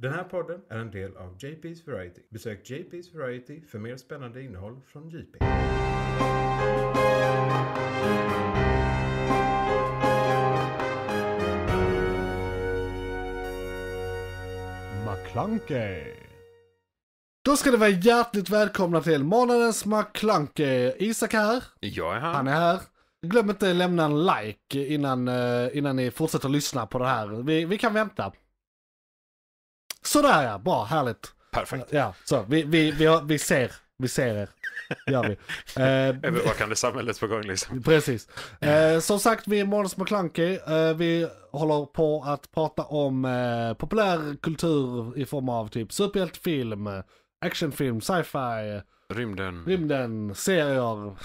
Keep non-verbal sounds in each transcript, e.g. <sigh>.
Den här podden är en del av JP's Variety. Besök JP's Variety för mer spännande innehåll från JP. McClunkey. Då ska ni vara hjärtligt välkomna till månadens McClunkey. Isak här. Jag är här. Han är här. Glöm inte lämna en like innan, eh, innan ni fortsätter lyssna på det här. Vi, vi kan vänta. Sådär ja, bra, härligt. Perfekt. Ja, så vi, vi, vi, har, vi ser, vi ser er. Gör <laughs> Eh, Övervakande samhället på gång liksom. Precis. Eh, som sagt, vi är Måns McKlunky. Eh, vi håller på att prata om eh, populärkultur i form av typ superhjältefilm, actionfilm, sci-fi, Rymden. rymden, serier.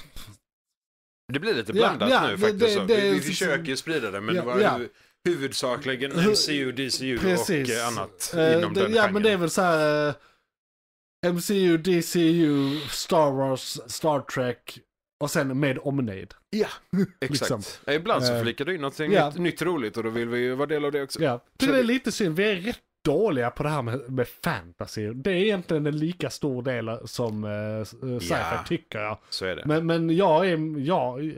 Det blir lite blandat Ja, ja, nu faktiskt. det- det- vi, vi försöker sprida det men Ja, det var, ja. Huvudsakligen MCU, DCU Precis. och eh, annat eh, inom det, den Ja, genren. men det är väl så här... Eh, MCU, DCU, Star Wars, Star Trek och sen med omnejd. Ja, liksom. exakt. liksom. Ibland så eh, flikar du in något ja. nytt, roligt och då vill vi ju vara del av det också. Ja, så det är lite synd. Vi är rätt dåliga på det här med, med fantasy. Det är egentligen en lika stor del som uh, sci-fi ja, tycker jag. Så är det. Men, men jag är, jag,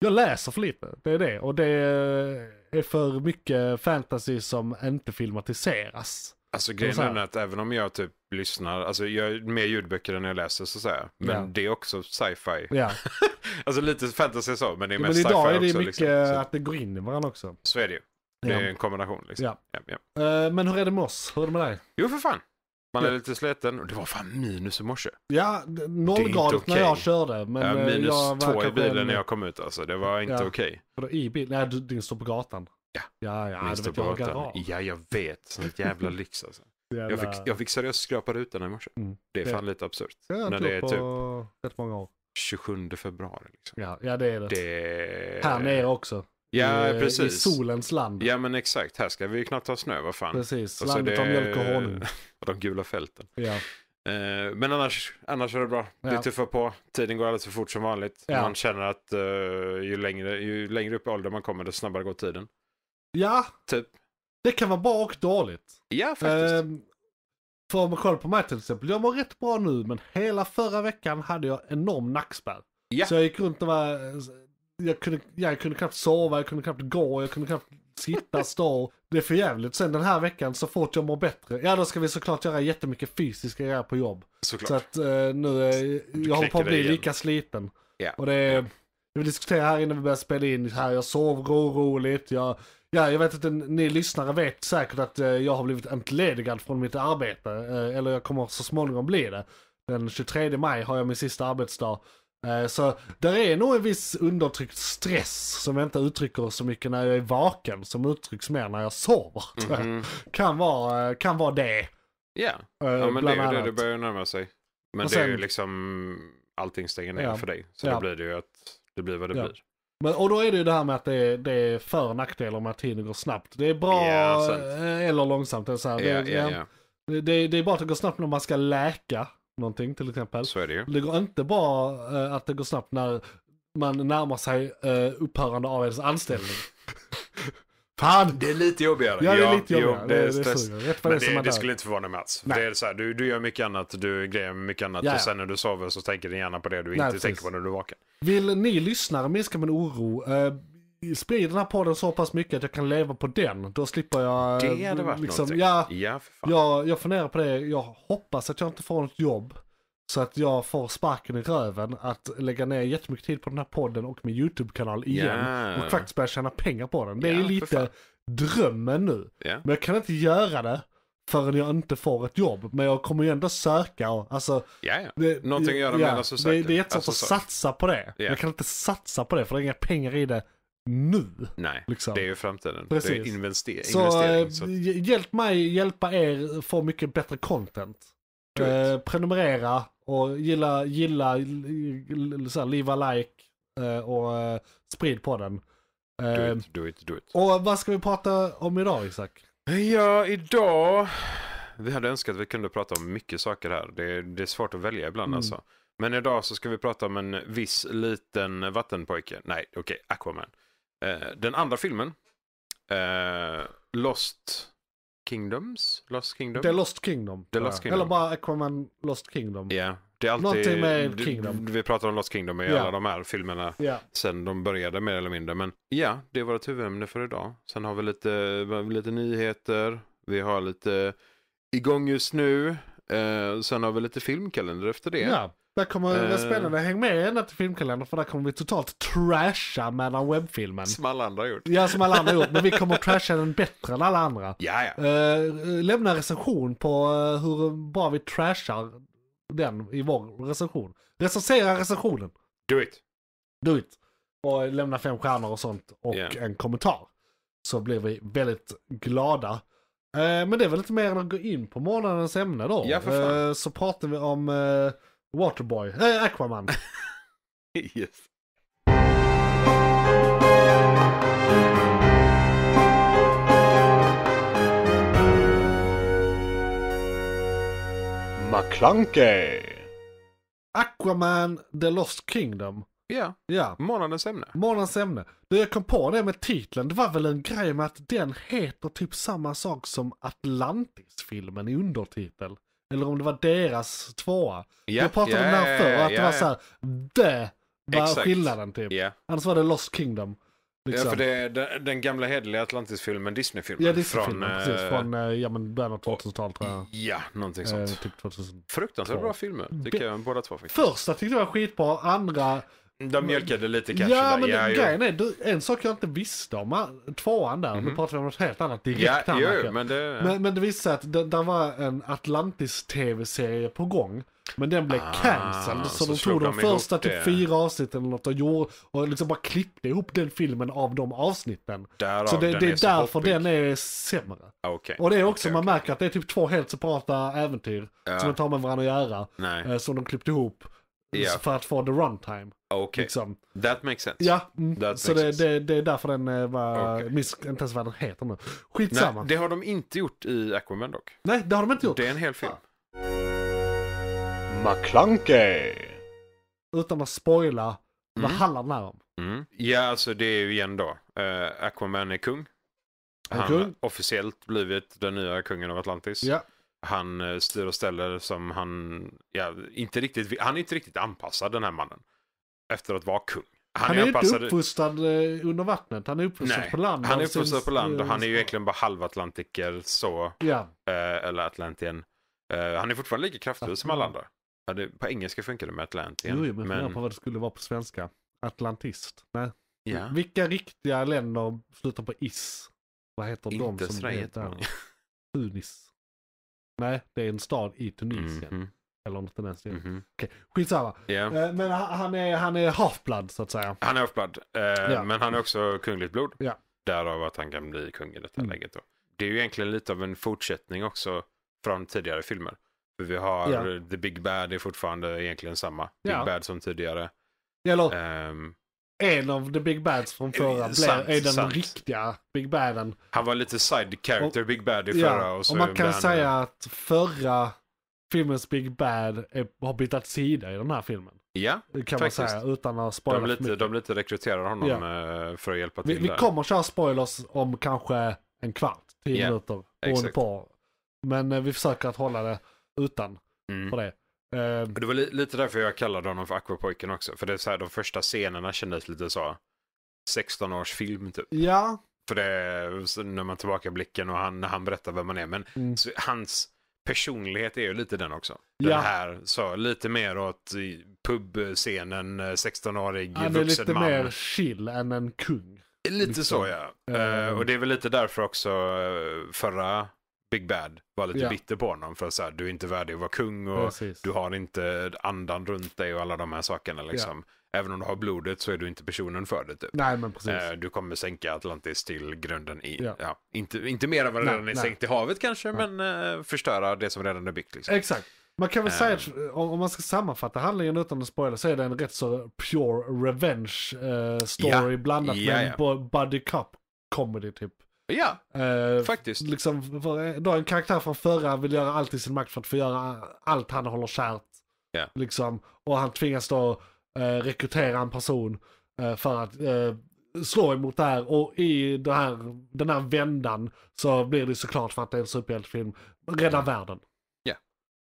jag läser för lite. Det är det. Och det är för mycket fantasy som inte filmatiseras. Alltså grejen är att även om jag typ lyssnar, alltså jag är mer ljudböcker än jag läser så att säga. Men yeah. det är också sci-fi. Yeah. <laughs> alltså lite fantasy så, men det är mest sci-fi också. Men idag är det också, liksom. mycket liksom. att det går in i varandra också. Så är det ju. Det är en kombination liksom. Ja. Ja, ja. Uh, men hur är det med oss? Hur är det med dig? Jo för fan. Man är lite sliten. och Det var fan minus i morse. Ja, nollgradigt okay. när jag körde. Men ja, eh, minus jag två i bilen en... när jag kom ut alltså. Det var inte ja. okej. Okay. I bilen? Nej, din står på gatan. Ja, ja, ja min står på gatan. Ja, jag vet. Sån jävla lyx alltså. <laughs> Jävla... Jag, fick, jag fick seriöst skrapa rutan i morse. Mm. Det är fan lite absurt. Jag när det är typ... Rätt många år. 27 februari. Liksom. Ja, ja, det är det. det... Här nere också. Ja, eh, i, precis. I solens land. Ja, men exakt. Här ska vi ju knappt ha snö, vad fan. Precis, alltså, landet av mjölk och honung. <laughs> och de gula fälten. Ja. Uh, men annars, annars är det bra. Ja. Det tuffar på. Tiden går alldeles för fort som vanligt. Ja. Man känner att uh, ju, längre, ju längre upp i åldern man kommer, desto snabbare går tiden. Ja. Typ. Det kan vara bra och dåligt. Ja, faktiskt. Uh, för om man kollar på mig till exempel, jag mår rätt bra nu men hela förra veckan hade jag enorm nackspärr. Ja. Så jag gick runt och var jag kunde, jag kunde knappt sova, jag kunde knappt gå, jag kunde knappt sitta, <laughs> stå. Det är för jävligt. Sen den här veckan så fort jag mår bättre, ja då ska vi såklart göra jättemycket fysiska grejer på jobb. Såklart. Så att eh, nu, är, jag håller på att bli lika sliten. Yeah. Och det är, yeah. jag vill här innan vi börjar spela in, här jag sover oroligt, jag, ja jag vet att ni lyssnare vet säkert att eh, jag har blivit entledigad från mitt arbete, eh, eller jag kommer så småningom bli det. Den 23 maj har jag min sista arbetsdag. Eh, så där är nog en viss undertryckt stress som jag inte uttrycker så mycket när jag är vaken, som uttrycks mer när jag sover. <laughs> Mm -hmm. kan, vara, kan vara det. Yeah. ja, men det är ju det det börjar närma sig. Men sen, det är ju liksom allting stänger ner ja, för dig. Så ja. då blir det ju att det blir vad det ja. blir. Men, och då är det ju det här med att det är, det är för och nackdelar med att tiden går snabbt. Det är bra yeah, eller långsamt. Det är, så det, är bara att det går snabbt när man ska läka någonting till exempel. Så är det ju. Det går inte bra eh, att det går snabbt när man närmar sig eh, upphörande av ens anställning. <laughs> Fan! Det är lite jobbigare. Ja, det är lite jobbigare. det, det, skulle inte förvåna mig alls. Det är så här, du, du gör mycket annat, du grejer mycket annat Jaja. och sen när du sover så tänker din hjärna på det du Nej, inte precis. tänker på när du är vaken. Vill ni lyssnare minska min oro, eh, sprider den här podden så pass mycket att jag kan leva på den. Då slipper jag... Det hade eh, varit liksom, någonting. Ja, ja för fan. Jag, jag funderar på det. Jag hoppas att jag inte får något jobb. Så att jag får sparken i röven att lägga ner jättemycket tid på den här podden och min YouTube-kanal igen. Yeah. Och faktiskt börja tjäna pengar på den. Det yeah, är lite drömmen nu. Yeah. Men jag kan inte göra det förrän jag inte får ett jobb. Men jag kommer ju ändå söka och alltså. Ja, ja. Det, Någonting att göra ja, medan du söker. Det, det är jättesvårt alltså, att satsa på det. Jag kan inte satsa på det för det är inga pengar i det nu. Nej, liksom. det är ju framtiden. Precis. Det är invester så, eh, investering. Så, hjälp mig hjälpa er få mycket bättre content. Eh, prenumerera och gilla, gilla, så leave a like eh, och eh, sprid på den. Do it, eh, do it, do it. Och vad ska vi prata om idag Isak? Ja, idag. Vi hade önskat att vi kunde prata om mycket saker här. Det är, det är svårt att välja ibland mm. alltså. Men idag så ska vi prata om en viss liten vattenpojke. Nej, okej, okay, Aquaman. Eh, den andra filmen, eh, Lost Kingdoms? Lost Kingdom? The Lost Kingdom. The Lost Kingdom. Eller bara Aquaman Lost Kingdom. Ja. Yeah. Det är alltid, Någonting med Kingdom. Vi pratar om Lost Kingdom i yeah. alla de här filmerna yeah. sen de började mer eller mindre. Men ja, det var vårt huvudämne för idag. Sen har vi lite, lite nyheter. Vi har lite igång just nu. Eh, sen har vi lite filmkalender efter det. Ja. Det kommer uh, eh. vara spännande. Häng med ända till filmkalendern för där kommer vi totalt trasha mellan webbfilmen. Som alla andra har gjort. Ja, som alla andra har gjort. Men vi kommer trasha den bättre än alla andra. Ja, ja. Uh, lämna recension på eh, hur bra vi trashar den i vår recension. Recensera recensionen. Do it. Do it. Och lämna fem stjärnor och sånt och yeah. en kommentar. Så blir vi väldigt glada. Men det är väl lite mer än att gå in på månadens ämne då. Ja, för fan. Så pratar vi om Waterboy, nej äh, Aquaman. <laughs> yes. McClunkey. Aquaman The Lost Kingdom. Ja, yeah. yeah. Månadens ämne. Månadens ämne. Det jag kom på det med titeln. Det var väl en grej med att den heter typ samma sak som Atlantis-filmen i undertitel. Eller om det var deras tvåa. Yeah, jag pratade yeah, om det här förr, att yeah, det var såhär, det var Exakt. skillnaden typ. Yeah. Annars var det Lost Kingdom. Liksom. Ja, för det är den gamla hederliga Atlantis-filmen, Disney-filmen. Ja, Disney-filmen, precis. Eh, från eh, ja, men början av 2000-talet tror jag. Ja, någonting eh, sånt. Eh, typ Fruktansvärt bra filmer, tycker jag, båda två faktiskt. Första tyckte jag var skitbra, andra de mjölkade lite kanske Ja, där. men ja, grejen är, du, en sak jag inte visste om ah, tvåan där, mm. nu pratar vi om något helt annat direkt ja, Jo, men, det... Men, men det visade sig att det, där var en Atlantis-tv-serie på gång. Men den blev ah, cancelled, så, så de tog de första typ fyra avsnitten eller något och, gjorde, och liksom bara klippte ihop den filmen av de avsnitten. Därav, så det, det är, är därför den är sämre. Okay, och det är också, okay, man okay. märker att det är typ två helt separata äventyr ja. som de tar med varandra att göra. Nej. Eh, som de klippte ihop ja. för att få the runtime. Ah, okej, okay. liksom. that makes sense. Ja, mm. That så det, det, det, är därför den eh, var, okay. miss, inte ens vad den heter nu. Skitsamma. Nej, det har de inte gjort i Aquaman dock. Nej, det har de inte gjort. Det är en hel film. Ja. McClunkey. Utan att spoila, mm. vad handlar den här om? Mm. Ja, alltså det är ju igen då. Uh, Aquaman är kung. Han har officiellt blivit den nya kungen av Atlantis. Ja. Han eh, styr och ställer som han, ja, inte riktigt, han är inte riktigt anpassad den här mannen efter att vara kung. Han, han är, anpassad... inte uppfostrad eh, under vattnet, han är uppfostrad på land. Han är uppfostrad på land och han är ju egentligen bara halvatlantiker så. Yeah. Eh, eller Atlantien. Eh, han är fortfarande lika kraftfull som alla andra. på engelska funkar det med Atlantien. Jo, men men, men... på vad det skulle vara på svenska. Atlantist. Nej. Yeah. Vilka riktiga länder slutar på is? Vad heter inte de som heter? Tunis. Nej, det är en stad i Tunisien. Mm -hmm. Eller något i den stilen. Mm -hmm. okay. Skitsamma. Yeah. Men han är, han är halfblood så att säga. Han är halfblood. Eh, yeah. Men han är också kungligt blod. Yeah. Därav att han kan bli kung i detta mm. läget. Då. Det är ju egentligen lite av en fortsättning också från tidigare filmer. För vi har yeah. The Big Bad är fortfarande egentligen samma. Big Bad som tidigare. Eller, um, en av The Big Bads från eh, förra sant, blev, är den sant. riktiga Big Baden. Han var lite side character och, Big Bad i förra. och, så och man kan säga att förra filmens Big Bad är, har bytt sida i den här filmen. Ja, det kan man säga utan att spoila de lite, de lite rekryterar honom ja. Eh, för att hjälpa till. Vi, vi kommer köra spoilers om kanske en kvart, tio yeah. minuter. Exakt. På. Men eh, vi försöker att hålla det utan mm. för det. Eh, det var lite därför jag kallade honom för Aquapojken också. För det är så här, de första scenerna kändes lite så 16 års film typ. Ja. För det, när man tillbaka blicken och han, när han berättar vem man är. Men mm. hans personlighet är ju lite den också. Den ja. här, så lite mer åt pubscenen, 16-årig eh, vuxen man. Han är lite man. mer chill än en kung. Lite liksom. så ja. Uh, och det är väl lite därför också eh, förra Big Bad var lite yeah. bitter på honom. För så här, du är inte värdig att vara kung och Precis. du har inte andan runt dig och alla de här sakerna. Liksom. Yeah även om du har blodet så är du inte personen för det. Typ. Nej, men precis. Eh, du kommer sänka Atlantis till grunden i, ja. ja inte, inte mer än vad redan är sänkt i havet kanske, nej. men eh, förstöra det som redan är byggt. Liksom. Exakt. Man kan väl säga eh. att om man ska sammanfatta handlingen utan att spoila så är det en rätt så pure revenge eh, story ja. blandat ja, med ja. en buddy cup comedy typ. Ja, eh, faktiskt. Liksom, för, då en karaktär från förra vill göra allt i sin makt för att få göra allt han håller kärt. Ja. Liksom, och han tvingas då eh, rekrytera en person eh, för att eh, slå emot det här. Och i det här, den här vändan så blir det såklart för att det är en superhjältefilm, rädda mm. världen. Yeah.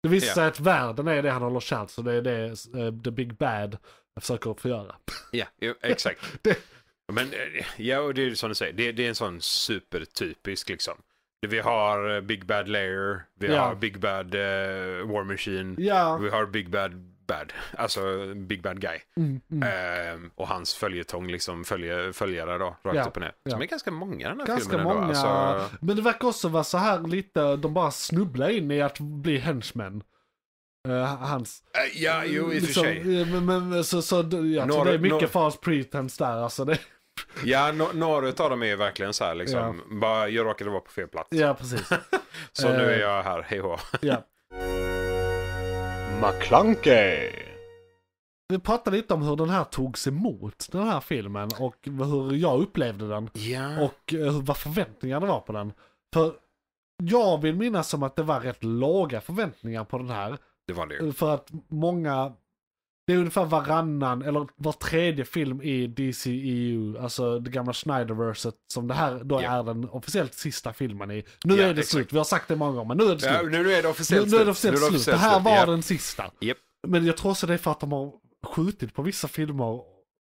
Det visar yeah. sig att världen är det han håller kärt, så det är det eh, the big bad försöker förgöra. Ja, yeah, exakt. <laughs> det... Men eh, ja, och det är som du säger, det, det är en sån supertypisk liksom. Vi har eh, Big Bad Layer, vi ja. har Big Bad uh, War Machine, ja. vi har Big Bad Bad, alltså Big Bad Guy. Mm, mm. Eh, och hans följetong, liksom följe, följare då, rakt ja, upp och ner. Som ja. är ganska många den här ganska filmen. Ganska många, alltså... men det verkar också vara så här lite, de bara snubblar in i att bli henchmen. Uh, hans. Uh, ja, jo i och för liksom, sig. Eh, men, så, så, ja, några, så det är mycket några... false pretense där alltså. Det... ja, no, några av dem är ju verkligen så här liksom. Ja. Bara, jag råkade vara på fel plats. Ja, precis. <laughs> så uh, nu är jag här, hej ja. <laughs> McClunkey. Vi pratade lite om hur den här togs emot, den här filmen, och hur jag upplevde den. Yeah. Och eh, vad förväntningarna var på den. För jag vill minnas som att det var rätt låga förväntningar på den här. Det var det eh, För att många det är ungefär varannan eller var tredje film i DCEU, alltså det gamla Snyderverset som det här då yeah. är den officiellt sista filmen i. Nu yeah, är det exakt. slut, vi har sagt det många gånger, men nu är det slut. Ja, nu, är det officiellt, nu, nu är det officiellt slut. slut. Det här var yep. den sista. Yep. Men jag tror också det är för att de har skjutit på vissa filmer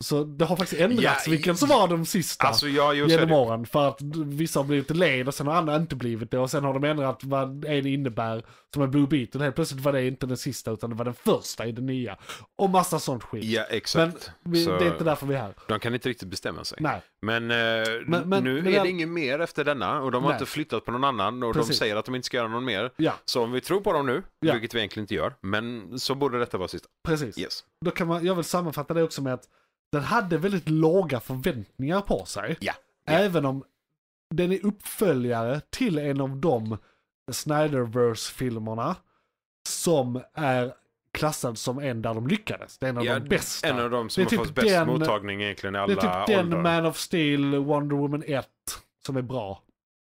så det har faktiskt ändrats ja, vilken som var de sista alltså, ja, genom åren. För att vissa har blivit led och sen har andra inte blivit det. Och sen har de ändrat vad en innebär som en blue beat. Och helt plötsligt var det inte den sista utan det var den första i den nya. Och massa sånt skit. Ja, exakt. Men vi, det är inte därför vi är här. De kan inte riktigt bestämma sig. Nej. Men, eh, men, men nu men, är det inget mer efter denna och de har nej. inte flyttat på någon annan och Precis. de säger att de inte ska göra någon mer. Ja. Så om vi tror på dem nu, ja. vilket vi egentligen inte gör, men så borde detta vara sista. Precis. Yes. Då kan man, jag vill sammanfatta det också med att den hade väldigt låga förväntningar på sig. Ja. Även om den är uppföljare till en av de Snyderverse-filmerna som är klassad som en där de lyckades. Det är en av ja, de bästa. En av de som har typ fått bäst mottagning egentligen i alla Det är typ ålder. den Man of Steel, Wonder Woman 1 som är bra.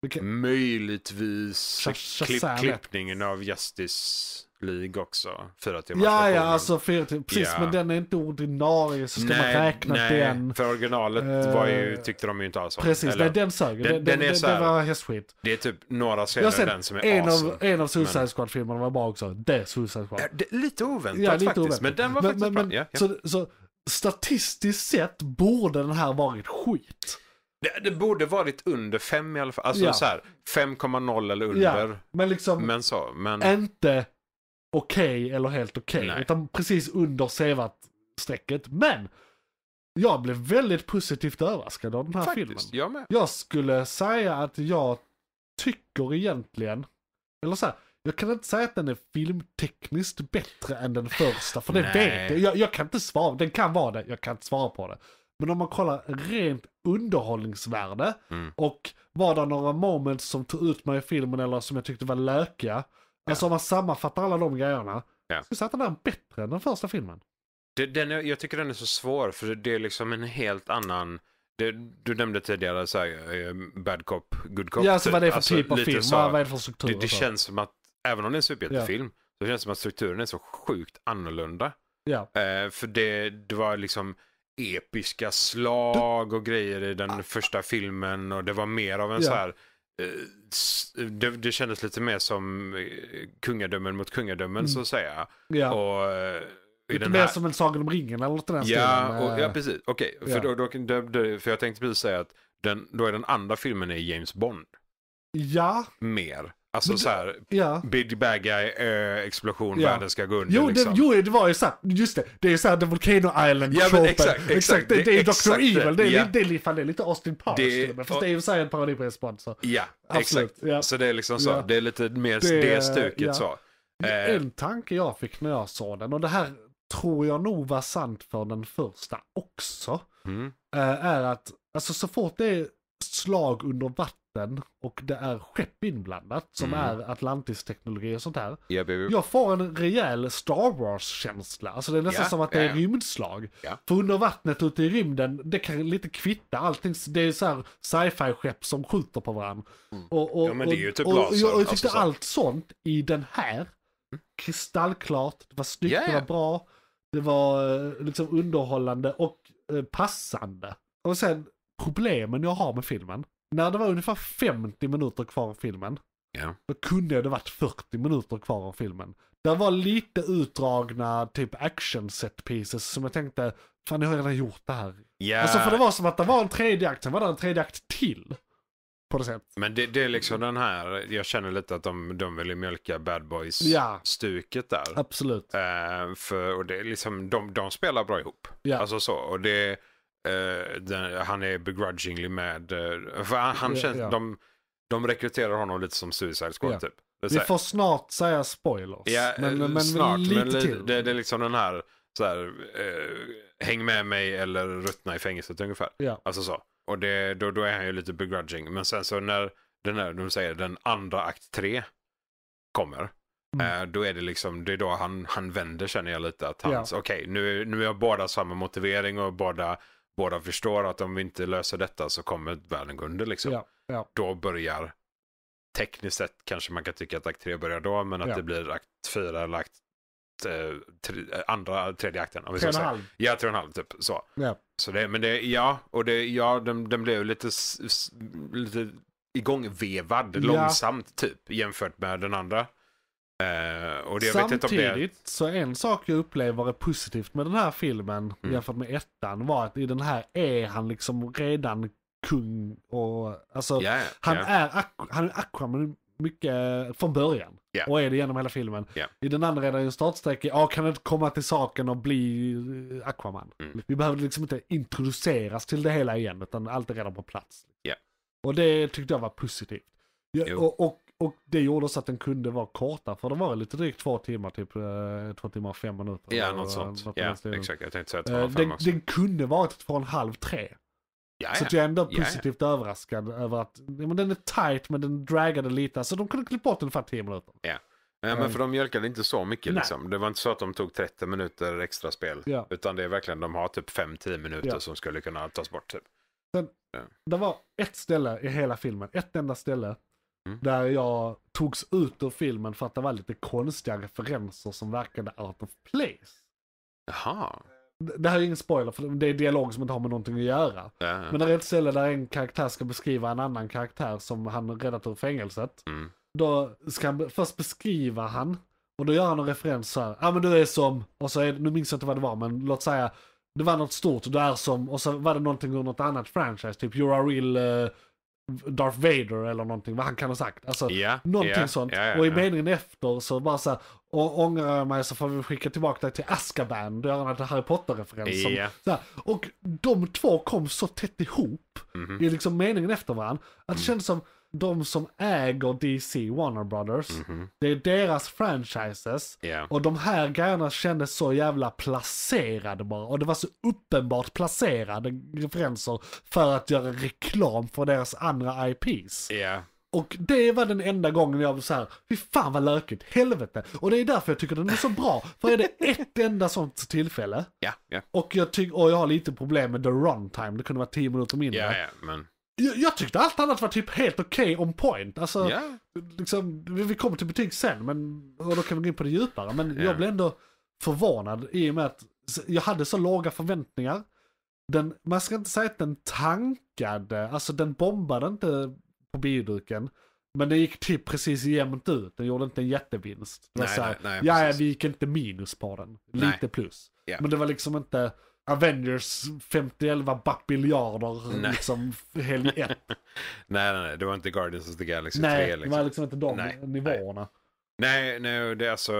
Vilket... Möjligtvis klipp, klippningen av Justice blyg också. Fyra timmar. Ja, ja, alltså fyra timmar. Precis, ja. men den är inte ordinarie så ska nej, man räkna nej, den. för originalet eh, var ju, tyckte de ju inte alls om. Precis, Eller, nej den sög. Den, den, den, är så den var hästskit. Det är typ några scener sen, den som är en awesome. Av, en av Suicide men... Squad-filmerna var bra också. Det är Suicide Squad. Ja, det, lite oväntat ja, lite faktiskt, oväntat. men den var faktiskt men, bra. Ja, så, så statistiskt sett borde den här varit skit. Det, det, borde varit under 5 i alla fall. Alltså ja. så här 5,0 eller under. Ja, men liksom men så, men... inte okej okay eller helt okej. Okay, utan precis under sevat-strecket. Men! Jag blev väldigt positivt överraskad av den här Faktiskt, filmen. Jag, med. jag skulle säga att jag tycker egentligen, eller så här, jag kan inte säga att den är filmtekniskt bättre än den första, för det vet jag. jag. jag. kan inte svara, den kan vara det, jag kan inte svara på det. Men om man kollar rent underhållningsvärde mm. och var det några moments som tog ut mig i filmen eller som jag tyckte var lökiga Ja. Alltså om man sammanfattar alla de grejerna. Ja. Så satt den där bättre än den första filmen. Det, den, jag tycker den är så svår för det är liksom en helt annan... Det, du nämnde tidigare så här, eh, bad cop, good cop. Ja, alltså vad det är för alltså, typ av film, så, vad är det för struktur? Det, det alltså. känns som att, även om det är en superhjältefilm, yeah. så känns det som att strukturen är så sjukt annorlunda. Yeah. Eh, för det, det var liksom episka slag och grejer i den ah. första filmen och det var mer av en yeah. så här Eh, det, det kändes lite mer som eh, kungadömen mot kungadömen mm. så att säga. Ja. Och, eh, Lite mer här... som en Sagan om ringen eller något den ja, stilen. Och, ja, precis. Okej, okay. för, då, för jag tänkte precis säga att den, då är den andra filmen i James Bond. Ja. Mer. Alltså så här, ja. Big Bad Guy, eh, explosion, ja. världen ska gå under. Jo, liksom. det, jo, det var ju så här, just det, det är så här The Volcano Island ja, exakt, exakt, exakt, det, det är Dr. Evil, det är, ja. det, det, det är lite Austin Powers det, men, fast det är ju så en parodi på Espan. Ja, Absolut, exakt. Ja. Så det är liksom så, det är lite mer det, det stuket så. Eh. En tanke jag fick när jag såg den, och det här tror jag nog var sant för den första också, mm. Eh, är att alltså, så fort det är slag under vatten vatten och det är skepp inblandat som mm. är Atlantis-teknologi och sånt här. Ja, jag får en rejäl Star Wars-känsla. Alltså det är nästan ja, som att det är rymdslag. För under vattnet ute i rymden, det kan lite kvitta allting. Det är så här sci-fi-skepp som skjuter på varandra. Mm. Och, och, ja men det är ju typ och, laser. Och, och jag tyckte alltså, allt sånt i den här, mm. kristallklart, det var snyggt, yeah. det var bra. Det var eh, liksom underhållande och eh, passande. Och sen problemen jag har med filmen när det var ungefär 50 minuter kvar av filmen, yeah. då kunde det varit 40 minuter kvar av filmen. Där var lite utdragna typ action set pieces som jag tänkte, fan jag har redan gjort det här. Yeah. Alltså för det var som att det var en tredje akt, sen var det en tredje akt till. På det sätt. Men det, det är liksom den här, jag känner lite att de, de vill mjölka bad boys-stuket där. Absolut. Uh, för, och det är liksom, de, de spelar bra ihop. Ja. Alltså så, och det Uh, den, han är begrudgingly med. Uh, eh, för han, han känns, yeah, De, de rekryterar honom lite som Suicide Squad yeah. typ. Vi får snart säga spoilers. Ja, men, men, snart, men lite men, till. Det, det, är liksom den här, så här uh, häng med mig eller ruttna i fängelset ungefär. Alltså så. Och det, då, då är han ju lite begrudging. Men sen så när den här, de säger den andra akt tre kommer. Mm. Då är det liksom, det är då han, han vänder känner jag lite. Att hans, okej okay, nu, nu är båda samma motivering och båda båda förstår att om vi inte löser detta så kommer världen gå under liksom. Ja, ja. Då börjar, tekniskt sett kanske man kan tycka att akt 3 börjar då, men att ja. det blir akt 4 eller akt eh, Tre, eh, andra, tredje akten. Om vi tre och en halv. Ja, tre och en halv typ. Så. Ja. så det, men det, ja, och det, ja, den, den blev lite, lite igångvevad ja. långsamt typ jämfört med den andra. Uh, och det, jag Samtidigt vet inte om det... så en sak jag upplever är positivt med den här filmen mm. jämfört med ettan var att i den här är han liksom redan kung och alltså yeah, han, yeah. Är, han är Aquaman mycket från början. Yeah. Och är det genom hela filmen. Yeah. I den andra är det en startsträcka, ja kan inte komma till saken och bli eh, Aquaman. Mm. Vi behöver liksom inte introduceras till det hela igen utan allt är redan på plats. Och det tyckte jag var positivt. Ja, och, och, och det gjorde så att den kunde vara kortare, för den var lite drygt två timmar, typ eh, två timmar och fem minuter. Ja, något sånt. Något ja, exakt. Jag tänkte säga två och eh, fem också. Den kunde varit två och en halv, tre. Jaja. Så att jag är ändå positivt Jaja. överraskad över att men den är tight men den dragade lite. Så de kunde klippa bort ungefär tio minuter. Ja. Nej, men för eh, de mjölkade inte så mycket. Nej. Liksom. Det var inte så att de tog 30 minuter extra spel. Ja. Utan det är verkligen, de har typ 5-10 minuter ja. som skulle kunna tas bort. Typ. Sen, ja. Det var ett ställe i hela filmen, ett enda ställe Mm. Där jag togs ut ur filmen för att det var lite konstiga referenser som verkade out of place. Jaha. Det här är ingen spoiler för det är dialog som inte har med någonting att göra. Ja, Men det är ett ställe där en karaktär ska beskriva en annan karaktär som han räddat ur fängelset. Mm. Då ska han, först beskriva han och då gör han en referens så här. Ja ah, men du är som, och så är, nu minns jag inte vad det var men låt säga det var något stort och du är som, och så var det någonting ur något annat franchise, typ you're a real uh, Darth Vader eller någonting, vad han kan ha sagt. Alltså yeah, någonting yeah, sånt. Yeah, och i meningen efter så bara så här, och ångrar jag mig så får vi skicka tillbaka dig till Azkaban, då gör han den Harry Potter-referens. Yeah. Och de två kom så tätt ihop, mm -hmm. i liksom meningen efter varandra, att det kändes som, de som äger DC Warner Brothers. Mm -hmm. Det är deras franchises. Yeah. Och de här grejerna kändes så jävla placerade bara. Och det var så uppenbart placerade referenser för att göra reklam för deras andra IPs. Yeah. Och det var den enda gången jag var så här, fy fan vad lökigt, helvete. Och det är därför jag tycker den är så bra. För är det <laughs> ett enda sånt tillfälle. Yeah, yeah. Och, jag och jag har lite problem med the runtime, det kunde vara tio minuter mindre. Yeah, men jag, jag tyckte allt annat var typ helt okej okay on point. Alltså, yeah. liksom, vi, vi kommer till betyg sen, men, och då kan vi gå in på det djupare. Men yeah. jag blev ändå förvånad i och med att jag hade så låga förväntningar. Den, man ska inte säga att den tankade, alltså den bombade inte på bioduken. Men den gick typ precis jämnt ut, den gjorde inte en jättevinst. nej, så här, nej, nej, ja, vi gick inte minus på den, lite plus. Yeah. Men det var liksom inte Avengers 5011 bapiljarder liksom helg 1. <laughs> nej, nej, nej, det var inte Guardians of the Galaxy nej, 3. Nej, liksom. det var liksom. liksom inte de nej, nivåerna. Nej, nej, det är alltså,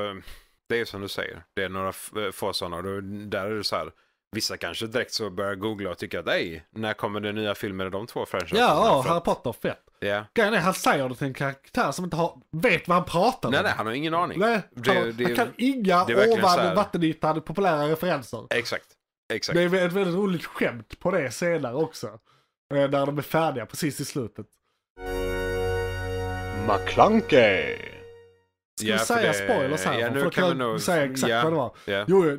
det är som du säger. Det är några eh, få sådana. Där är det så här. Vissa kanske direkt så börjar googla och tycker att nej, när kommer det nya filmer i de två franchiserna? Ja, Harry Potter, fett. Yeah. Grejen är, han säger det till en karaktär som inte har, vet vad han pratar om. Nej, nej, han har ingen aning. Nej, han, det, han det, kan inga ovan här... vattenytan populära referenser. Exakt. Exakt. Det är ett väldigt roligt skämt på det senare också. Eh, när de är färdiga precis i slutet. McClunkey! Ska yeah, vi säga det... spoilers här? Yeah, för då kan vi nog... säga exakt yeah, vad det var. Yeah. Jo,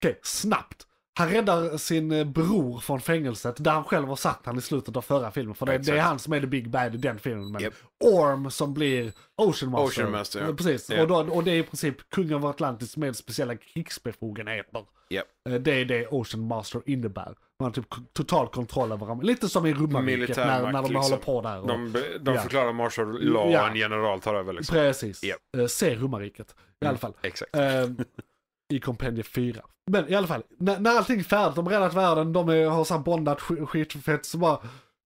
okej, snabbt. Han räddar sin eh, bror från fängelset där han själv har satt han i slutet av förra filmen. För det, det är han som är the big bad i den filmen. Men yep. Orm som blir Ocean Master. Ocean Master ja. Eh, precis, yep. och, då, och det är i princip kungen av Atlantis med speciella krigsbefogenheter. Yep. Eh, det är det Ocean Master innebär. Man har typ total kontroll över dem. Lite som i Romarriket när, när de liksom. håller på där. Och, de de ja. förklarar Marshall Law, ja. en general tar över liksom. Precis, yep. se Romarriket i alla mm, fall. Mm, exakt i kompendiet 4. Men i alla fall, när, allting är färdigt, de har räddat världen, de är, har såhär bondat sk skitfett så bara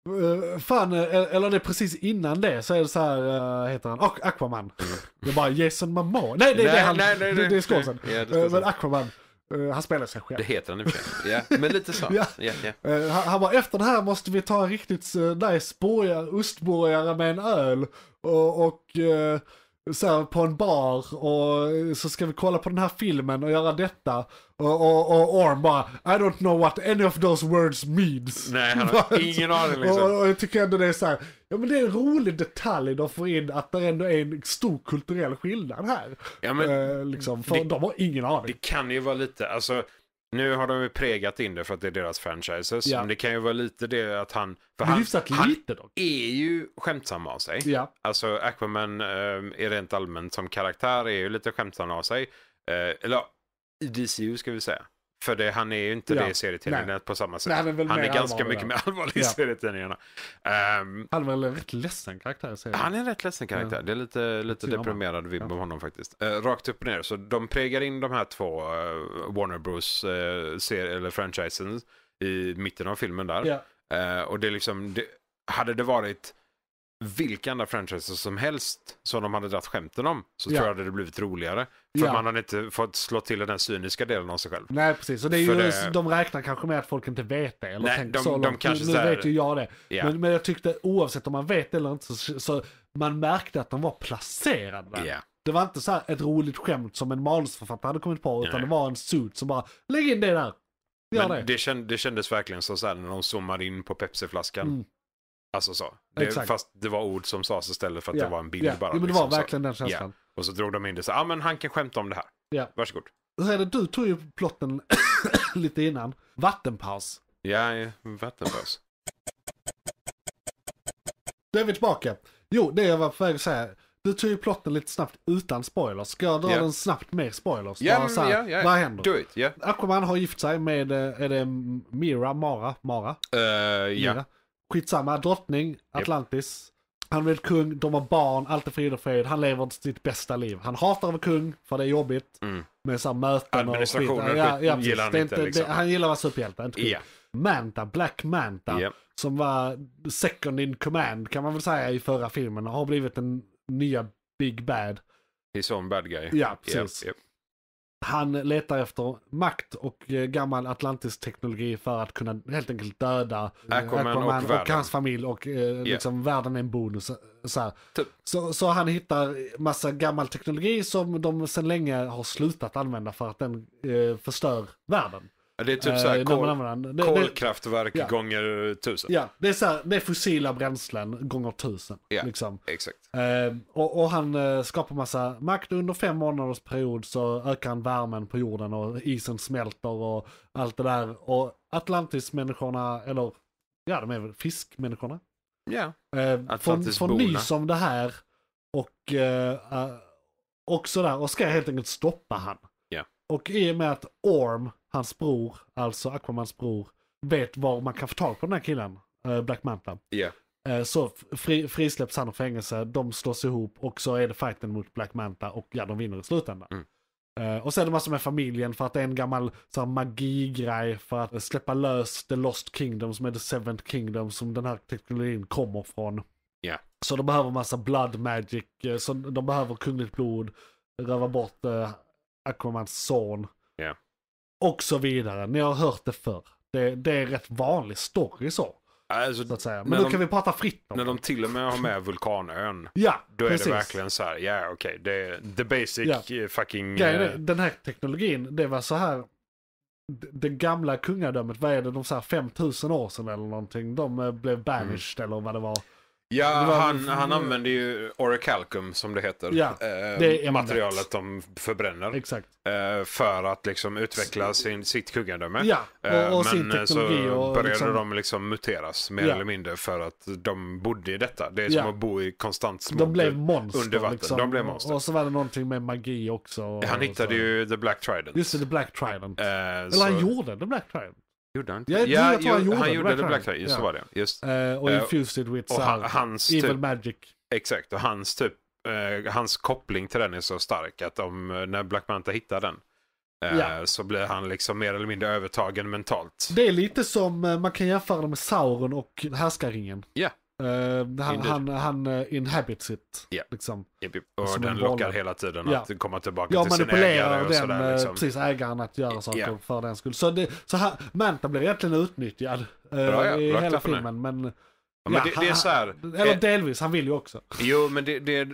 Uh, fan, eh, eller det är precis innan det så är det så här, uh, heter han, och Aquaman. Mm. Det är bara Jason Momoa. Nej, nej, nej, det är han, nej, nej, nej, det är skådisen. Ja, uh, men Aquaman, uh, han spelar sig själv. Det heter han i och för sig. Ja, men lite så. <laughs> ja. Ja, ja. han, han bara, efter det här måste vi ta en riktigt uh, nice borgare, ostborgare med en öl. Och, och så här, på en bar och så ska vi kolla på den här filmen och göra detta. Och, och, och Orm bara, I don't know what any of those words means. Nej, han har <laughs> ingen aning liksom. Och, och, jag tycker ändå det är så här, ja men det är en rolig detalj de får in att det ändå är en stor kulturell skillnad här. Ja, men, eh, liksom, för det, de har ingen aning. Det kan ju vara lite, alltså nu har de ju pregat in det för att det är deras franchises. Ja. Men det kan ju vara lite det att han... För han, han lite dock. är ju skämtsam av sig. Ja. Alltså Aquaman eh, är rent allmänt som karaktär är ju lite skämtsam av sig. Eh, eller i DCU ska vi säga. För det, han är ju inte ja. det i serietidningarna på samma sätt. Nej, han är, han är ganska mycket mer allvarlig i ja. serietidningarna. Um, han är väl en rätt ledsen karaktär i serien? Han är en rätt ledsen karaktär. Ja. Det är lite, lite deprimerad vibb av honom faktiskt. Uh, rakt upp och ner, så de pregar in de här två uh, Warner Bros. Uh, eller franchisen i mitten av filmen där. och det är liksom, det, hade det varit vilka andra franchises som helst som de hade dragit skämten om så ja. tror jag det hade blivit roligare. För ja. man hade inte fått slå till den cyniska delen av sig själv. Nej, precis. Och det är ju, det... de räknar kanske med att folk inte vet det. Eller Nej, de, så de kanske nu, nu vet ju jag det. Ja. Men, men jag tyckte oavsett om man vet det eller inte så, så man märkte att de var placerade där. Yeah. Det var inte så här ett roligt skämt som en manusförfattare hade kommit på, utan Nej. det var en suit som bara, lägg in det där. Men det. Det, känd, det kändes verkligen som så här, när de zoomade in på Pepsiflaskan. Mm. Alltså så. Det, fast det var ord som sades istället för att yeah. det var en bild yeah. bara. Ja, men det var liksom, verkligen så. den känslan. Yeah. Och så drog de in det så ja ah, men han kan skämta om det här. Yeah. Varsågod. Hur är det, du tog ju plotten <coughs> lite innan. Vattenpaus. Ja, vattenpaus. Då är vi tillbaka. Jo, det jag var på väg att säga. Du tog ju plotten lite snabbt utan spoilers. Ska jag dra yeah. den snabbt med spoilers? Yeah, bara så här, yeah, yeah. Vad händer? Do it, yeah. Aquaman har gift sig med, eh, är det Mira, Mara? Mara? Uh, Mira. Skitsamma, drottning, Atlantis. Yep. Han blir kung, de har barn, allt är frid och fred. Han lever sitt bästa liv. Han hatar att vara kung, för det är jobbigt. Mm. Med så möten och skit. Ja, ja, ja, gillar han inte. Liksom. Det, han gillar att vara superhjälte, inte yeah. Manta, Black Manta, yeah. som var second in command kan man väl säga i förra filmen, har blivit den nya Big Bad. He's on bad guy. Ja, precis. Yep, yep. Han letar efter makt och eh, gammal atlantisk teknologi för att kunna helt enkelt döda Aquaman, eh, Aquaman och, och hans familj och eh, liksom yeah. världen är en bonus. Så, typ. så, så, han hittar massa gammal teknologi som de sedan länge har slutat använda för att den eh, förstör världen. Det är typ eh, såhär kol, det, kolkraftverk det, ja. gånger eh, tusen. Ja, det är, så här, det är fossila bränslen gånger tusen. Ja, liksom. exakt. Eh, och, och, han eh, skapar massa makt. Under fem månaders period så ökar han värmen på jorden och isen smälter och allt det där. Och Atlantis-människorna, eller ja de är väl fiskmänniskorna. Ja, yeah. Får, får nys om det här och, eh, och sådär och ska helt enkelt stoppa han. Och i och med att Orm hans bror, alltså Aquamans bror, vet var man kan få tag på den här killen, eh, Black Manta. Yeah. Så fri, frisläpps han ur fängelse, de slås ihop och så är det fighten mot Black Manta och ja, de vinner i slutändan. Mm. Uh, och sen är det massor med familjen för att det är en gammal så här, magigrej för att släppa lös The Lost Kingdom som är The Seventh Kingdom som den här teknologin kommer från. Yeah. Så de behöver massa blood magic, eh, så de behöver kungligt blod, röva bort uh, Aquamans son. Och så vidare. Ni har hört det förr. Det, det är rätt vanlig story så. Alltså, så att säga. Men nu de, kan vi prata fritt om När det. de till och med har med vulkanön. <laughs> ja, Då är precis. det verkligen så här, ja yeah, okej, okay, det är the basic yeah. fucking... Ja, det, eh, den här teknologin, det var så här, det gamla kungadömet, vad är det, de så här 5000 år sedan eller någonting, de eh, blev banished mm. eller vad det var. Ja, han, han använder ju oricalcum som det heter. Ja, eh, det är materialet de förbränner. Exakt. Eh, för att liksom utveckla sin, sitt kuggadöme. Ja, eh, och, och eh, Men så började liksom... de liksom muteras mer ja. eller mindre för att de bodde i detta. Det är som ja. att bo i konstant smog de blev monster, Liksom. De blev monster. Och så var det någonting med magi också. han hittade så. ju The Black Trident. Just det, The Black Trident. eller så... han gjorde The Black Trident. Gjorde han inte? Ja, ja, jag tror han gjorde, han gjorde Black, Triangle. Tiger. Ja. Så var det. Just. Uh, och eh, infused uh, with och han, hans evil typ, magic. Exakt, och hans typ uh, hans koppling till den är så stark att om, när Black Manta hittar den yeah. så blir han liksom mer eller mindre övertagen mentalt. Det är lite som man kan jämföra det med Sauron och Härskarringen. Ja, yeah, Uh, han, han, han eh, inhabits it. Yeah. Liksom. Och den lockar hela tiden yeah. att komma tillbaka ja, till sin ägare och den, sådär. Liksom. Precis, ägaren att göra saker yeah. för den skull. Så, det, så han, Manta blir egentligen utnyttjad uh, ja, i hela filmen. Men, ja, men ja, det, han, det, är så här, Eller eh, delvis, han vill ju också. Jo, men det, det,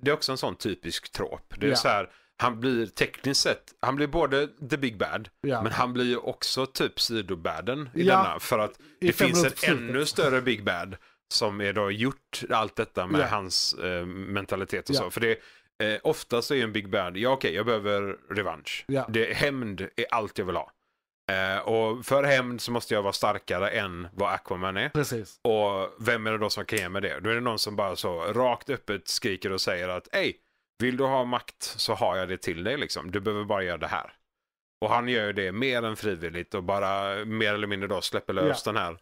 det är också en sån typisk trop. Det är så här, han blir tekniskt sett, han blir både the big bad, ja. men han blir ju också typ sidobaden i ja. denna. För att det finns en ännu större big bad som är då gjort allt detta med yeah. hans eh, mentalitet och yeah. så. För det, eh, ofta så är en Big Bad, ja okej okay, jag behöver revansch. Yeah. hämnd är allt jag vill ha. Eh, och för hämnd så måste jag vara starkare än vad Aquaman är. Precis. Och vem är det då som kan ge mig det? Då är det någon som bara så rakt öppet skriker och säger att hej, vill du ha makt så har jag det till dig liksom. Du behöver bara göra det här. Och han gör ju det mer än frivilligt och bara mer eller mindre då släpper lös den här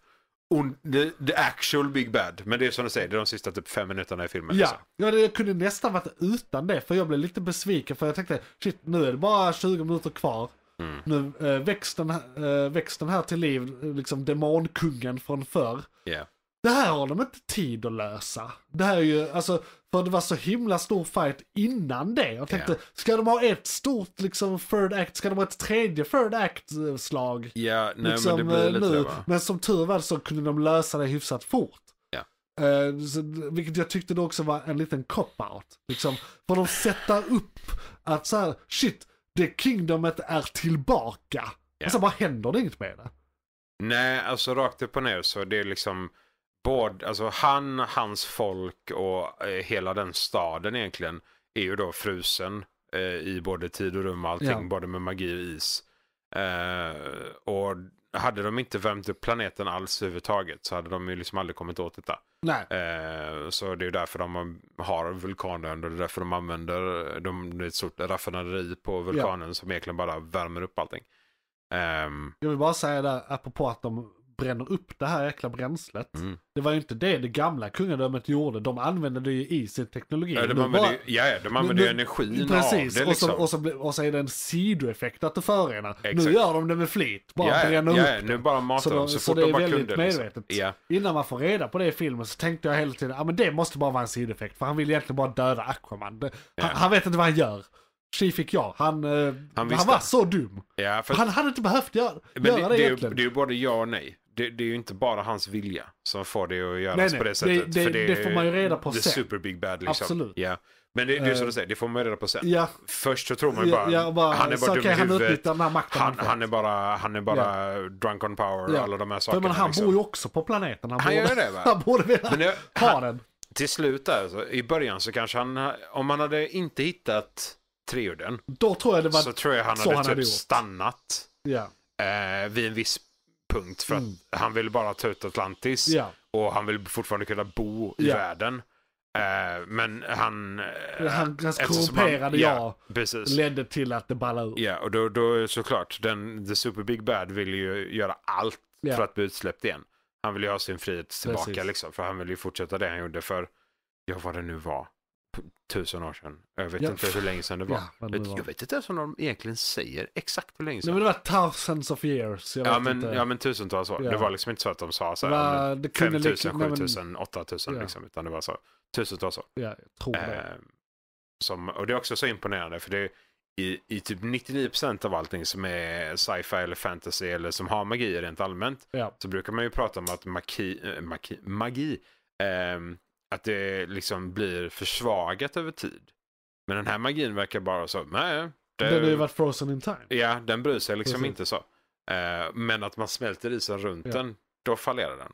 the, the, actual Big Bad. Men det är som du säger, det är de sista typ fem minuterna i filmen. Ja, alltså. ja det kunde nästan varit utan det. För jag blev lite besviken för jag tänkte, shit nu är det bara 20 minuter kvar. Mm. Nu äh, eh, väcks, den, äh, eh, väcks den här till liv, liksom demonkungen från förr. Yeah det här har de inte tid att lösa. Det här är ju, alltså, för det var så himla stor fight innan det. Jag tänkte, yeah. ska de ha ett stort liksom third act, ska de ha ett tredje third act-slag? Ja, yeah, nej liksom, men det liksom, blir eh, lite nu. Det, men som tur var så kunde de lösa det hyfsat fort. Yeah. Uh, vilket jag tyckte då också var en liten cop-out. Liksom, för de sätta upp att så här, shit, det kingdomet är tillbaka. Och sen bara händer det inget med det. Nej, alltså rakt upp och ner så det är liksom både, alltså han, hans folk och eh, hela den staden egentligen är ju då frusen eh, i både tid och rum och allting, ja. både med magi och is. Eh, och hade de inte värmt upp planeten alls överhuvudtaget så hade de ju liksom aldrig kommit åt detta. Nej. Eh, så det är ju därför de har vulkanön och det är därför de använder, de, det är ett stort raffinaderi på vulkanen ja. som egentligen bara värmer upp allting. Um, jag vill bara säga det, apropå att de bränner upp det här jäkla bränslet. Mm. Det var ju inte det det gamla kungadömet gjorde. De använde det ju i sin teknologi. Ja, de använde, bara, ja, de använde nu, ju energin precis, av det. Liksom. Och, så, och, så, och så är det en sidoeffekt att det förorenar. Nu gör de det med flit. Bara ja, bränner ja, upp nu det. bara matar så, de, så, så det är väldigt kunde, liksom. medvetet. Liksom. Innan man får reda på det i filmen så tänkte jag hela tiden, ja ah, men det måste bara vara en sidoeffekt. För han vill egentligen bara döda Aquaman. Det, han, han vet inte vad han gör. Tji fick jag. Eh, han, han, han, var så dum. Ja, för... Han hade inte behövt göra, göra det, det egentligen. Är, det är ju både ja och nej det, det, är ju inte bara hans vilja som får det att göras nej, nej. på det sättet. Det, det, det, det får man ju reda på sen. Det super big bad liksom. Absolut. Yeah. Men det, det är som eh, du säger, det får man ju reda på sen. Yeah. Först så tror man ju bara, yeah, bara, han är bara dum i huvudet. Han, han, han, är bara, han är bara drunk on power och alla de här sakerna. men han liksom. bor ju också på planeten. Han, han borde, gör det va? <laughs> han borde vilja ha den. Till slut där, alltså, i början så kanske han, om han hade inte hittat treorden. Då tror jag det var så tror jag han hade typ hade stannat eh, vid en viss punkt. För mm. att han vill bara ta ut Atlantis. Yeah. Och han vill fortfarande kunna bo i yeah. världen. Uh, men han... Uh, han hans eh, korrumperade jag ja, ledde till att det ballade ur. Ja, yeah, och då, då såklart, den, The Super Big Bad vill ju göra allt yeah. för att bli utsläppt igen. Han vill ju ha sin frihet tillbaka precis. liksom, för han vill ju fortsätta det han gjorde för, ja vad det nu var tusen år sedan. Jag vet ja. inte hur länge sedan det var. Ja, det var. Jag vet inte ens om de egentligen säger exakt hur länge sedan. Nej, men det var thousands of years. ja, men, inte. ja, men tusentals år. Ja. Det var liksom inte så att de sa så här, det, det 5000, 7000, 8000 liksom. Utan det var så tusentals år. Ja, jag tror det. Eh, som, och det är också så imponerande för det är i, i typ 99% av allting som är sci-fi eller fantasy eller som har magi rent allmänt. Ja. Så brukar man ju prata om att magi... Eh, maki, magi eh, att det liksom blir försvagat över tid. Men den här magin verkar bara så, nej. Det... Den har ju varit frozen in time. Ja, den bryr sig liksom Precis. inte så. Uh, men att man smälter isen runt ja. den, då fallerar den.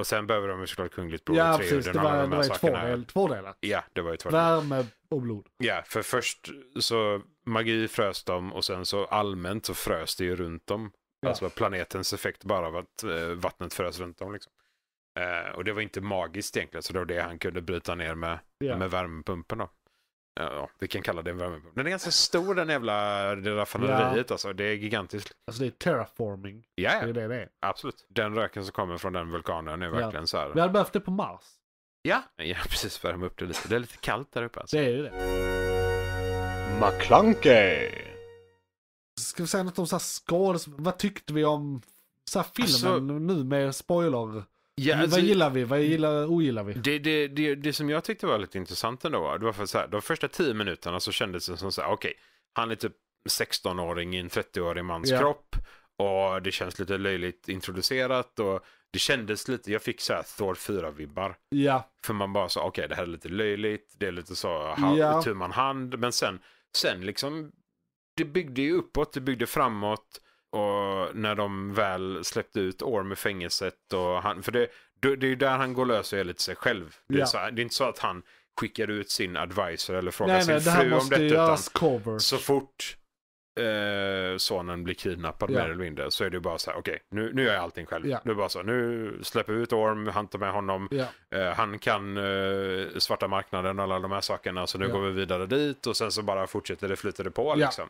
Och sen behöver de ju såklart kungligt blod ja, och tre det var, de det var sakerna. Två, del, två delar. Ja, det var ju två delar. Värme och blod. Ja, för först så magi frös de och sen så allmänt så frös det ju runt dem. Ja. Alltså planetens effekt bara av att eh, vattnet frös runt dem liksom. Uh, och det var inte magiskt egentligen, så det var det han kunde bryta ner med, yeah. med värmepumpen. Då. Eh, ja, vi kan kalla det en värmepump. Den är ganska stor den jävla det raffinaderiet ja. alltså. Det är gigantiskt. Alltså det är terraforming. Ja, yeah. det är det Absolut. Den röken som kommer från den vulkanen är verkligen ja. så här. Vi hade behövt det på Mars. Ja, ja <laughs> precis. Värma upp det lite. Det är lite kallt där uppe alltså. Det är ju det. McClunkey. Ska vi säga något om så här skådis... Vad tyckte vi om så här filmen alltså... nu med spoiler? Ja, alltså, vad gillar vi? Vad gillar, ogillar vi? Det, det, det, det som jag tyckte var lite intressant ändå var, det var för så här, de första tio minuterna så kändes det som så här, okej, okay, han är typ 16-åring i en 30-årig mans ja. kropp och det känns lite löjligt introducerat och det kändes lite, jag fick så här Thor 4-vibbar. Ja. För man bara sa, okej okay, det här är lite löjligt, det är lite så, hand, ja. tu man hand, men sen, sen liksom, det byggde ju uppåt, det byggde framåt och när de väl släppte ut Orm i fängelset och han, för det, det är ju där han går lös och är lite sig själv. Det är, ja. så, det är inte så att han skickar ut sin advisor eller frågar nej, sin nej, fru det här om detta. Göras cover. Så fort eh, sonen blir kidnappad yeah. mer eller mindre så är det bara så här, okej, okay, nu, nu gör jag allting själv. Yeah. Nu bara så, nu släpper vi ut Orm, han tar med honom, yeah. eh, han kan eh, svarta marknaden och alla de här sakerna, så nu går vi vidare dit och sen så bara fortsätter det, flyter det på liksom.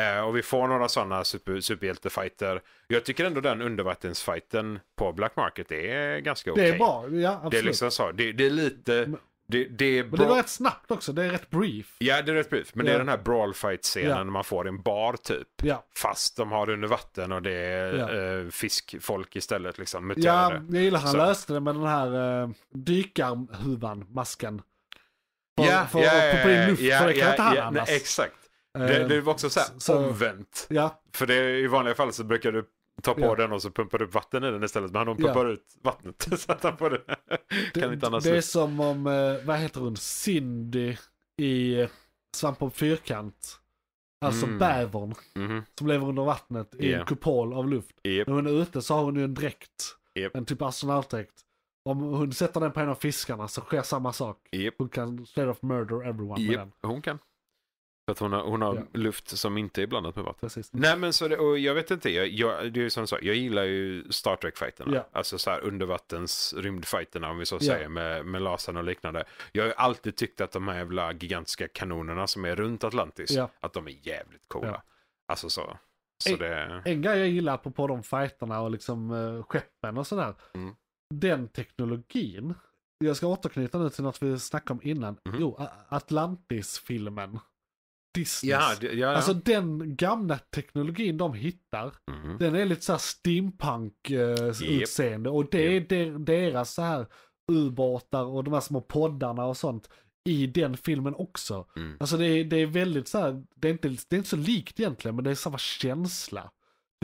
Eh, och vi får några sådana super, superhjältefighter. Jag tycker ändå den undervattensfighten på Black Market är ganska okej. Okay. Det är bra, ja absolut. Det är liksom så, det, det är lite... Det, det, är bra... det var rätt snabbt också, det är rätt brief. Ja, det är rätt brief. Men ja. det är den här brawl fight scenen ja. man får i en bar typ. Ja. Fast de har det under vatten och det är eh, fiskfolk istället. Liksom, ja, jag gillar han så. löste det med den här eh, dykarhuvan, masken. För, ja, för, ja, ja, på, på luft, ja, för det kan ja, inte han annars. Nej, exakt. Det, eh, det var också så här så, omvänt. Ja. För det, i vanliga fall så brukar du ta på ja. den och så pumpar du upp vatten i den istället. Men han pumpar ja. ut vattnet. <laughs> så att han på det. det kan inte annars det är som om, eh, vad heter hon, Cindy i eh, Svamp på fyrkant. Alltså mm. bävern mm. som lever under vattnet i yeah. en kupol av luft. Yep. När hon är ute så har hon ju en dräkt. Yep. En typ astronautdräkt. Om hon sätter den på en av fiskarna så sker samma sak. Yep. Hon kan straight off murder everyone yep. med den. Hon kan att hon har, hon har ja. luft som inte är blandat med vatten. Precis. Nej men så det, och jag vet inte, jag, jag, det är som du jag gillar ju Star Trek-fighterna. Ja. Alltså så här undervattens rymdfighterna om vi så säger med, med lasern och liknande. Jag har ju alltid tyckt att de här jävla gigantiska kanonerna som är runt Atlantis, att de är jävligt coola. Alltså så. så en, det... en grej jag gillar på, på de fighterna och liksom uh, skeppen och sådär. Mm. Den teknologin jag ska återknyta nu till något vi snackade om innan. Mm. Jo, Atlantis-filmen. Disneys. Ja, ja, ja. Alltså den gamla teknologin de hittar, mm. den är lite såhär steampunk-utseende. Eh, uh, yep. Och det yep. är deras så här ubåtar och de här små poddarna och sånt i den filmen också. Mm. Alltså det är, det är väldigt så här, det är, inte, det är inte så likt egentligen men det är samma känsla.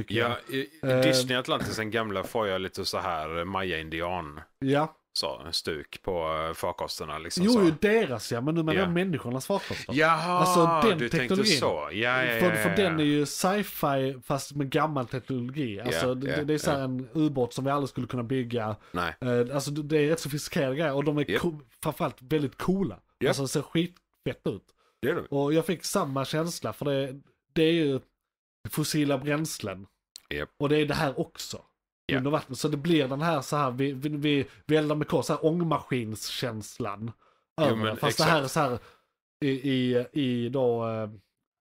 Ja, jag. Eh, Disney Atlantis, den gamla, får jag lite så här Maya-indian. Ja så, stuk på eh, farkosterna. Liksom, jo, så. ju deras ja, men nu menar jag människornas farkoster. Jaha, alltså, den du teknologin, tänkte så. Ja, ja, för, för den är ju sci-fi fast med gammal teknologi. Alltså, det, det, är så en ubåt som vi aldrig skulle kunna bygga. Nej. Eh, alltså det är rätt sofistikerade grejer och de är yep. framförallt väldigt coola. Yep. Alltså det ser skitfett ut. Det det. Och jag fick samma känsla för det, det är ju fossila bränslen. Yep. Och det är det här också yeah. under vattnet. Så det blir den här så här, vi, vi, vi, vi eldar med kol, så här ångmaskinskänslan. Jo, men, Fast exakt. det här är så här, i, i, i då eh,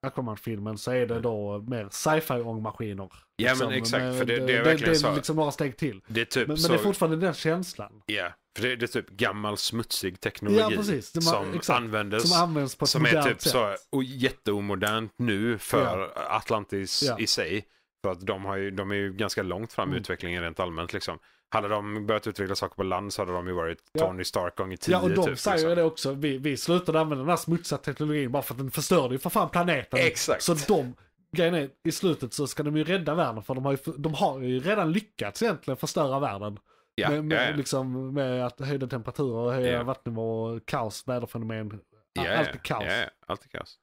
Aquaman-filmen så är det då mer sci-fi ångmaskiner. Ja men liksom. exakt, men, för det, eh, det, är verkligen så. Det, det är liksom några steg till. Det är typ men, men det är fortfarande den känslan. Ja, yeah. för det, det, är typ gammal smutsig teknologi ja, precis. Man, som exakt. användes. Som används på ett Som är typ sätt. så jätteomodernt nu för yeah. Atlantis yeah. i sig. Och att de, har ju, de är ju ganska långt fram i mm. utvecklingen rent allmänt. Liksom. Hade de börjat utveckla saker på land så hade de ju varit Tony Stark gånger 10. Ja, och de typ, säger liksom. det också. Vi, vi slutade använda den här smutsiga teknologin bara för att den förstörde ju för fan planeten. Exakt. Så de, grejen är, i slutet så ska de ju rädda världen för de har ju, de har ju redan lyckats egentligen förstöra världen. Ja, med, med, ja, ja. Liksom, med att höjda temperaturer, höja ja. vattennivåer, kaos, väderfenomen. Ja, allt är kaos. Ja, allt är kaos.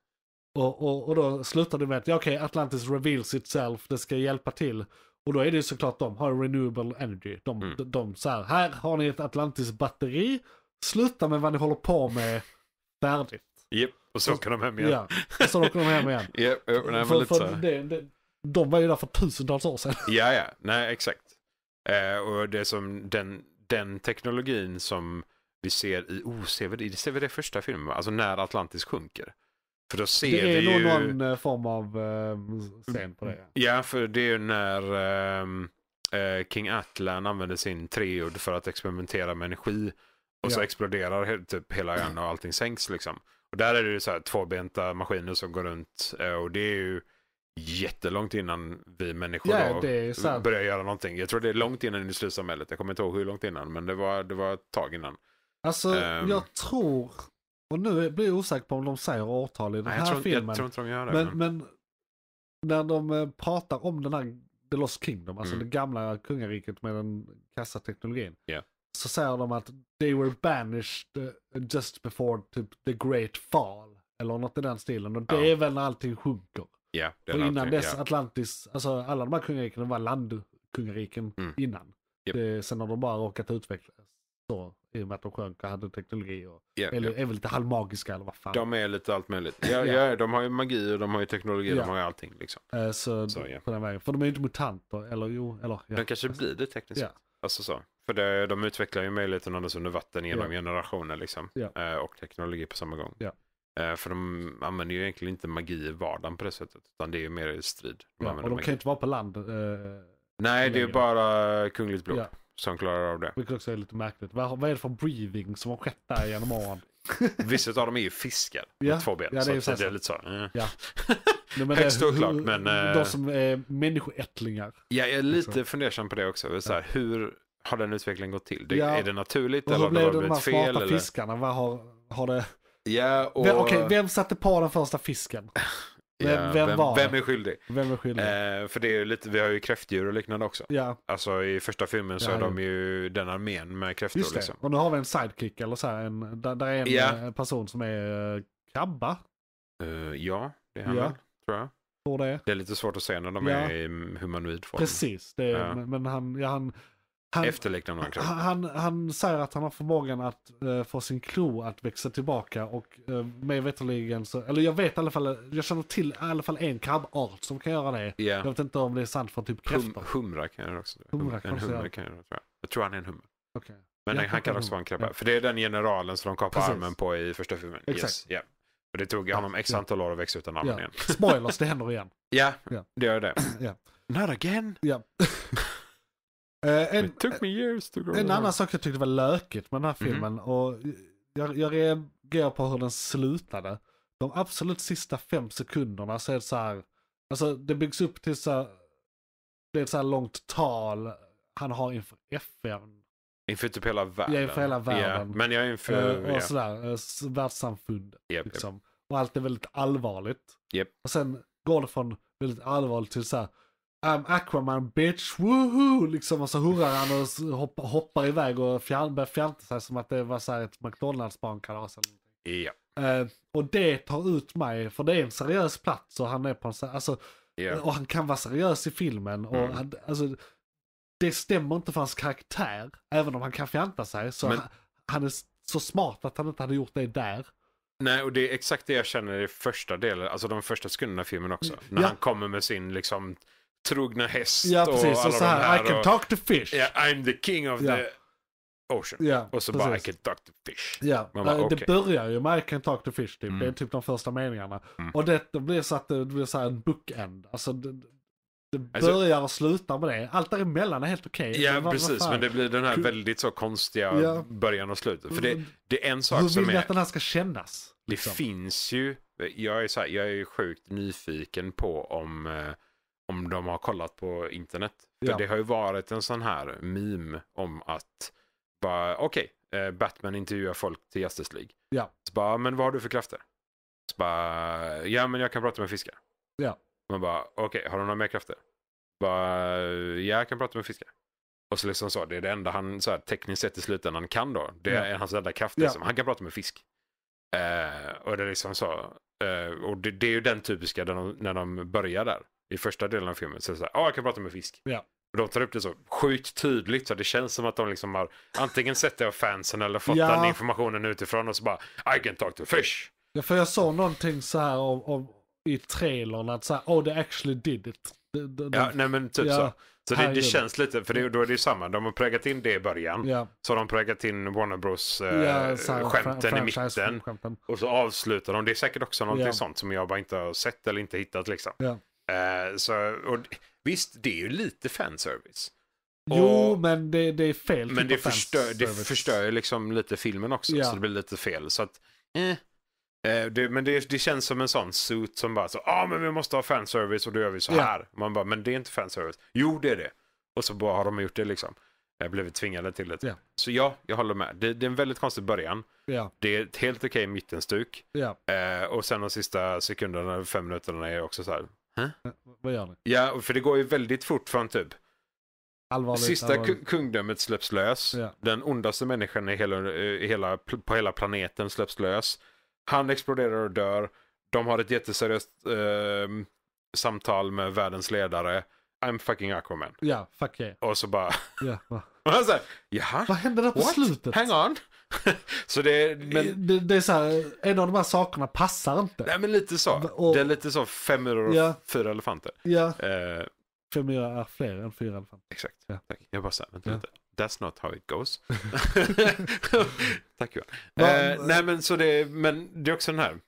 Och, och, och då slutar det med att, ja, okej, okay, Atlantis reveals itself, det ska hjälpa till. Och då är det ju såklart de har renewable energy. De, mm. de, de så här, här har ni ett Atlantis-batteri, sluta med vad ni håller på med, färdigt. Yep. Och så åker de hem igen. Ja, och så åker de hem igen. yep, <laughs> yep, nej, för, för det, det, de var ju där för tusentals år sedan. ja, ja, nej exakt. Eh, och det som den, den teknologin som vi ser i, oh, ser vi det, ser vi det första filmen? Alltså när Atlantis sjunker. För då ser det är vi nog ju... någon eh, form av eh, scen på det. Ja, för det är ju när ehm, eh, King Atlan använder sin treod för att experimentera med energi. Och ja. så exploderar typ hela ön och allting sänks liksom. Och där är det ju så här tvåbenta maskiner som går runt. Eh, och det är ju jättelångt innan vi människor ja, då börjar göra någonting. Jag tror det är långt innan industrisamhället. Jag kommer inte ihåg hur långt innan, men det var, det var ett tag innan. Alltså, um, jag tror och nu blir jag osäker på om de säger årtal i den Nej, här jag tror, filmen. Jag tror inte de gör det. Men, men, när de eh, pratar om den här The Lost Kingdom, alltså mm. det gamla kungariket med den kassa teknologin. Yeah. Så säger de att they were banished eh, just before typ, the great fall. Eller något i den stilen. Och det oh. är väl när allting sjunker. Yeah, För innan allting, dess, yeah. Atlantis, alltså alla de här kungariken var landkungariken mm. innan. Yep. Det, sen har de bara råkat utveckla, så. I och med att de sjönk och hade teknologi. Och, yeah, eller yeah. är väl lite halvmagiska eller vad fan. De är lite allt möjligt. Ja, yeah. <laughs> ja. de har ju magi och de har ju teknologi. Yeah. De har ju allting liksom. Eh, så, så på den vägen. För de är ju inte mutanter. Eller jo, eller. Ja. De kanske blir det tekniskt sett. Alltså så. För det, de utvecklar ju möjligheten att under vatten genom generationer liksom. Eh, och teknologi på samma gång. Eh, för de använder ju egentligen inte magi i vardagen på det sättet. Utan det är ju mer i strid. De ja, och de magi. kan ju inte vara på land. Eh, Nej, det är ju bara kungligt blod. Ja som klarar av det. Vilket också är lite märkligt. Vad, vad är det för breathing som har skett där genom åren? <laughs> Vissa av dem är ju fiskar ja, med två ben. Ja, det är så, så det är lite så. Mm. Ja. <laughs> Nej, men Högst oklart men... Eh, de som är människoättlingar. Ja, jag är lite liksom. fundersam på det också. Så här, Hur har den utvecklingen gått till? Det, ja. Är det naturligt eller har det blivit fel? Hur blev de här smarta fiskarna? Vad har, har det... Ja, och... Okej, okay, vem satte på den första fisken? <laughs> Vem, vem, vem, vem är skyldig? Vem är skyldig? Eh, för det är lite, vi har ju kräftdjur och liknande också. Ja. Alltså i första filmen så ja, är de ju den armén med kräftor. Just det. Liksom. Och nu har vi en sidekick eller så här, en, där, där är en ja. Eh, person som är eh, krabba. Uh, eh, ja, det är han ja. tror jag. Tror det. det är lite svårt att säga när de är i humanoid form. Precis, är, men han, ja, han han, Efterliknar någon kanske. Han, han säger att han har förmågan att uh, få sin klo att växa tillbaka och uh, mig veterligen så, eller jag vet i alla fall, jag känner till i alla fall en krabbart som kan göra det. Yeah. Jag vet inte om det är sant för typ kräftor. Hum, humra kan jag också. Humra kan, en humra kan jag, tror jag. jag tror han är en humra. Okay. Men jag han kan också vara en krabba. Ja. För det är den generalen som de kapar Precis. armen på i första filmen. Exakt. Yes. Yeah. Och det tog honom x antal år att växa utan armen yeah. igen. Spoilers, det händer igen. <laughs> Ja, yeah. det gör det. yeah. Not again! Yeah. <laughs> Uh, en, It took me years to grow En annan sak jag tyckte var lökigt med den här mhm. filmen mm. och jag, jag reagerar på hur den slutade. De absolut sista fem sekunderna så är det så här, alltså det byggs upp till så här, det är ett så här långt tal han har inför FN. Inför typ hela världen. Ja, inför hela världen. Yeah. Men jag är inför... Uh, och yeah. sådär, uh, världssamfundet. Yep, liksom. yep. Och allt är väldigt allvarligt. Yep. Och sen går det från väldigt allvarligt till så här, I'm Aquaman bitch, woohoo! Liksom och så hurrar han och hoppar, hoppar iväg och fjant, börjar fjanta sig som att det var så här ett McDonalds barnkalas eller någonting. Yeah. Uh, och det tar ut mig, för det är en seriös plats och han är på en så alltså, yeah. och han kan vara seriös i filmen. Och mm. han, alltså, det stämmer inte för hans karaktär, även om han kan fjanta sig. Så Men... han, han är så smart att han inte hade gjort det där. Nej, och det är exakt det jag känner i första delen, alltså de första sekunderna i filmen också. När ja. han kommer med sin liksom trogna häst. Ja, precis. Och, alla så här, här, I can och, talk to fish. Yeah, I'm the king of yeah. the ocean. Yeah, och så precis. bara I can talk to fish. Ja, bara, okay. Eh, det börjar ju med I can talk to fish, typ. Mm. det är mm. typ de första meningarna. Mm. Och det, det, blir så att det blir så en bookend. Alltså, det, det alltså- börjar och slutar med det. Allt däremellan är helt okej. Okay. Ja, men precis. Men det blir den här väldigt så konstiga ja. början och slutet. För det, mm. det är en sak Hur som är... att den här ska kännas? Det liksom? finns ju... Jag är, så här, jag är sjukt nyfiken på om eh, om de har kollat på internet. För ja. det har ju varit en sån här meme om att bara okej, okay, eh, Batman intervjuar folk till Justice League. Ja. Så bara, men vad har du för krafter? Så bara, ja men jag kan prata med fiskar. Ja. Man bara, okej, okay, har du några mer krafter? Bara, ja, jag kan prata med fiskar. Och så liksom så, det är det enda han så här, tekniskt sett i slutändan kan då. Det är ja. hans enda krafter. Liksom. Ja. Han kan prata med fisk. Uh, och det är liksom så. Uh, och det, det, är ju den typiska när de, när de börjar där i första delen av filmen så är det så här, jag kan prata med fisk. Ja. Och de tar upp det så sjukt tydligt så det känns som att de liksom har antingen sett det av fansen eller fått ja. den informationen utifrån och så bara I can talk to fish. Ja, för jag såg någonting så här om, om i trailern att så här, oh they actually did it. De, de, ja, nej men typ ja, så. Så det, det känns lite, för det, då är det ju samma. De har präglat in det i början. Ja. Så har de präglat in Warner Bros eh, ja, skämten i mitten. Och så avslutar de. Det är säkert också någonting sånt som jag bara inte har sett eller inte hittat liksom. Eh, så, och, visst, det är ju lite fanservice. Jo, och, men det, det, är fel Men typ det, förstör, det förstör liksom lite filmen också, ja. så det blir lite fel. Så att, eh. eh. Det, men det, det, känns som en sån suit som bara så, ja ah, men vi måste ha fanservice och då gör vi så här. Yeah. Man bara, men det är inte fanservice. Jo det är det. Och så bara har de gjort det liksom. Jag blev tvingade till det. Yeah. Så ja, jag håller med. Det, det är en väldigt konstig början. Yeah. Det är ett helt okej mittenstuk. Eh, och sen de sista sekunderna, fem minuterna är också så här, Hä? Eh, vad gör ni? Ja, för det går ju väldigt fort fram typ. Allvarligt, Sista allvarligt. kungdömet släpps lös. Ja. Den ondaste människan i hela, eh, i hela, på hela planeten släpps lös. Han exploderar och dör. De har ett jätteseriöst eh, samtal med världens ledare. I'm fucking Aquaman. Ja, fuck yeah. Och så bara... Ja, va? <laughs> och han säger, jaha? Vad hände där på What? slutet? Hang on. <laughs> så det, men... Eh, det, det är så här, en av de här sakerna passar inte. Nej men lite så. Och... Det är lite så fem myror och ja. fyra elefanter. Ja. Eh... Fem myror är fler än fyra elefanter. Exakt. Ja. Jag bara så vänta ja. lite. That's not how it goes. <laughs> <laughs> Tack Johan. Eh, nej men så det, men det är också den här.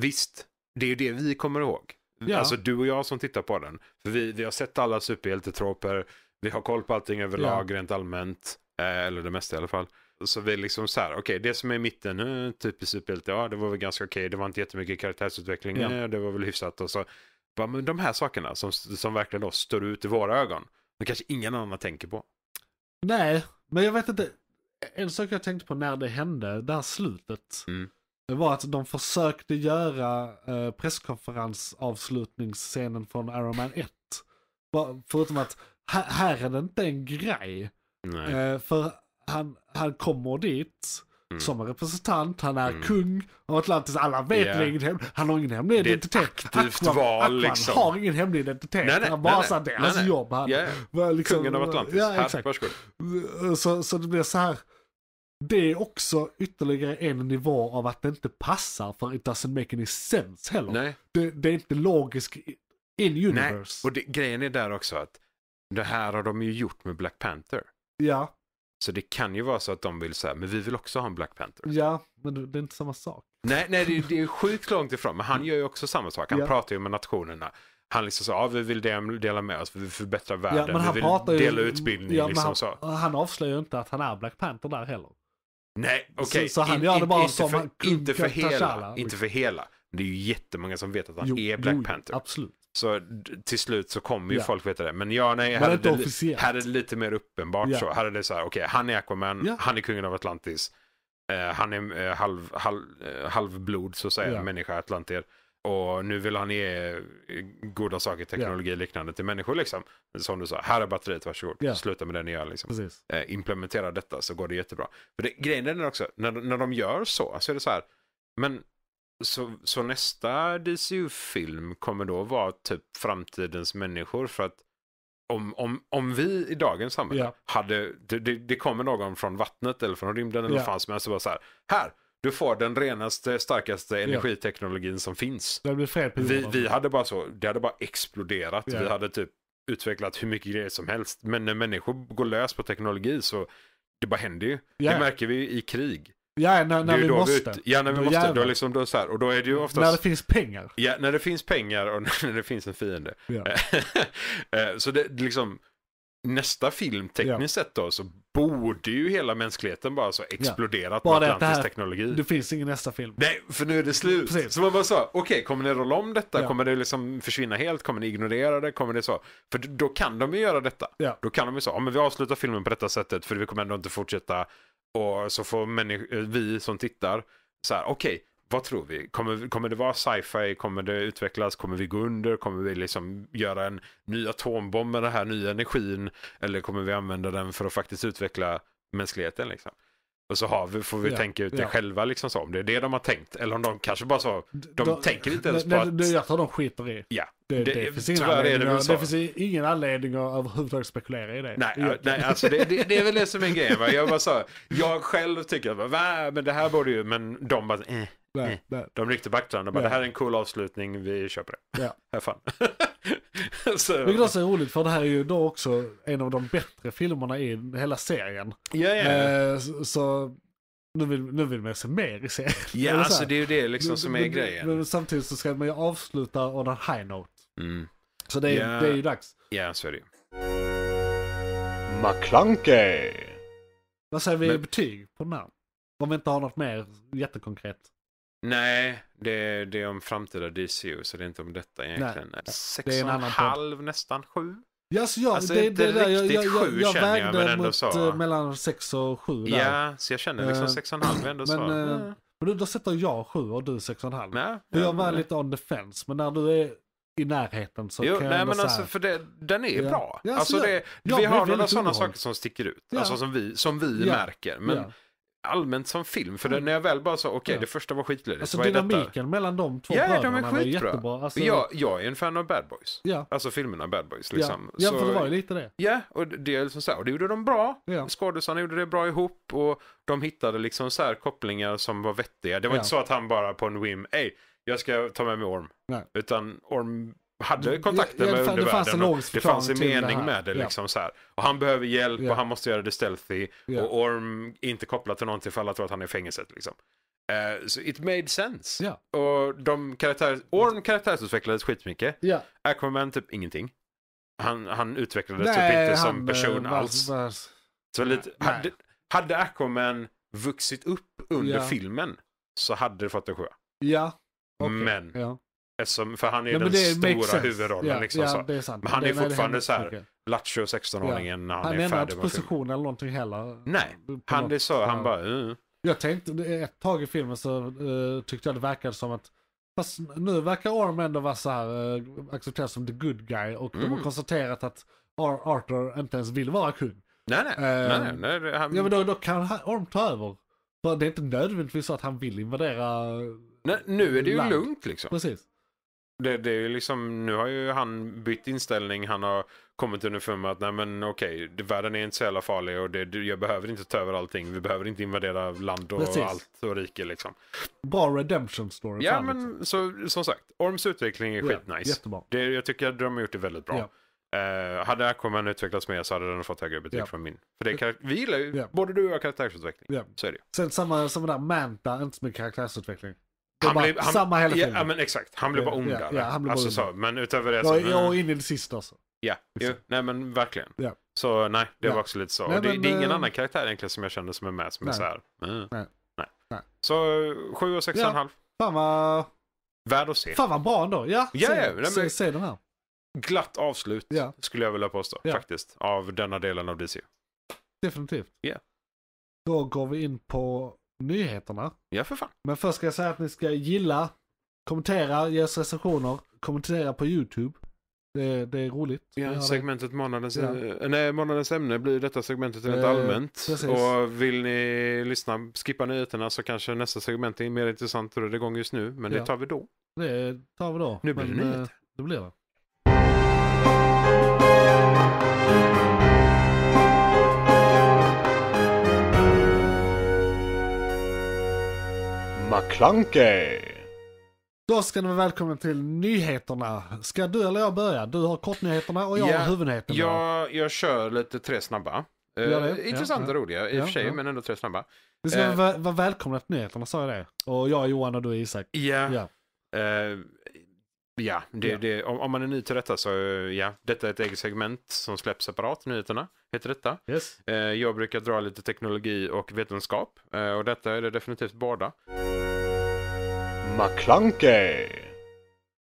Visst, det är ju det vi kommer ihåg. Ja. Alltså du och jag som tittar på den. För vi, vi har sett alla superhjältetroper. Vi har koll på allting överlag ja. rent allmänt. Eh, eller det mesta i alla fall så vi liksom så här, okej, okay, det som är i mitten nu, eh, typiskt superhjälte, ja det var väl ganska okej, okay, det var inte jättemycket karaktärsutveckling, ja. Nej, eh, det var väl hyfsat och så. Bara, men de här sakerna som, som verkligen då står ut i våra ögon, men kanske ingen annan tänker på. Nej, men jag vet inte, en sak jag tänkte på när det hände, det här slutet, mm. det var att de försökte göra eh, presskonferensavslutningsscenen från Iron Man 1. Bara, förutom att här, är det inte en grej. Eh, för han, han kommer dit mm. som en representant, han är mm. kung av Atlantis, alla vet yeah. ingen hem, han har ingen hemlig identitet. Det är ett aktivt Aquaman, val Aquaman liksom. han har ingen hemlig identitet, nej, nej, han bara sa det, är hans jobb. Han, yeah. liksom, Kungen av Atlantis, ja, exakt. Så, så det blir så här, det är också ytterligare en nivå av att det inte passar för it doesn't make any sense heller. Nej. Det, det är inte logiskt in universe. Nej. Och det, grejen är där också att det här har de ju gjort med Black Panther. Ja. Så det kan ju vara så att de vill säga, men vi vill också ha en Black Panther. Ja, men det är inte samma sak. Nej, nej det, det är sjukt långt ifrån. Men han mm. gör ju också samma sak. Han ja. pratar ju med nationerna. Han liksom sa, vi vill dela med oss, vi vill förbättra världen, ja, men han vi vill pratar ju, dela utbildning. Ja, liksom han, så. han avslöjar ju inte att han är Black Panther där heller. Nej, okej. Okay. Så, så, han in, gör det bara inte som för, han Inte för hela, inte för hela. Det är ju jättemånga som vet att han jo, är Black jo, Panther. Absolut. Så till slut så kommer ju yeah. folk veta det. Men ja, nej, här är, det, li här är det lite mer uppenbart yeah. så. Här är det så här, okej, okay, han är Aquaman, yeah. han är kungen av Atlantis. Eh, han är eh, halv, halv, eh, halvblod, så att säga, yeah. människa, atlantier. Och nu vill han ge eh, goda saker, teknologi yeah. liknande till människor liksom. Som du sa, här är batteriet, varsågod. Yeah. Sluta med det ni gör liksom. Eh, implementera detta så går det jättebra. För det, grejen är den också, när, när de gör så, så är det så här, men så, så nästa DCU-film kommer då vara typ framtidens människor för att om, om, om vi i dagens samhälle yeah. hade, det, det, det, kommer någon från vattnet eller från rymden eller yeah. vad fan som helst och bara så här, här, du får den renaste, starkaste energiteknologin yeah. som finns. Det blir fred på vi, vi hade bara så, det hade bara exploderat. Yeah. Vi hade typ utvecklat hur mycket grejer som helst. Men när människor går lös på teknologi så det bara händer ju. Det märker vi i krig. Ja, när, när vi måste. Ut, ja, när vi då måste. Då liksom, då så här, och då är det ju oftast... När det finns pengar. Ja, när det finns pengar och <laughs> när det finns en fiende. Ja. Eh, <laughs> eh, så det liksom, nästa film tekniskt ja. sett då, så borde ju hela mänskligheten bara så exploderat ja. bara med Atlantis här, teknologi. Det finns ingen nästa film. Nej, för nu är det slut. Precis. Så man bara så, okej, okay, kommer ni rolla om detta? Ja. Kommer det liksom försvinna helt? Kommer ni ignorera det? Kommer det så? För då kan de ju göra detta. Ja. Då kan de ju så, ja men vi avslutar filmen på detta sättet för vi kommer ändå inte fortsätta och så får vi som tittar så här, okej, okay, vad tror vi? Kommer, kommer det vara sci-fi? Kommer det utvecklas? Kommer vi gå under? Kommer vi liksom göra en ny atombomb med den här nya energin? Eller kommer vi använda den för att faktiskt utveckla mänskligheten liksom? Och så har vi, får vi ja, tänka ut det ja. själva liksom så. Om det är det de har tänkt. Eller om de kanske bara så. De, de tänker inte ens på att... Det jag tror de skiter i. Ja. Det, det, det, finns, ingen anledning, det, det finns ingen anledning att överhuvudtaget spekulera i det. Nej, ja. nej alltså det, det, är väl det som är grejen. Va? Jag, bara så, jag själv tycker att va, men det här borde ju, men de bara eh, nej, eh. Nej. De ryckte back till varandra bara nej. det här är en cool avslutning, vi köper det. Ja. Här fan. <laughs> <laughs> så. är också roligt för det här är ju då också en av de bättre filmerna i hela serien. Ja, ja. Eh, så nu vill, nu vill man se mer i serien. Ja, alltså det är ju det liksom som är grejen. Men samtidigt så ska man ju avsluta on a high note. Mm. Så det är, ja. det är ju dags. Ja, så är det ju. McClunkey. Vad säger vi men... betyg på den här? Om vi inte har något mer jättekonkret. Nej, det, det är om framtida DCU så det är inte om detta egentligen. Nej, sex det är en och en halv, podd. nästan sju. Yes, alltså, ja, alltså det, inte det, riktigt jag, jag, jag, jag känner jag men ändå mot, så. Eh, mellan sex och sju där. Ja, så jag känner liksom uh, sex och en halv ändå men, så. Uh, mm. Men då, sätter jag sju och du sex och en halv. Nej, för jag var nej. lite on the men när du är i närheten så jo, kan nej, jag men alltså, för det, Den är ja. bra. Ja, alltså, det, ja, vi har några sådana saker som sticker ut. Alltså som vi, som vi märker. Men allmänt som film. För mm. när jag väl bara sa okej, okay, ja. det första var skitlödigt. Alltså Vad dynamiken mellan de två ja, bröderna de är var jättebra. Alltså... Jag, jag är en fan av Bad Boys. Ja. Alltså filmerna Bad Boys liksom. Ja, ja så... för det var ju lite det. Ja, och det är liksom så här, och det gjorde de bra. Ja. Skådisarna gjorde det bra ihop och de hittade liksom så här kopplingar som var vettiga. Det var ja. inte så att han bara på en whim, ej, jag ska ta med mig Orm. Nej. Utan Orm hade kontakter med undervärlden. Det fanns en Det fanns en mening det med det. Liksom, ja. så här. Och han behöver hjälp ja. och han måste göra det stealthy. Ja. Och Orm är inte kopplad till någonting för alla tror att han är i fängelset. Liksom. Uh, så it made sense. Och de karaktär, Orm karaktärsutvecklades skitmycket. Yeah. Aquaman typ ingenting. Han, han utvecklades typ Nej, typ inte som eh, person var, alls. Var... Så lite, hade, hade Aquaman vuxit upp under filmen så hade det fått en sjua. Ja. Okay. Men som, för han är ja, den stora huvudrollen. Yeah, liksom, yeah, men han det, är fortfarande så här, Lattjo 16-åringen yeah. när han, han är färdig med filmen. Han position eller någonting heller. Nej, han är så, han bara... Uh. Jag tänkte ett tag i filmen så uh, tyckte jag det verkade som att Fast nu verkar Orm ändå vara så här, uh, eh, accepterad som the good guy och mm. de har mm. konstaterat att Ar Arthur inte ens vill vara kung. Nej, nej. Uh, nej, nej, nej han... Ja, men då, då kan Orm ta över. För det är inte nödvändigtvis så att han vill invadera Nej, nu är det ju land. lugnt liksom. Precis. Det, det är liksom, nu har ju han bytt inställning. Han har kommit underfund med att nej men okej, okay, världen är inte så jävla farlig och det, jag behöver inte ta över allting. Vi behöver inte invadera land och Precis. allt och rike liksom. Bra redemption story. Ja men liksom. så, som sagt, Orms utveckling är yeah, skitnice. Jättebra. Det, jag tycker att de har gjort det väldigt bra. Yeah. Uh, hade Aquaman utvecklats mer så hade den fått högre betyg yeah. från min. För det är vi gillar ju, yeah. både du och jag karaktärsutveckling. Yeah. Så är det ju. Sen samma som den där Manta, inte så mycket karaktärsutveckling han bara, blev, han, samma hela tiden. Ja, men exakt. Han blev bara ondare. ja, ja, han blev alltså, bara så, Men utöver det så... Ja, och in i det sista också. Ja, jo, nej men verkligen. Ja. Så nej, det ja. var också lite så. Nej, det, men, det, är ingen äh... annan karaktär egentligen som jag känner som är med som nej. är så här. Mm. Nej. Nej. nej. Så sju och sex Ja. Och halv. Fan vad... Värd att se. Fan vad bra ändå. Ja, ja, se, ja, men... se den här. Glatt avslut ja. skulle jag vilja påstå faktiskt. Av denna delen av DC. Definitivt. Ja. Yeah. Då går vi in på nyheterna. Ja, för fan. Men först ska jag säga att ni ska gilla, kommentera, ge oss recensioner, kommentera på YouTube. Det, det är roligt. Ja, segmentet månadens, ja. Eh, nej, månadens ämne blir detta segmentet rent eh, allmänt. Precis. Och vill ni lyssna, skippa nyheterna så kanske nästa segment är mer intressant då är det igång just nu. Men ja. det tar vi då. Det tar vi då. Nu blir men, det nyheter. Eh, det blir det. McClunkey! Då ska ni vara välkomna till nyheterna. Ska du eller jag börja? Du har kortnyheterna och jag ja, har huvudnyheterna. Jag, jag kör lite tre snabba. Uh, intressanta och ja, roliga i och ja, för sig, ja. men ändå tre snabba. Vi ska uh, vara välkomna till nyheterna, sa jag det. Och jag är Johan och du är Isak. Ja. Yeah. Uh, Ja, det, ja. Det, om, om, man är ny till detta så eh, ja, detta är ett eget segment som släpps separat, nyheterna heter detta. Yes. Eh, jag brukar dra lite teknologi och vetenskap eh, och detta är det definitivt båda. McClunkey!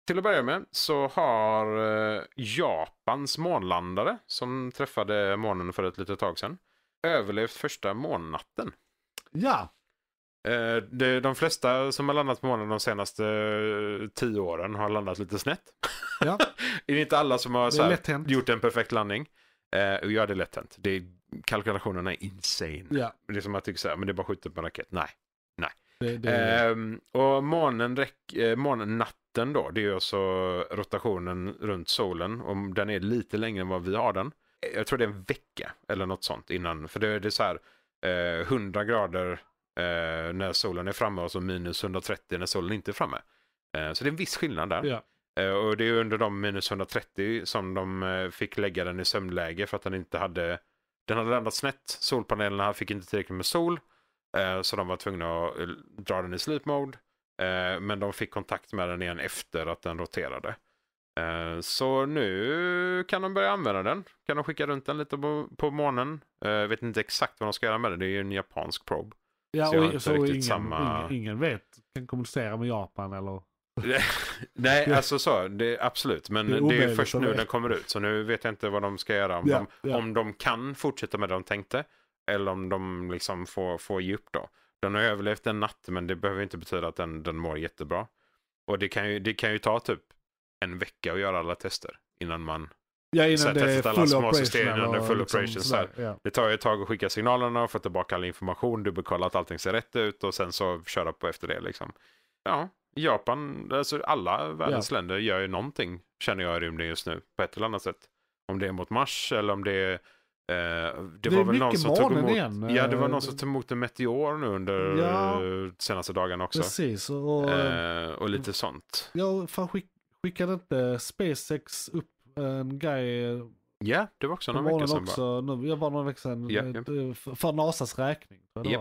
Till att börja med så har eh, Japans månlandare som träffade månen för ett litet tag sedan överlevt första månnatten. Ja, Eh, det, de flesta som har landat på månen de senaste eh, tio åren har landat lite snett. Ja. <laughs> det är inte alla som har här, gjort en perfekt landning. Eh, ja, det är lätt hänt. Det är, kalkylationerna är insane. Ja. Det är som man tycker så här, men det är bara att skjuta på en raket. Nej, nej. Det, det... Ehm, och månen, räck, eh, månnatten då, det är alltså rotationen runt solen. Och den är lite längre än vad vi har den. Jag tror det är en vecka eller något sånt innan. För det, det är så här, eh, 100 grader eh, när solen är framme och så minus 130 när solen inte är framme. Eh, så det är en viss skillnad där. Ja. Eh, och det är under de minus 130 som de eh, fick lägga den i sömnläge för att den inte hade, den hade landat snett. Solpanelerna fick inte tillräckligt med sol. Eh, så de var tvungna att eh, dra den i sleep mode. men de fick kontakt med den igen efter att den roterade. Så nu kan de börja använda den. Kan de skicka runt den lite på, på månen. Jag vet inte exakt vad de ska göra med den. Det är ju en japansk probe. Ja, så jag har ingen, samma... ingen vet, kan kommunicera med Japan eller... <laughs> Nej, alltså så, det, absolut. Men det är, det är först nu den kommer ut. Så nu vet jag inte vad de ska göra. Om, ja, de, ja. om de kan fortsätta med det de tänkte. Eller om de liksom får, får ge upp då. Den har överlevt en natt, men det behöver inte betyda att den, den mår jättebra. Och det kan, ju, det kan ju ta typ en vecka att göra alla tester. Innan man Ja, innan det är full alla små full liksom operation. Så yeah. Det tar ju ett tag att skicka signalerna, och få tillbaka all information, dubbelkolla att allting ser rätt ut och sen så köra på efter det. Liksom. Ja, Japan, alltså alla världens yeah. länder gör ju någonting, känner jag, i rymden just nu på ett eller annat sätt. Om det är mot Mars eller om det är eh, det, det, var väl någon som tog emot, igen. Ja, det var någon eh, som tog emot en meteor nu under ja, senaste dagarna också. Precis. Och, eh, och lite sånt. Ja, fan skick, skickade inte SpaceX upp en eh, grej. Ja, det var också någon vecka sedan också, bara. Nu, jag var någon vecka sedan. Yeah, yeah. För Nasas räkning. Yep.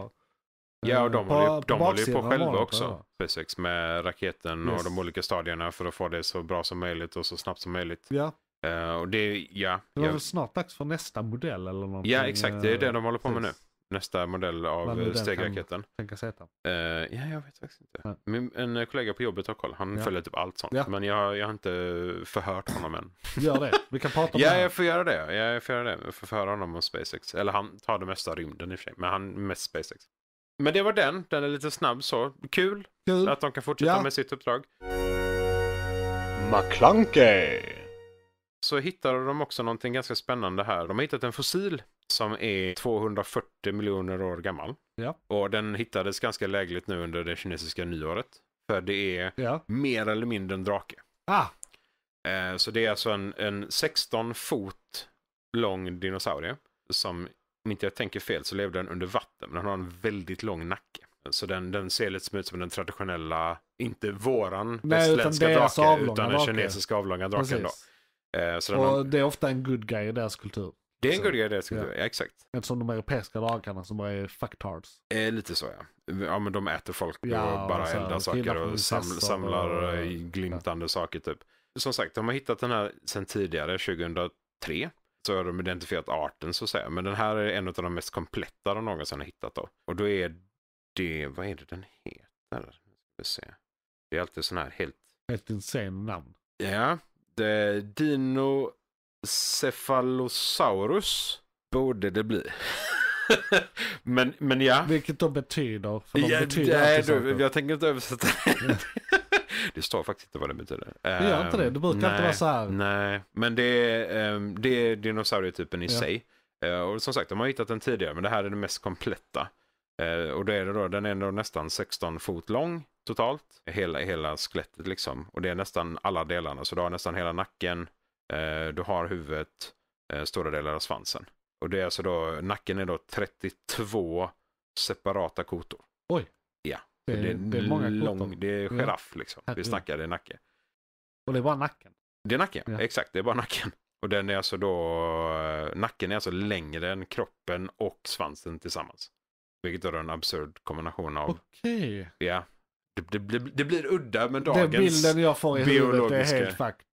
Ja, och eh, de på, håller ju, de håller ju på själva också. SpaceX med raketen yes. och de olika stadierna för att få det så bra som möjligt och så snabbt som möjligt. Ja. Uh, och det, ja, det var jag... väl snart dags för nästa modell eller någonting. Ja, exakt. Det är det de håller på med nu nästa modell av stegraketen. Uh, ja, jag vet faktiskt inte. Ja. Min, en kollega på jobbet har koll. Han ja. följer typ allt sånt. Ja. Men jag, jag har inte förhört honom än. <laughs> Gör det. Vi kan prata om <laughs> ja, det. Ja, jag får göra det. jag får göra det. Jag får förhöra honom om SpaceX. Eller han tar det mesta av rymden i och för sig. Men han mest SpaceX. Men det var den. Den är lite snabb så. Kul, Kul. att de kan fortsätta med sitt uppdrag. McClunkey. Så hittade de också någonting ganska spännande här. De har hittat en fossil som är 240 miljoner år gammal. Ja. Och den hittades ganska lägligt nu under det kinesiska nyåret. För det är ja. mer eller mindre en drake. Ah. Eh, så det är alltså en, en 16 fot lång dinosaurie. Som, om inte jag tänker fel, så levde den under vatten. Men den har en väldigt lång nacke. Så den, den ser lite som ut som den traditionella, inte våran västländska drake, utan den kinesiska avlånga draken. Precis. Då. Eh, och har... det är ofta en good guy i deras kultur. Det är en god grej det skulle ja. ja exakt. Eftersom de europeiska lagarna som bara är fucktards. Eh, lite så ja. Ja men de äter folk och bara alltså, eldar saker och samlar, samlar och, eh, glimtande ja. saker typ. Som sagt, de har hittat den här sen tidigare, 2003. Så har de identifierat arten så att säga. Men den här är en av de mest kompletta de någonsin har hittat då. Och då är det, vad är det den heter? Det är alltid sån här helt... Helt insane namn. Ja, det är Dino Cephalosaurus borde det bli. <laughs> men, men ja. Vilket då betyder. För de ja, betyder nej, du, jag tänker inte översätta det. <laughs> det står faktiskt inte vad det betyder. Det gör inte det. Det brukar nej, inte vara så här. Ehm, nej, men det är, um, det är dinosaurietypen i ja. sig. Eh, och som sagt, de har hittat den tidigare, men det här är den mest kompletta. Eh, och då är det då, den är då nästan 16 fot lång totalt. Hela, hela skelettet liksom. Och det är nästan alla delarna. Så du har nästan hela nacken, Eh, du har huvudet, eh, stora delar av svansen. Och det är alltså då, nacken är då 32 separata kotor. Oj! Ja. Det, det är, det är många lång, kotor. Det är giraff liksom. Vi snackar, det är nacke. Och det är bara nacken? Det är nacken, ja. exakt. Det är bara nacken. Och den är alltså då, eh, nacken är alltså längre än kroppen och svansen tillsammans. Vilket då är en absurd kombination av. Okej. Okay. Ja. Det, det, det, blir udda med dagens biologiska. Det bilden jag får i huvudet är helt fakt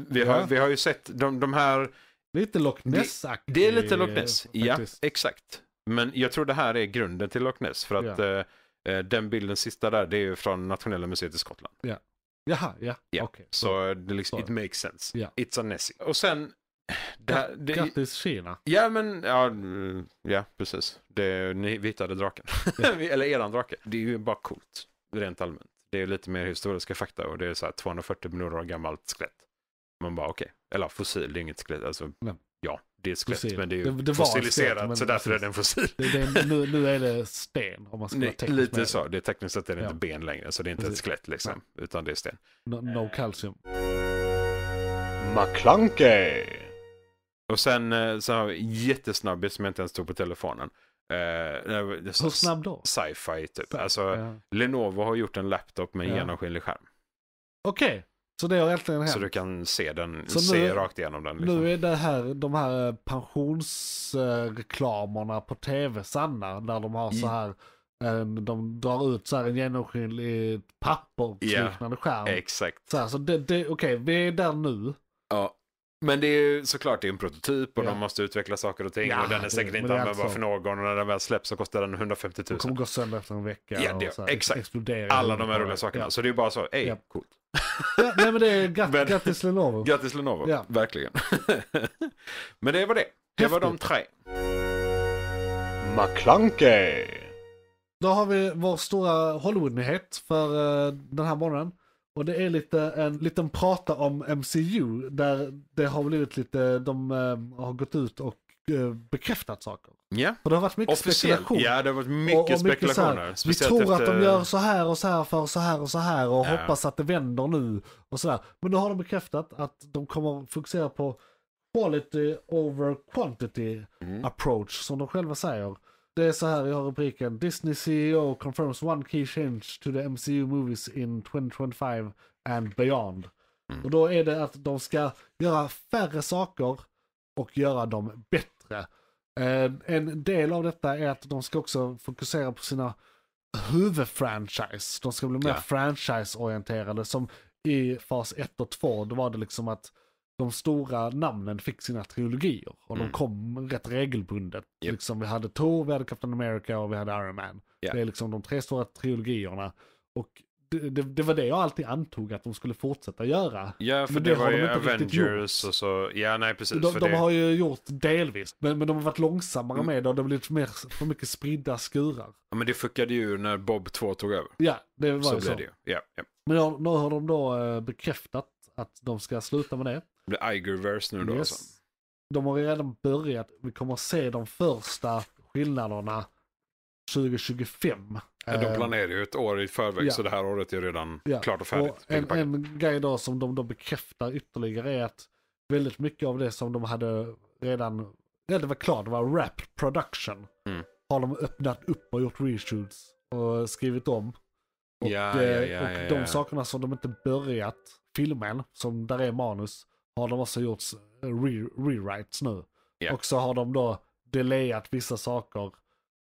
Vi, har, ja. vi har ju sett de, de här... Lite Loch ness det, det är lite Loch Ness, ja exakt. Men jag tror det här är grunden till Loch Ness för att ja. Eh, eh, den bilden sista där det är ju från Nationella museet i Skottland. Ja. Jaha, ja. ja. Okay. Så, så det liksom, it makes sense. Ja. It's a Nessie. Och sen... Grattis Kina. Ja, men ja, mm, ja precis. Det, ni hittade draken. Ja. <laughs> Eller eran drake. Det är ju bara coolt, rent allmänt. Det är lite mer historiska fakta och det är så här 240 miljoner år gammalt skelett. Man bara okej, okay. eller fossil, det är inget skelett. Alltså, ja, det är skelett fossil. men det är ju det, det fossiliserat men, så därför precis. är den fossil. Det, det, nu, nu är det sten om man ska Nej, Lite så, det är tekniskt sett är det ja. inte ben längre så det är inte precis. ett skelett liksom, Nej. utan det är sten. No, no eh. calcium. McClunkey! Och sen eh, så har vi jättesnabbis som jag inte ens tog på telefonen. Uh, Hur snabb då? Sci-fi typ. Sci alltså, ja. Lenovo har gjort en laptop med en ja. genomskinlig skärm. Okej. Okay. Så det har äntligen hänt. Så du kan se den, så se nu, rakt igenom den. Liksom. Nu är det här, de här eh, pensionsreklamerna på tv sanna. Där de har så här, en, de drar ut så här en genomskinlig papper yeah. skärm. Exakt. Så, så det, det okej okay, vi är där nu. Ja. Men det är ju såklart det är en prototyp och ja. de måste utveckla saker och ting. Ja, och den är säkert det, inte användbar alltså- för någon. Och när den väl släpps så kostar den 150 000. Den kommer gå sönder efter en vecka. Ja, det, och så exakt. Alla de här roliga sakerna. Ja. Så det är bara så, ey, ja. coolt. <laughs> ja, nej men det är gratt, <laughs> men, grattis Lenovo. <laughs> Grattis Lenovo, ja. verkligen. men det var det. Det var de tre. McClunkey. Då har vi vår stora Hollywood-nyhet för eh, den här morgonen. Och det är lite en liten prata om MCU där det har blivit lite, de eh, har gått ut och eh, bekräftat saker. Ja. Yeah. För det har varit mycket Officiell. spekulation. Ja, det har varit mycket, och, och spekulationer. här, vi tror efter... att de gör så här och så här för så här och så här och ja. hoppas att det vänder nu och sådär. Men nu har de bekräftat att de kommer fokusera på quality over quantity mm. approach som de själva säger. Det är så här vi har rubriken. Disney CEO confirms one key change to the MCU movies in 2025 and beyond. Mm. Och då är det att de ska göra färre saker och göra dem bättre. Eh, en del av detta är att de ska också fokusera på sina huvudfranchise. De ska bli mer ja. franchise-orienterade som i fas 1 och 2. Då var det liksom att de stora namnen fick sina trilogier. Och mm. de kom rätt regelbundet. Yep. Liksom, vi hade Thor, vi hade Captain America och vi hade Iron Man. Yeah. Det är liksom de tre stora trilogierna. Och det, det, det, var det jag alltid antog att de skulle fortsätta göra. Ja, för det, det var ju de Avengers och så. Ja, nej precis. De, de har ju gjort delvis, men, men de har varit långsammare mm. med det och det har blivit mer, för mycket spridda skurar. Ja, men det fuckade ju när Bob 2 tog över. Ja, det var så ju så. Blev det ju. Ja, ja. Men nu har de då eh, bekräftat att de ska sluta med det. Det blir Igerverse nu då yes. alltså. De har redan börjat. Vi kommer se de första skillnaderna 2025. Ja, de eh, planerar ju ett år i förväg ja. så det här året är redan ja. klart och färdigt. Och en, en grej då som de, då bekräftar ytterligare är att väldigt mycket av det som de hade redan, ja det var klart, det var Wrapped production. Mm. Har de öppnat upp och gjort reshoots och skrivit om. Och, ja, eh, och de sakerna som de inte börjat filmen, som där är manus, har de också gjorts eh, re rewrites nu. Yeah. Och så har de då delayat vissa saker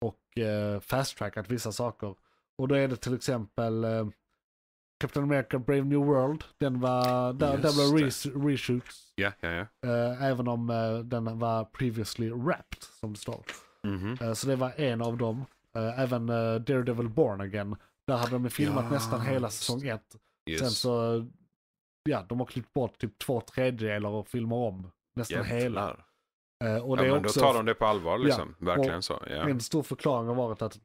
och eh, fast-trackat vissa saker. Och då är det till exempel eh, Captain America Brave New World. Den var, där, Just där blev res reshoots. Yeah, yeah, eh, även om eh, den var previously wrapped som det står. Mm -hmm. så det var en av dem. Eh, även Daredevil Born Again. Där hade de filmat ja, nästan hela säsong 1. Yes. Sen så ja, de har klippt bort typ två tredjedelar och filmar om nästan Jävlar. hela. Uh, och det ja, men också, då tar de det på allvar liksom. Ja, Verkligen så. Ja. En stor förklaring har varit att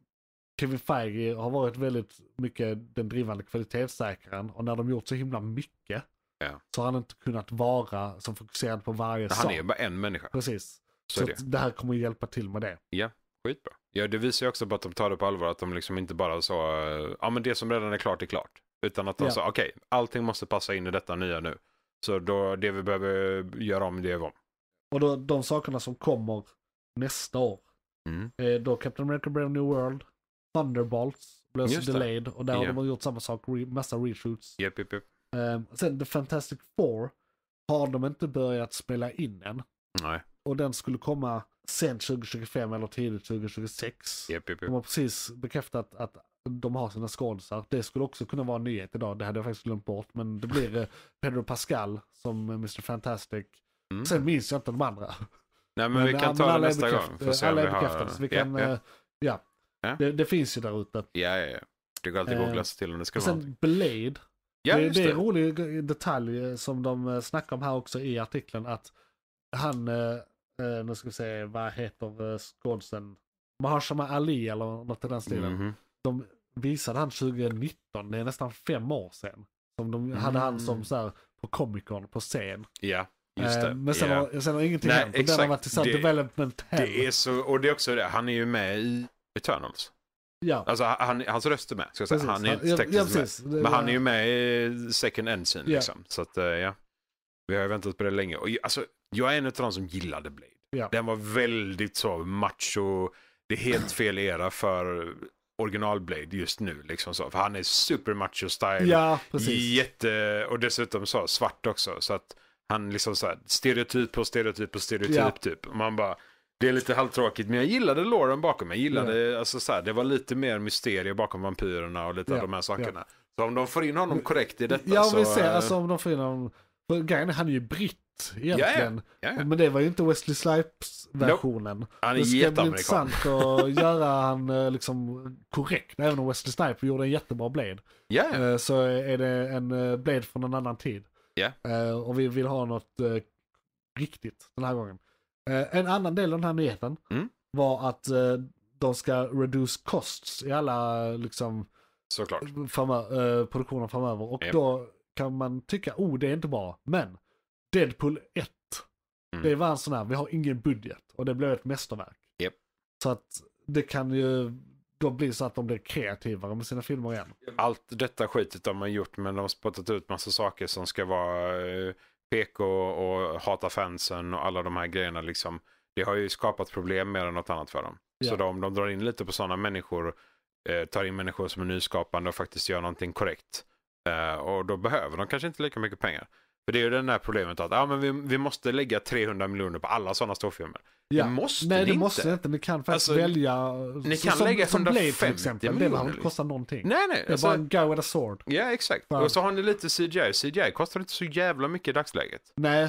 Kevin Feige har varit väldigt mycket den drivande kvalitetssäkraren och när de gjort så himla mycket ja. så har han inte kunnat vara som fokuserad på varje sak. Han är bara en människa. Precis. Så, så det. det. här kommer hjälpa till med det. Ja, skitbra. Ja, det visar ju också på att de tar det på allvar, att de liksom inte bara så, eh, ja men det som redan är klart är klart. Utan att de ja. sa okej, okay, allting måste passa in i detta nya nu. Så då, det vi behöver göra om, det är om. Och då, de sakerna som kommer nästa år. Mm. Eh, då Captain America Brave New World, Thunderbolts blev så delayed och där yeah. har de gjort samma sak, re, massa reshoots. Yep, yep, yep. Eh, sen The Fantastic Four har de inte börjat spela in än. Nej. Och den skulle komma sen 2025 eller tidigt 2026. Yep, yep, yep. De har precis bekräftat att de har sina skådisar. Det skulle också kunna vara en nyhet idag, det hade jag faktiskt glömt bort. Men det blir eh, Pedro Pascal som Mr Fantastic. Mm. Sen minns jag inte de andra. Nej men, men vi kan men, ta det nästa gång. För alla är bekräftade, har... vi kan... Ja, eh, ja. ja. Det, det, finns ju där ute. Ja, ja, ja. Det går alltid att googla eh, sig till om det ska och vara Sen Blade. Ja, det, det är en rolig detalj som de snackar om här också i artikeln. Att han, nu ska vi se, vad heter skådisen? Mahershala Ali eller något i den stilen. Mm -hmm. De visade han 2019, det är nästan fem år sedan. Som de mm. hade han som mm. så här, på Comic Con på scen. Ja, just eh, det. Eh, men sen, yeah. har, sen har ingenting Nej, hänt. Exakt, den har varit till så det, development hell. Det är så, och det är också det, han är ju med i Eternals. Ja. Alltså han, hans röst är med, ska jag säga. Precis, han är inte tekniskt ja, precis, med. Men var... han är ju med i second engine ja. liksom. Så att, eh, ja. Vi har ju väntat på det länge. Och, alltså, jag är en av de som gillade Blade. Den var väldigt så macho. Det är helt fel era för original Blade just nu. Liksom så. För han är super macho style. Ja, precis. Jätte, och dessutom så svart också. Så att han liksom så här, stereotyp på stereotyp på stereotyp ja. typ. Och man bara, det är lite halvtråkigt. Men jag gillade låren bakom. Jag gillade, ja. alltså så här, det var lite mer mysterier bakom vampyrerna och lite ja. av de här sakerna. Så om de får in honom korrekt i detta ja, så... Ja, vi ser, eh, alltså om de får in honom. För grejen är, han är ju britt egentligen. Ja, ja. Men det var ju inte Wesley Snipes-versionen. Nope. Han är Det ska bli intressant att <laughs> göra han eh, liksom korrekt. Även om Wesley Snipes gjorde en jättebra Blade. Yeah. Så är det en eh, Blade från en annan tid. Yeah. Och vi vill ha något eh, riktigt den här gången. En annan del av den här nyheten mm. var att de ska reduce costs i alla liksom, Såklart. Framö produktioner framöver. Och yep. då kan man tycka, oh det är inte bra. Men Deadpool 1, mm. det var en sån här, vi har ingen budget och det blev ett mästerverk. Yep. Så att det kan ju då bli så att de blir kreativare med sina filmer igen. Allt detta skitet de har gjort men de har spottat ut massa saker som ska vara eh, PK och hata fansen och alla de här grejerna liksom. Det har ju skapat problem mer än något annat för dem. Yeah. Så de, de drar in lite på sådana människor, eh, tar in människor som är nyskapande och faktiskt gör någonting korrekt. Eh, och då behöver de kanske inte lika mycket pengar. För det är ju det där problemet att ah, men vi, vi måste lägga 300 miljoner på alla sådana storfilmer. Ja. Det måste Nej, ni det inte. måste inte. Ni kan faktiskt alltså, välja. Ni kan som, lägga 150 miljoner. Det behöver inte liksom. kosta någonting. Nej, nej. Det är alltså, bara en guy with a sword. Ja, exakt. Så. Och så har ni lite CGI. CGI kostar inte så jävla mycket i dagsläget. Nej,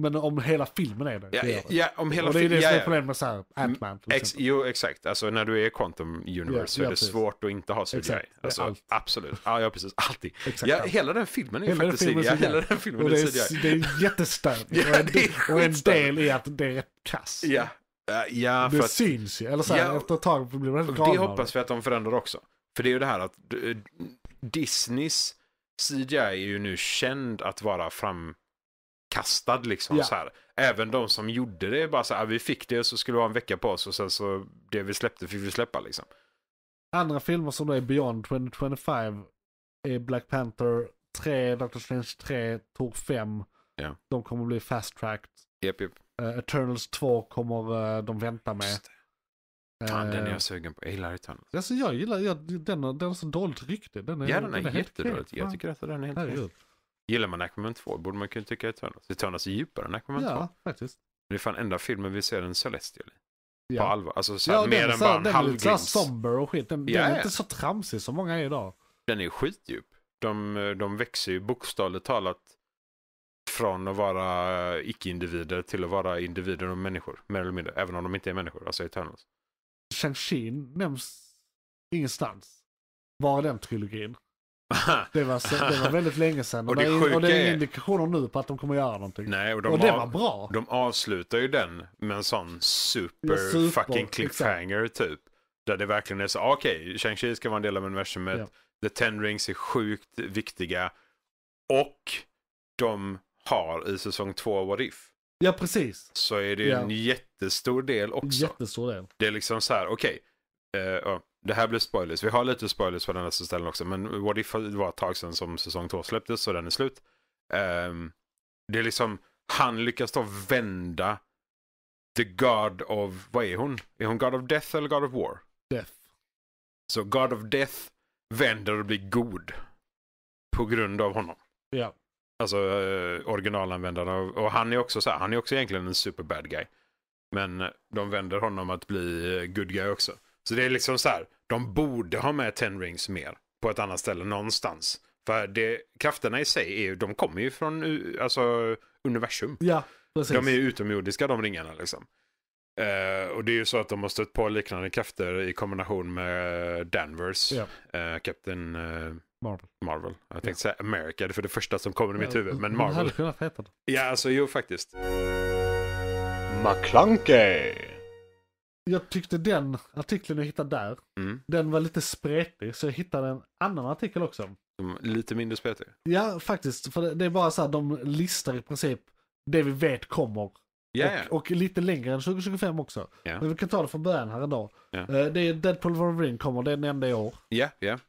men om hela filmen är det. Ja, det ja om hela Och det är det som är problemet med så här, mm, Ant-Man. Ex jo, exakt. Alltså när du är i Quantum Universe ja, så är det svårt att inte ha CGI. Exakt, alltså, allt. Absolut. Ja, ja, precis. Alltid. Exakt, ja, allt. Hela den filmen är hela faktiskt CGI. Hela den filmen och är CGI. Det är jättestörigt. <laughs> ja, och, och en del är att det är rätt kass. Ja. Uh, ja, det för att, syns ju. Eller så här, ja, efter ett tag blir man helt galen Det hoppas vi att de förändrar också. För det är ju det här att eh, Disneys CGI är ju nu känd att vara fram Kastad liksom ja. så här. Även de som gjorde det bara så här, ah, vi fick det så skulle vi ha en vecka på oss och sen så det vi släppte fick vi släppa liksom. Andra filmer som då är Beyond 2025 är Black Panther 3, Doctor Strange 3, Tor 5. Ja. De kommer bli fast tracked. Yep, yep. Uh, eh, Eternals 2 kommer uh, de vänta med. Fan, uh, den är jag eh, sugen på. Jag gillar Eternals. Alltså jag gillar, jag, den, den har så dåligt rykte. Den är, ja, den är, den är jättedåligt. Jag tycker att den är helt rätt. Gillar man Aquaman 2 borde man kunna tycka Eternals. Eternals är djupare än Aquaman ja, Faktiskt. Det är fan enda filmen vi ser en Celestial i. Ja. På allvar. Alltså så ja, mer den, än bara en halvglimt. Den är lite somber och skit. Den, yeah. den, är inte så tramsig som många är idag. Den är skitdjup. De, de växer ju bokstavligt talat från att vara eh, icke-individer till att vara individer och människor. Mer eller mindre. Även om de inte är människor. Alltså Eternals. Shang-Chi nämns ingenstans. Var den trilogin? <laughs> det, var, det var väldigt länge sedan. Och, och, det, är, och det är inga indikationer nu på att de kommer göra någonting. Nej, och, de och det av, var bra. De avslutar ju den med en sån super, ja, super fucking cliffhanger exakt. typ. Där det verkligen är så, okej, okay, Shang-Chi ska vara en del av universumet. Ja. The Ten Rings är sjukt viktiga. Och de har i säsong två What If. Ja, precis. Så är det ja. en jättestor del också. Jättestor del. Det är liksom så här, okej. Okay, uh, eh, det här blir spoilers. Vi har lite spoilers på den här ställen också. Men What If var ett tag sedan som säsong två släpptes så den är slut. Um, det är liksom, han lyckas då vända The God of, vad är hon? Är hon God of Death eller God of War? Death. Så God of Death vänder och blir god. På grund av honom. Ja. Yeah. Alltså eh, originalanvändarna. Och han är också så här, han är också egentligen en super bad guy. Men de vänder honom att bli eh, good guy också. Så det är liksom så här, de borde ha med Ten Rings mer på ett annat ställe någonstans. För det, krafterna i sig, är, de kommer ju från alltså, universum. Ja, precis. De är ju utomjordiska de ringarna liksom. Uh, och det är ju så att de har stött på liknande krafter i kombination med Danvers, ja. uh, Captain uh, Marvel. Marvel. Jag tänkte ja. säga America, det är för det första som kommer i mitt huvud, men Marvel. Den hade kunnat heta det. Ja, alltså jo faktiskt. McClunkey! jag tyckte den artikeln jag hittade där, mm. den var lite spretig så jag hittade en annan artikel också. Lite mindre spretig? Ja, faktiskt. För det är bara så här, de listar i princip det vi vet kommer. Yeah. Och, och, lite längre än 2025 också. Yeah. Men vi kan ta det från början här idag. Yeah. Det är Deadpool Wolverine kommer, det nämnde i år. Ja, yeah, ja. Yeah.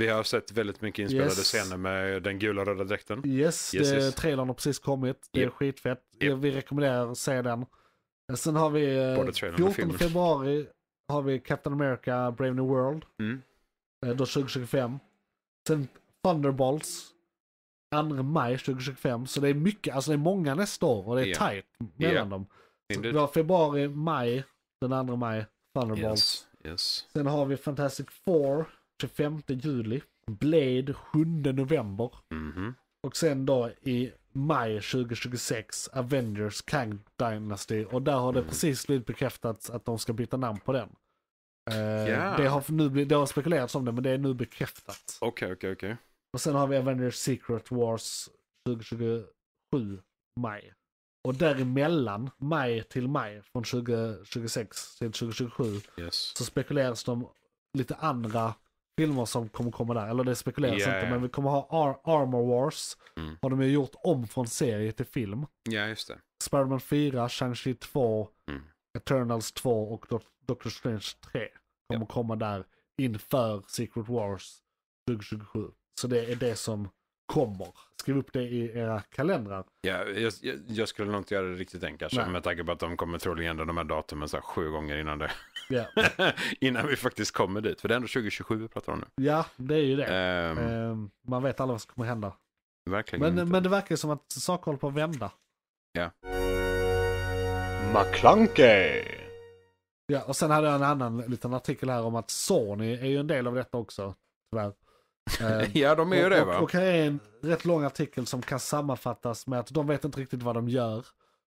Vi har sett väldigt mycket inspelade yes. scener med den gula röda dräkten. Yes, yes, yes. trailern har precis kommit. Det är skitfett. Yep. Vi rekommenderar att se den. Sen har vi eh, 14 februari har vi Captain America Brave New World. Mm. Eh, då 2025. Sen Thunderbolts 2 maj 2025. Så det är mycket, alltså det är många nästa år och det är yeah. tight mellan yeah. dem. Så vi har februari, maj, den 2 maj, Thunderbolts. Yes. Yes. Sen har vi Fantastic Four 25 juli. Blade 7 november. Mm -hmm. Och sen då i maj 2026 Avengers Kang Dynasty. Och där har det mm. precis blivit bekräftat att de ska byta namn på den. yeah. det, har nu, det har spekulerats om det men det är nu bekräftat. Okej, okay, okej, okay, okej. Okay. Och sen har vi Avengers Secret Wars 2027 maj. Och däremellan, maj till maj, från 2026 till 2027, yes. så spekuleras de lite andra filmer som kommer komma där. Eller det spekuleras yeah, inte, men vi kommer ha Ar Armor Wars. Mm. Har de ju gjort om från serie till film. Ja, just det. Spiderman 4, Shang-Chi 2, mm. Eternals 2 och Do Doctor Strange 3 kommer yeah. komma där inför Secret Wars 2027. Så det är det som kommer. Skriv upp det i era kalendrar. Ja, jag, jag, jag skulle nog inte göra det riktigt än kanske. Nej. Med tanke på att de kommer troligen ändra de här datumen så här sju gånger innan det. Ja. <laughs> innan vi faktiskt kommer dit. För det är ändå 2027 vi pratar om nu. Ja, det är ju det. Um, man vet aldrig vad som kommer hända. Verkligen men, men det verkar som att saker håller på att vända. Ja. McClunkey! Ja, och sen hade jag en annan liten artikel här om att Sony är ju en del av detta också. Tyvärr. Eh, ja, de är ju det va? Och här är en rätt lång artikel som kan sammanfattas med att de vet inte riktigt vad de gör.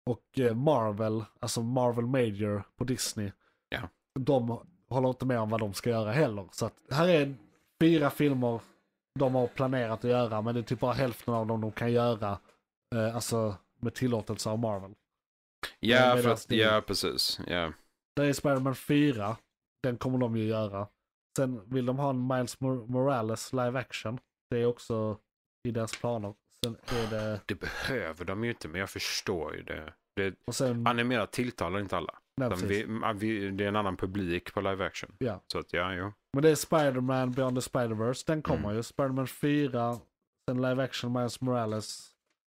Och eh, Marvel, alltså Marvel Major på Disney, ja. de håller inte med om vad de ska göra heller. Så att här är fyra filmer de har planerat att göra, men det är typ bara hälften av dem de kan göra. Eh, alltså med tillåtelse av Marvel. Ja, för att, ja precis. Ja. Det är Spiderman 4, den kommer de ju göra. Sen vill de ha en Miles Morales live action. Det är också i deras planer. Sen är det... det behöver de ju inte, men jag förstår ju det. det... Och sen... Animerat tilltalar inte alla. Nej, vi, vi, det är en annan publik på live action. Ja. Så att, ja, jo. Men det är Spiderman Beyond the Spiderverse. Den kommer mm. ju. Spiderman 4, sen live action Miles Morales.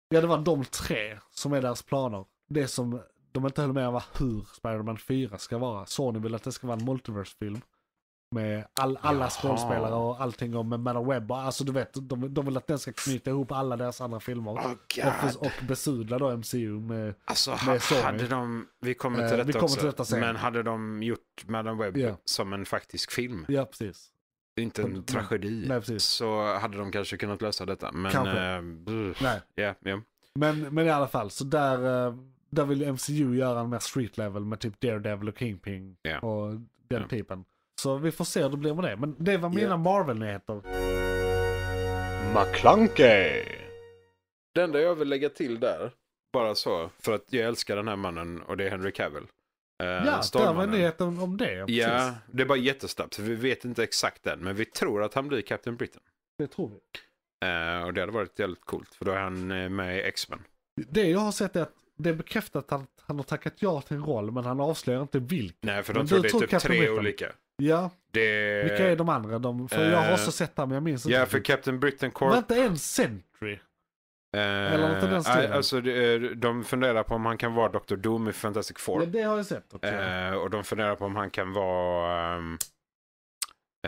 Ja, det var de tre som är deras planer. Det som de inte höll med om var hur Spiderman 4 ska vara. Sony vill att det ska vara en multiverse-film. Med all, alla skådespelare och allting om Madame Web. Alltså du vet, de, de vill att den ska knyta ihop alla deras andra filmer. Oh, och, och besudla då MCU med, alltså, med Sony. Hade de, vi kommer till eh, detta vi kommer också. Till detta sen. Men hade de gjort Madame Web yeah. som en faktisk film? Ja, precis. Inte en mm. tragedi. Nej, precis. så hade de kanske kunnat lösa detta. Men, kanske. Äh, Nej. Yeah, yeah. Men, men i alla fall, så där... Äh, där vill MCU göra en mer street level med typ Daredevil och Kingpin yeah. och den yeah. typen. Så vi får se hur det blir med det. Men det var mina yeah. Marvel-nyheter. McClunkey! Det enda jag vill lägga till där, bara så, för att jag älskar den här mannen och det är Henry Cavill. Eh, ja, där var nyheten om det. Precis. Ja, det är bara jättesnabbt. Vi vet inte exakt än, men vi tror att han blir Captain Britain. Det tror vi. Eh, och det hade varit jävligt coolt, för då är han eh, med i X-Men. Det jag har sett är att det är bekräftat att han, han har tackat ja till en roll, men han avslöjar inte vilken. Nej, för de tror det är typ tre Britain. olika. Ja. Det... Vilka är de andra? De, för jag har eh, också sett det men jag minns inte. Ja, för Captain Britain Corp. Var inte en Sentry? Uh, Eller något i den stilen. Alltså, de funderar på om han kan vara Dr. Doom i Fantastic Four. Ja, det har jag sett också. Uh, och de funderar på om han kan vara um,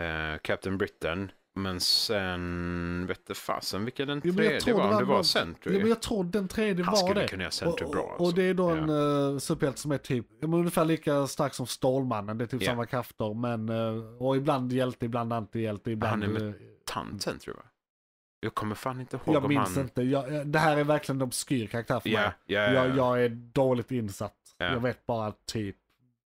uh, Captain Britain. Men sen vette fasen vilken den tredje jo, var, om det var Sentry. Ja men jag tror den tredje Han var det. Han skulle kunna göra Sentry och, bra. Alltså. Och det är då en uh, superhjälte som är typ, ungefär lika stark som Stålmannen. Det är typ yeah. samma krafter. Men, uh, och ibland hjälte, ibland antihjälte, ibland... Han är mutant eh, Sentry va? Jag kommer fan inte ihåg jag om han... Jag minns inte. Jag, det här är verkligen en obskyr karaktär för yeah, mig. Yeah, jag, jag, är dåligt insatt. Jag vet bara typ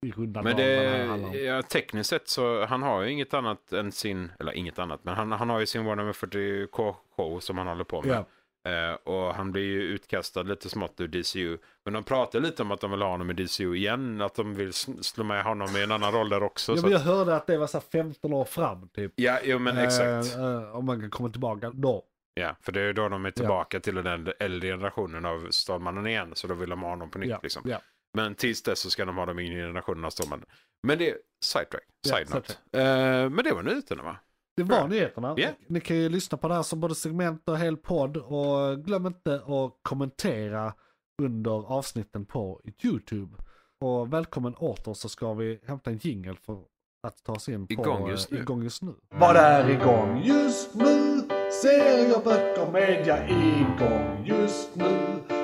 i runda Men det, ja, tekniskt sett så han har ju inget annat än sin, eller inget annat, men han, han har ju sin Warhammer 40K show som han håller på med. Yeah. Eh, och han blir ju utkastad lite smått ur DCU. Men de pratar lite om att de vill ha honom i DCU igen, att de vill slå med honom i en annan roll där också. ja, men jag hörde att det var så 15 år fram typ. Ja, jo, men eh, exakt. Eh, eh, om man kan komma tillbaka då. Ja, för det är då de är tillbaka yeah. till den äldre generationen av Stålmannen igen, så då vill de ha honom på nytt yeah. liksom. Men tills dess så ska de ha de yngre generationerna stormande. Men det är sidetrack, side yeah, eh, Uh, men det var nyheterna va? Det var nyheterna. Yeah. Ni kan ju lyssna på det här som både segment och hel podd. Och glöm inte att kommentera under avsnitten på YouTube. Och välkommen åter så ska vi hämta en jingel för att ta oss in på igång just nu. Eh, igång just nu. Vad är igång just nu? Serier, böcker, media igång just nu.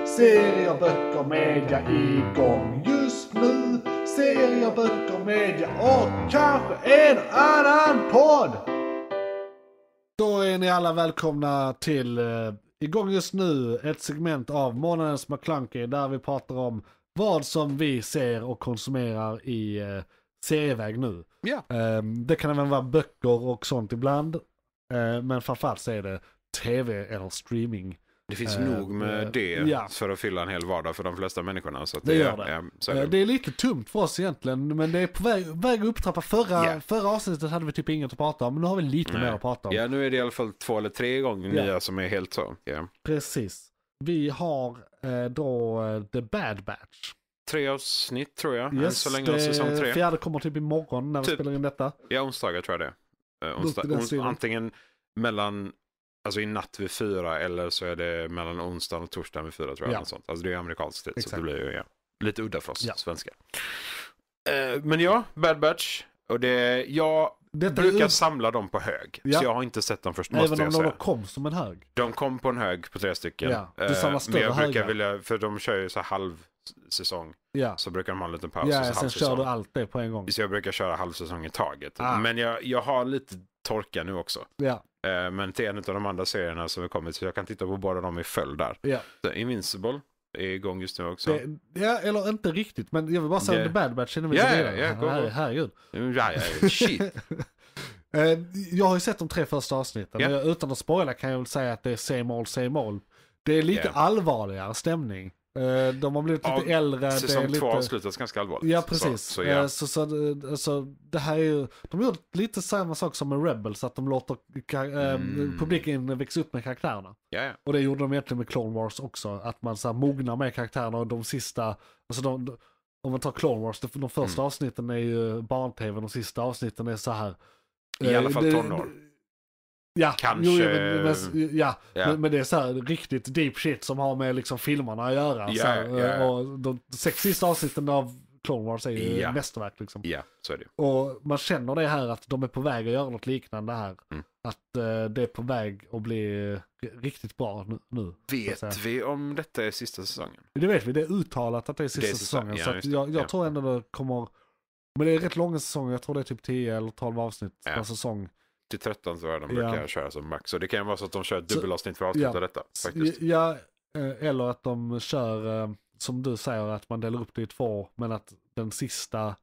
Serier, böcker, media igång just nu. Serier, böcker, media och kanske en annan podd! Då är ni alla välkomna till eh, igång just nu ett segment av Månadens McKlunky där vi pratar om vad som vi ser och konsumerar i eh, serieväg nu. Ja. Eh, det kan även vara böcker och sånt ibland. Eh, men framförallt så är det tv eller streaming. Det finns eh, nog med det eh, ja. för att fylla en hel vardag för de flesta människorna. Så det, det, gör det. Är, så är eh, det. det. är lite tumt för oss egentligen, men det är på väg, väg att upptrappa. Förra, yeah. förra avsnittet hade vi typ inget att prata om, men nu har vi lite Nej. mer att prata om. Ja, nu är det i alla fall två eller tre gånger yeah. nya som är helt så. Yeah. Precis. Vi har eh, då The Bad Batch. Tre avsnitt tror jag, yes, än så länge det, säsong tre. Fjärde kommer typ imorgon när typ. vi spelar in detta. Ja, onsdagar tror jag det hon, eh, hon, antingen mellan, alltså i natt vid fyra eller så är det mellan onsdag och torsdag vid fyra tror jag. Ja. Sånt. Alltså det är amerikansk tid Exakt. så det blir ju ja, lite udda för oss ja. svenskar. Uh, men ja, Bad Batch. Och det, jag Detta brukar är... samla dem på hög. Ja. Så jag har inte sett dem först, Även måste jag om de kom som en hög? De kom på en hög på tre stycken. Ja. Du samlar eh, större uh, men jag brukar höga. vilja, för de kör ju så här halv säsong. Ja. Så brukar de ha en liten paus. Ja, och så sen kör du allt det på en gång. Så jag brukar köra halvsäsong i taget. Ah. Men jag, jag har lite torka nu också. Ja. Eh, men till en av de andra serierna som har kommit så jag kan titta på båda dem i följd där. Ja. Så Invincible är igång just nu också. Det, ja, eller inte riktigt, men jag vill bara säga det... The Bad Batch innan vi går vidare. Ja, ja, herregud. Mm, ja, ja, shit. <laughs> Eh, jag har ju sett de tre första avsnitten, yeah. utan att spoila kan jag väl säga att det är same all, same all. Det är lite yeah. allvarligare stämning. Eh, de har blivit lite ja, äldre. Säsong lite... två avslutas ganska allvarligt. Ja, precis. Så, så, ja. Eh, så, så, eh, så alltså, det här är ju, de har gjort lite samma sak som med Rebels, att de låter mm. publiken växa upp med karaktärerna. Ja, och det gjorde de egentligen med Clone Wars också, att man så här mognar med karaktärerna och de sista, alltså de, om man tar Clone Wars, de, första mm. avsnitten är ju barn-tv, de sista avsnitten är så här. I alla fall tonår. Ja, kanske. Jo, men, men, ja, yeah. men, men, det är så här, riktigt deep shit som har med liksom filmerna att göra. Yeah, så här, yeah. Och de sex sista avsnitten av Clone Wars är ju yeah. mästerverk liksom. Ja, så är det. Och man känner det här att de är på väg att göra något liknande här. Mm. Att uh, det är på väg att bli riktigt bra nu. nu vet vi om detta är sista säsongen? Det vet vi, det är uttalat att det är sista det är säsongen. Ja, så att jag, jag tror ändå det kommer, men det är rätt långa säsonger, jag tror det är typ 10 eller 12 avsnitt per säsong till 13 så är de brukar ja. köra som max. Så det kan vara så att de kör dubbelavsnitt för att avsluta ja. detta. Faktiskt. Ja, eh, eller att de kör, eh, som du säger, att man delar upp det i två, men att den sista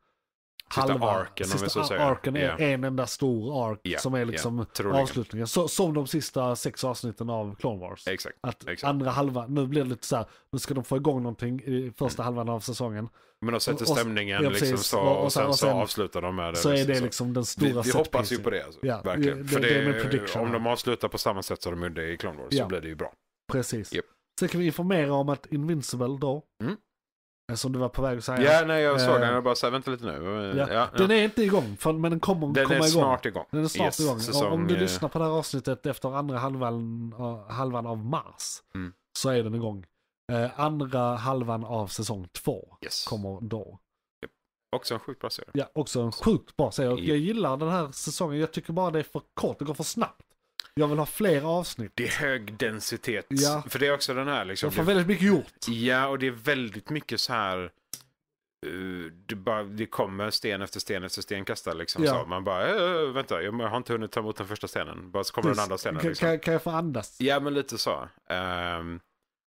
Sista halva. arken sista om jag så säga. arken är yeah. en enda stor ark yeah. som är liksom yeah. avslutningen. Så, som de sista sex avsnitten av Clone Wars. Exakt. Att Exakt. andra halvan, nu blir det lite så här, nu ska de få igång någonting i första mm. halvan av säsongen. Men de sätter stämningen liksom och, liksom, så, och, och, sen, och sen, så avslutar de med det. Så är det liksom, liksom den stora Vi, vi hoppas ju på det, alltså. verkligen. Det, För det, det om de avslutar på samma sätt som de gjorde i Clone Wars så blir det ju bra. Precis. Yep. Sen kan vi informera om att Invincible då, mm. Som alltså, du var på väg att säga. Ja, nej jag såg eh, den. Jag bara sa vänta lite nu. Ja. Ja, den är inte igång, för, men den kommer den komma igång. Den är snart igång. Den är snart yes, igång. Säsong, om du eh, lyssnar på det här avsnittet efter andra halvan, eh, halvan av mars mm. så är den igång. andra halvan av säsong två yes. kommer då. Också en sjukt bra serie. Ja, också en sjukt bra serie. Jag gillar den här säsongen. Jag tycker bara det är för kort. Det går för snabbt. Jag vill ha fler avsnitt. Det är hög densitet. Ja. För det är också den här liksom. De får väldigt mycket gjort. Ja, och det är väldigt mycket så här. Eh, det, bara, det kommer sten efter sten efter sten kastad liksom. Ja. Så man bara, äh, vänta, jag har inte hunnit ta emot den första stenen. Bara så kommer Precis. den andra stenen. Liksom. Kan, kan, jag få andas? Ja, men lite så. Um,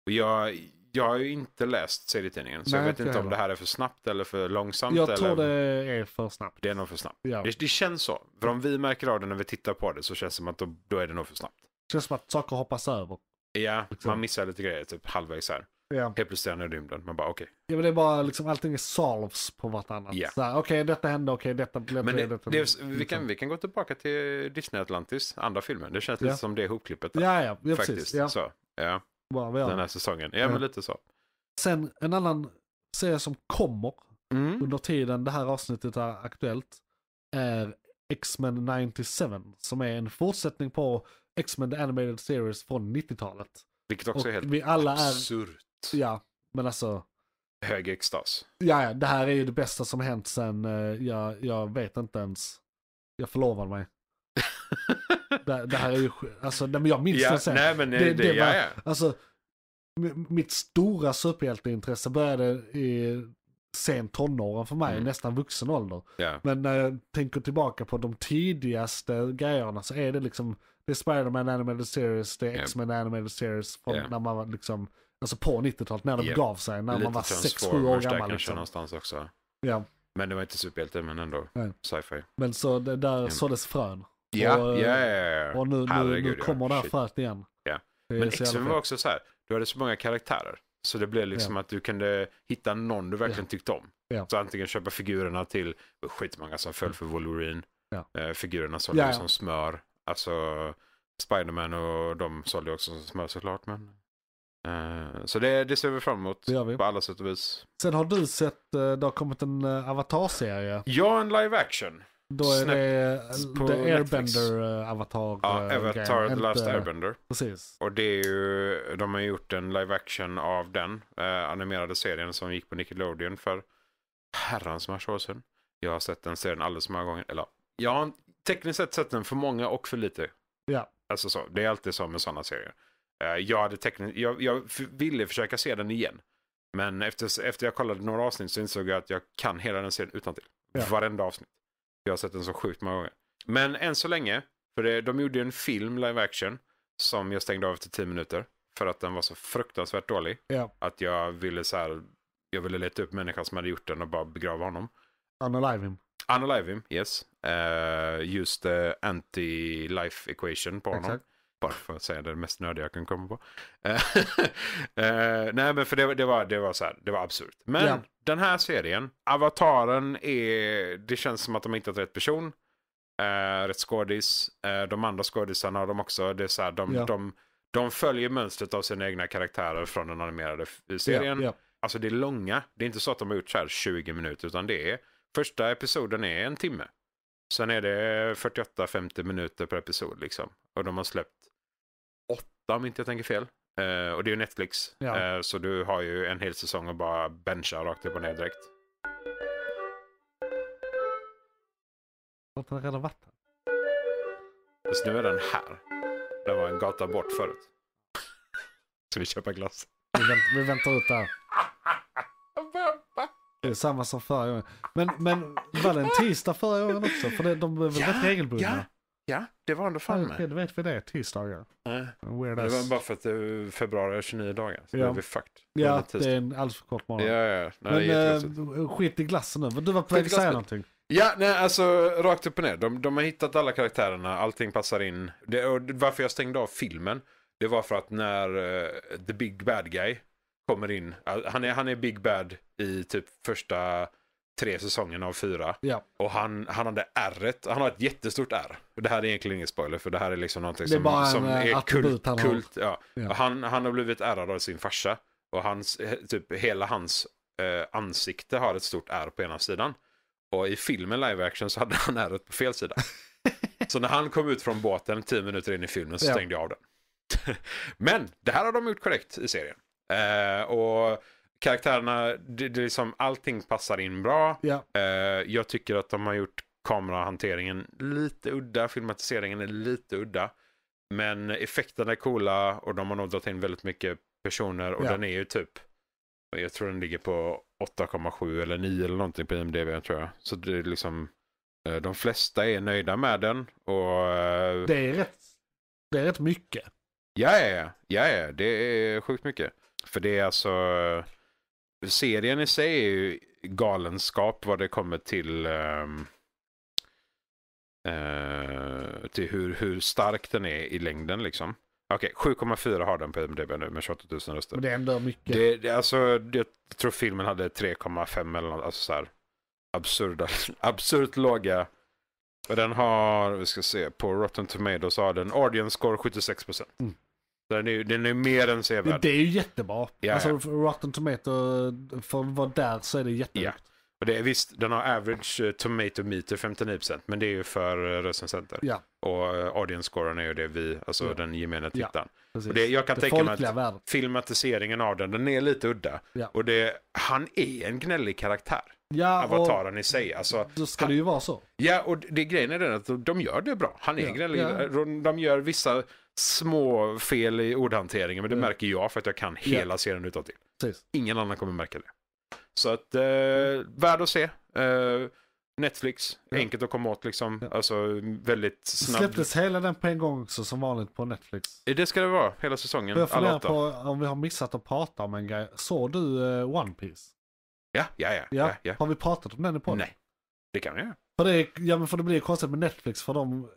och jag, jag har ju inte läst serietidningen, så Nej, jag vet inte om det här är för snabbt eller för långsamt. Jag tror eller... det är för snabbt. Det är nog för snabbt. Ja. Det, det, känns så. För om vi märker av det när vi tittar på det så känns det som att då, då är det nog för snabbt. Det känns som att saker hoppas över. Ja, liksom. man missar lite grejer typ halvvägs här. Ja. Helt plötsligt är han i rymden. Man bara okej. Okay. Ja men det är bara liksom allting är solves på vartannat. Yeah. Okej okay, detta hände, okej okay, detta blev det, detta, det, liksom. vi, kan, vi kan gå tillbaka till Disney Atlantis, andra filmen. Det känns yeah. lite som det ihopklippet. ja, ja, ja, faktiskt. Precis, ja. Så, ja bara. Ja. Den här säsongen. Ja, men eh, lite så. Sen en annan serie som kommer mm. under tiden det här avsnittet är aktuellt är X-Men 97 som är en fortsättning på X-Men The Animated Series från 90-talet. Vilket också och är helt absurt. Är, ja, men alltså. Hög extas. Ja, det här är ju det bästa som hänt sen, eh, ja, jag vet inte ens, jag förlovade mig. <laughs> det, det här är ju, alltså, nej, men jag minns ja, det sen. Nej, men eh, det, det, det var, ja, ja. Alltså, mitt stora superhjälteintresse började i sent tonåren för mig, mm. nästan vuxen ålder. Yeah. Men när eh, jag tänker tillbaka på de tidigaste grejerna så är det liksom, det är Spiderman Animated Series, det är X-Men Animated Series från yeah. när man var liksom, alltså på 90-talet när det yeah. begav sig, när Lite man var 6-7 år gammal. Lite liksom. någonstans också. Ja. Men det var inte superhjälte, men ändå sci-fi. Men så där yeah. såddes frön. Ja, och, eh, ja, ja, ja. Och nu, nu, nu kommer det här fräscht igen. Ja. Men X-Men var också så här, du hade så många karaktärer. Så det blev liksom ja. att du kunde hitta någon du verkligen ja. tyckte om. Ja. Så antingen köpa figurerna till skitmånga som föll för Wolverine. Eh, figurerna sålde ja, som smör. Alltså Spiderman och de sålde också som smör såklart. Men... Eh, så det, det ser vi fram emot vi. på alla sätt och vis. Sen har du sett, eh, det har kommit en eh, Avatar-serie. Ja, en live action. Då är Snap det, eh, eh, The Airbender-avatar. Ja, Avatar The Last Airbender. Precis. Och det är ju, de har gjort en live action av den eh, animerade serien som gick på Nickelodeon för herrans massa år sedan. Jag har sett den serien alldeles för många gånger. Eller jag har tekniskt sett sett den för många och för lite. Ja. Alltså så, det är alltid så med sådana serier. Eh, jag, hade tekniskt, jag, jag ville försöka se den igen. Men efter, efter jag kollade några avsnitt så insåg jag att jag kan hela den serien utan till. Ja. Varenda avsnitt. Jag har sett den så sjukt många gånger. Men än så länge, för det, de gjorde en film live action som jag stängde av efter tio minuter. För att den var så fruktansvärt dålig. Ja. Att jag ville så här, jag ville leta upp människan som hade gjort den och bara begrava honom. Unalive him. Unalive him, yes. Uh, just eh, anti-life equation på honom. Bara för att säga det, det mest nördiga jag kunde komma på. Eh, <laughs> eh, nej men för det, det, var, det var så här, det var absurt. Men ja. den här serien, avataren är, det känns som att de hittat rätt person. Uh, rätt skådis. Uh, de andra skådisarna har de också. Det är så här, de, yeah. de, de följer mönstret av sina egna karaktärer från den animerade serien. Yeah, yeah. Alltså det är långa. Det är inte så att de har gjort så här 20 minuter utan det är första episoden är en timme. Sen är det 48-50 minuter per episod liksom. Och de har släppt 8 om inte jag tänker fel. Uh, och det är ju Netflix. Ja. Uh, så du har ju en hel säsong att bara bencha rakt upp och ner direkt. Låter den Rädda Vatten. Fast nu är den här. Den var en gata bort förut. Ska vi köpa glass? Vi väntar, vi väntar ut där. Det är samma som förra gången. Men, men var det en tisdag förra gången också? För det, de är väl ja, rätt regelbundna? Ja. Ja, det var ändå fan med. Okej, då vet vi det. Tisdagar. Nej. Weird det var bara för att det eh, är februari 29 dagar. Så ja. det är vi fucked. Ja, det är, en alldeles för kort månad. Ja, ja. Nej, men äh, skit i glassen nu. Du var på väg att säga någonting. Ja, nej, alltså rakt upp och ner. De, de har hittat alla karaktärerna, allting passar in. Det, och varför jag stängde av filmen, det var för att när uh, the big bad guy kommer in, uh, han, är, han är big bad i typ första tre säsongerna av fyra. Ja. Och han, han hade ärret, han har ett jättestort ärr. Och det här är egentligen ingen spoiler för det här är liksom någonting som, är, som eh, är kult. Han, kult ja. ja. Han, han har blivit ärrad av sin farsa. Och hans, eh, typ hela hans eh, ansikte har ett stort ärr på ena sidan. Och i filmen live action så hade <laughs> han ärret på fel sida. <laughs> så när han kom ut från båten tio minuter in i filmen så ja. stängde jag av den. <laughs> Men det här har de gjort korrekt i serien. Eh, och karaktärerna, det, det liksom, allting passar in bra. Ja. Eh, jag tycker att de har gjort kamerahanteringen lite udda, filmatiseringen är lite udda. Men effekterna är coola och de har nog dragit in väldigt mycket personer och ja. den är ju typ, jag tror den ligger på 8,7 eller 9 eller någonting på IMDB tror jag. Så det är liksom, eh, de flesta är nöjda med den och... Eh, det är rätt, det är rätt mycket. ja, ja, ja, det är sjukt mycket. För det är alltså, serien i sig är ju galenskap vad det kommer till um, till hur, hur stark den är i längden liksom. Okej, okay, 7,4 har den på IMDB nu med 28 000 röster. Det är ändå mycket. Det, det, alltså, jag tror filmen hade 3,5 eller något. Alltså så här, absurda, <laughs> absurt låga. Och den har, vi ska se, på Rotten Tomatoes har den audience score 76 Mm. Den är, den är mer än sevärd. Det är ju jättebra. Ja, alltså, ja. Rotten Tomato, för att vara där så är det jättehögt. Ja. Och det är, visst, den har average eh, tomato meter 59% men det är ju för eh, recensenter. Ja. Och eh, audience scoren är ju det vi, alltså ja. den gemene tittaren. Ja, det, jag kan det tänka mig att världen. filmatiseringen av den, den är lite udda. Ja. Och det, han är en gnällig karaktär ja, avataren i sig. Alltså, då ska han, det ju vara så. Ja, och det grejen är den att de gör det bra. Han är ja, Ja. De gör vissa små fel i ordhanteringen, men det ja. märker jag för att jag kan hela serien utan till. Precis. Ingen annan kommer märka det. Så att, eh, värd att se. Eh, Netflix, enkelt att komma åt liksom. Ja. Alltså väldigt snabbt. Släpptes hela den på en gång också som vanligt på Netflix? Det ska det vara, hela säsongen. Jag funderar på om vi har missat att prata om en grej. Såg du eh, One Piece? Ja, ja, ja. ja. ja, ja. Har vi pratat om den i podden? Nej, det kan vi göra. För det, ja, men för det blir konstigt med Netflix för de,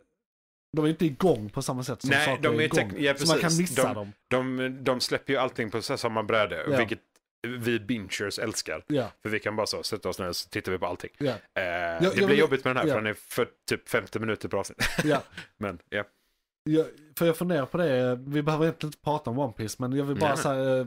de är inte igång på samma sätt som Nej, saker de är, är igång. Ja, så man kan missa de, dem. De, de släpper ju allting på samma bräde, ja. vilket vi binchers älskar. Ja. För vi kan bara så sätta oss ner och så tittar vi på allting. Eh, det blir jobbigt med den här för den är för typ 50 minuter på avsnitt. <laughs> men, ja. Jag, för jag funderar på det, vi behöver egentligen inte prata om One Piece men jag vill bara Nej. säga, eh,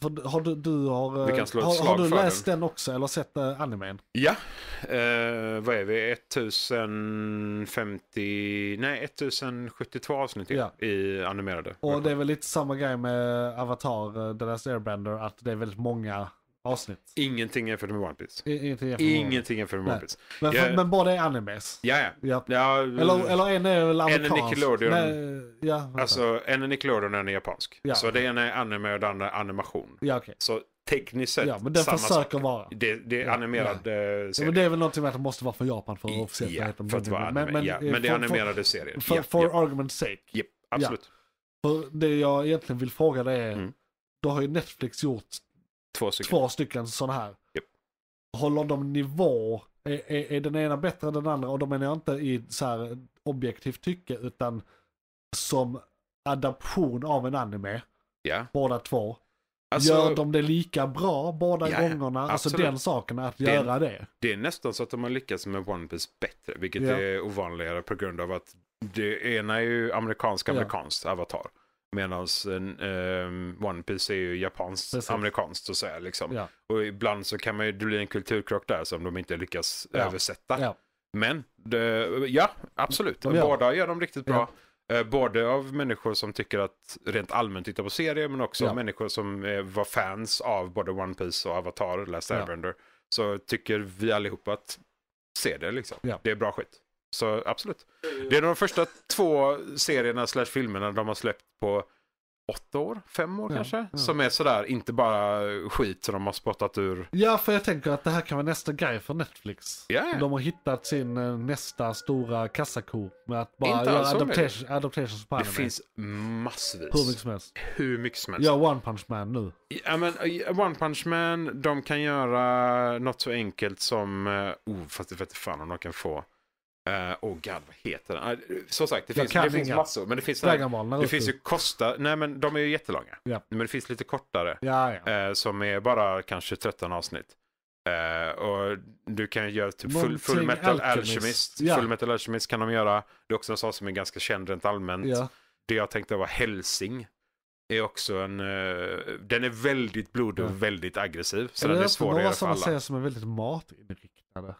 för, har du, du har, eh, har, har du läst den. den. också eller sett eh, animen? Ja, uh, vad är vi, 1050, nej 1072 avsnitt ja. i animerade. Och det är väl lite samma grej med Avatar, The Last Airbender, att det är väldigt många avsnitt. Ingenting jämfört med One Piece. Ingenting jämfört med, Ingenting jämfört med One Piece. Men, jag... men båda är animes? Ja, ja. ja. Eller, eller en är väl amerikansk? En är Nickelodeon. Nej, ja, alltså, en är Nickelodeon och en är japansk. Ja. Så det ena är anime och det andra är animation. Ja, okay. Så tekniskt sett ja, men den samma försöker sak. vara. Det, det är animerad ja, eh, ja. men det är väl någonting med att det måste vara för Japan för att officiellt ja, heta för att vara Men, men, ja. men det är animerade för, serier. För, for ja. argument's sake. Ja, absolut. För det jag egentligen vill fråga det är, mm. då har ju Netflix gjort Två stycken. Två stycken sådana här. Yep. Håller de nivå? Är, är, är, den ena bättre än den andra? Och då menar jag inte i så här objektivt tycke utan som adaption av en anime. Yeah. Båda två. Alltså, Gör de det lika bra båda yeah, gångerna? Alltså absolut. den saken, att det, göra det. Det är nästan så att de har lyckats med One Piece bättre, vilket yeah. är ovanligare på grund av att det ena är ju amerikansk amerikansk avatar. Medan eh, One Piece är ju japanskt, Precis. amerikanskt och så här, liksom. Ja. Och ibland så kan man ju, det blir en kulturkrock där som de inte lyckas ja. översätta. Ja. Men, det, ja, absolut. De gör. Båda gör de riktigt bra. Eh, både av människor som tycker att rent allmänt tittar på serier men också ja. människor som eh, var fans av både One Piece och Avatar, Last Airbender. Ja. Så tycker vi allihopa att se det liksom. Ja. Det är bra skit. Så absolut. Det är de första två serierna slash filmerna de har släppt på åtta år, fem år ja, kanske. Ja. Som är sådär, inte bara skit som de har spottat ur. Ja, för jag tänker att det här kan vara nästa grej för Netflix. Yeah. De har hittat sin eh, nästa stora kassako med att bara inte göra adaptation, adaptations på Det finns massvis. Hur mycket som helst. Hur mycket som helst. Ja, One Punch Man nu. Ja, men eh, One Punch Man, de kan göra något så enkelt som, eh, oh, fast det vete fan om de kan få. Åh eh, uh, oh god, vad heter den? Uh, som sagt, det finns, det finns massor. Men det finns, här, det finns ju korta, nej men de är ju jättelånga. Ja. Men det finns lite kortare. Ja, ja. Uh, som är bara kanske 13 avsnitt. Uh, och du kan göra typ full, full metal alchemist. alchemist. Ja. Full metal alchemist kan de göra. Det är också en sak som är ganska känd rent allmänt. Ja. Det jag tänkte var Helsing. Är också en, uh, den är väldigt blodig och väldigt aggressiv. Så Eller den är svår att göra för alla. Det är några som är väldigt matinriktade.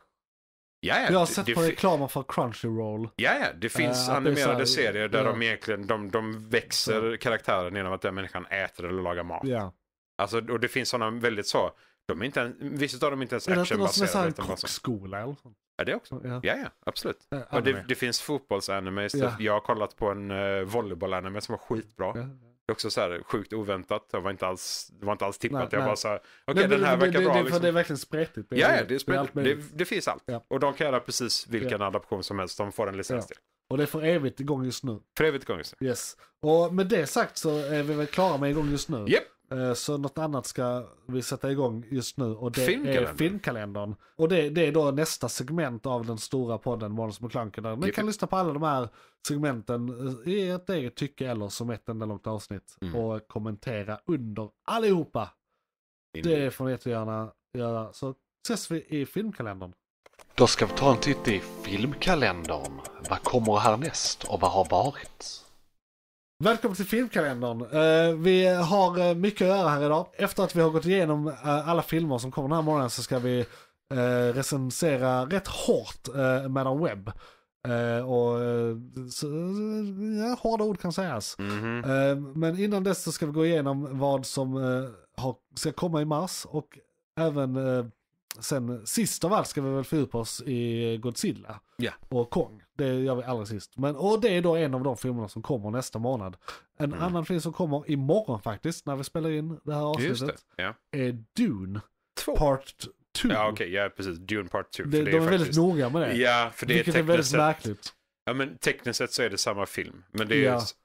Jaja, jag har sett det, på reklamen för Crunchyroll. Ja, ja, det eh, finns äh, animerade det serier där ja. de egentligen de, de växer så. karaktären genom att den människan äter eller lagar mat. Ja. Alltså, och det finns sådana väldigt så, de är inte vissa av dem är inte ens actionbaserade. Är det inte någon som är kockskola eller sånt? Ja, det också. Ja, ja, ja absolut. Äh, och det, det finns fotbollsanime, ja. jag har kollat på en uh, volleybollanime som var skitbra. ja. Det är också så här sjukt oväntat. Jag var inte alls, det var inte alls tippat. Nej, jag nej. bara så här, okej okay, den här det, verkar det, bra. Det, liksom. det är verkligen spretigt. Det, ja, det, Det, det, det finns allt. Ja. Och de kan göra precis vilken ja. adaption som helst de får en licens ja. till. Och det är för evigt igång just nu. För evigt igång just nu. Yes. Och med det sagt så är vi väl klara med igång just nu. Yep. Eh, så något annat ska vi sätta igång just nu och det filmkalendern. är filmkalendern. Och det, det, är då nästa segment av den stora podden Måns McClunky. Där ni kan lyssna på alla de här segmenten i ett eget tycke eller som ett enda långt avsnitt. Mm. Och kommentera under allihopa. In. Det får ni jättegärna göra. Så ses vi i filmkalendern. Då ska vi ta en titt i filmkalendern. Vad kommer härnäst och vad har varit? Välkommen till filmkalendern. Uh, vi har eh, mycket att göra här idag. Efter att vi har gått igenom uh, alla filmer som kommer den här morgonen så ska vi uh, recensera rätt hårt uh, Madame Webb. och så, ja, hårda ord kan sägas. Mm -hmm. men innan dess så ska vi gå igenom vad som har, ska komma i mars och även sen sist av allt ska vi väl få fördjupa oss i Godzilla yeah. och Kong. Det gör vi allra sist. Men, och det är då en av de filmerna som kommer nästa månad. En mm. annan film som kommer imorgon faktiskt, när vi spelar in det här avsnittet, det. Yeah. är Dune. Två. Part 2. Ja, okej, okay. ja precis. Dune Part 2. De, är faktiskt... väldigt noga med det. Ja, för det är Vilket är väldigt sett... Ja, men tekniskt sett så är det samma film. Men det är... Ja. Just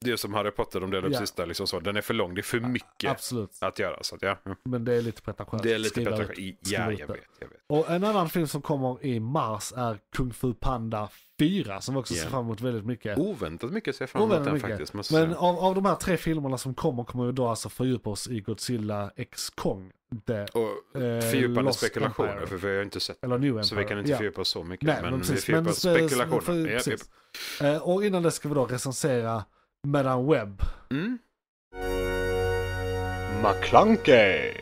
det är som Harry Potter, de delade upp ja. sista, liksom så. den är för lång, det är för mycket Absolut. att göra. Så att, ja. Mm. Men det är lite pretentiöst. Det är lite pretentiöst, ja jag vet, jag vet. Och en annan film som kommer i mars är Kung Fu Panda 4 som vi också yeah. ser fram emot väldigt mycket. Oväntat mycket ser jag fram emot den mycket. faktiskt. Måste Men säga. av, av de här tre filmerna som kommer kommer vi då alltså fördjupa oss i Godzilla X Kong. The, och eh, fördjupande spekulationer Empire. för vi har ju inte sett Eller New Empire. Så vi kan inte fördjupa oss så mycket. Nej, men, men vi fördjupar spekulationer. För, ja, eh, och innan det ska vi då recensera mellan webb. Mm. McClunkey.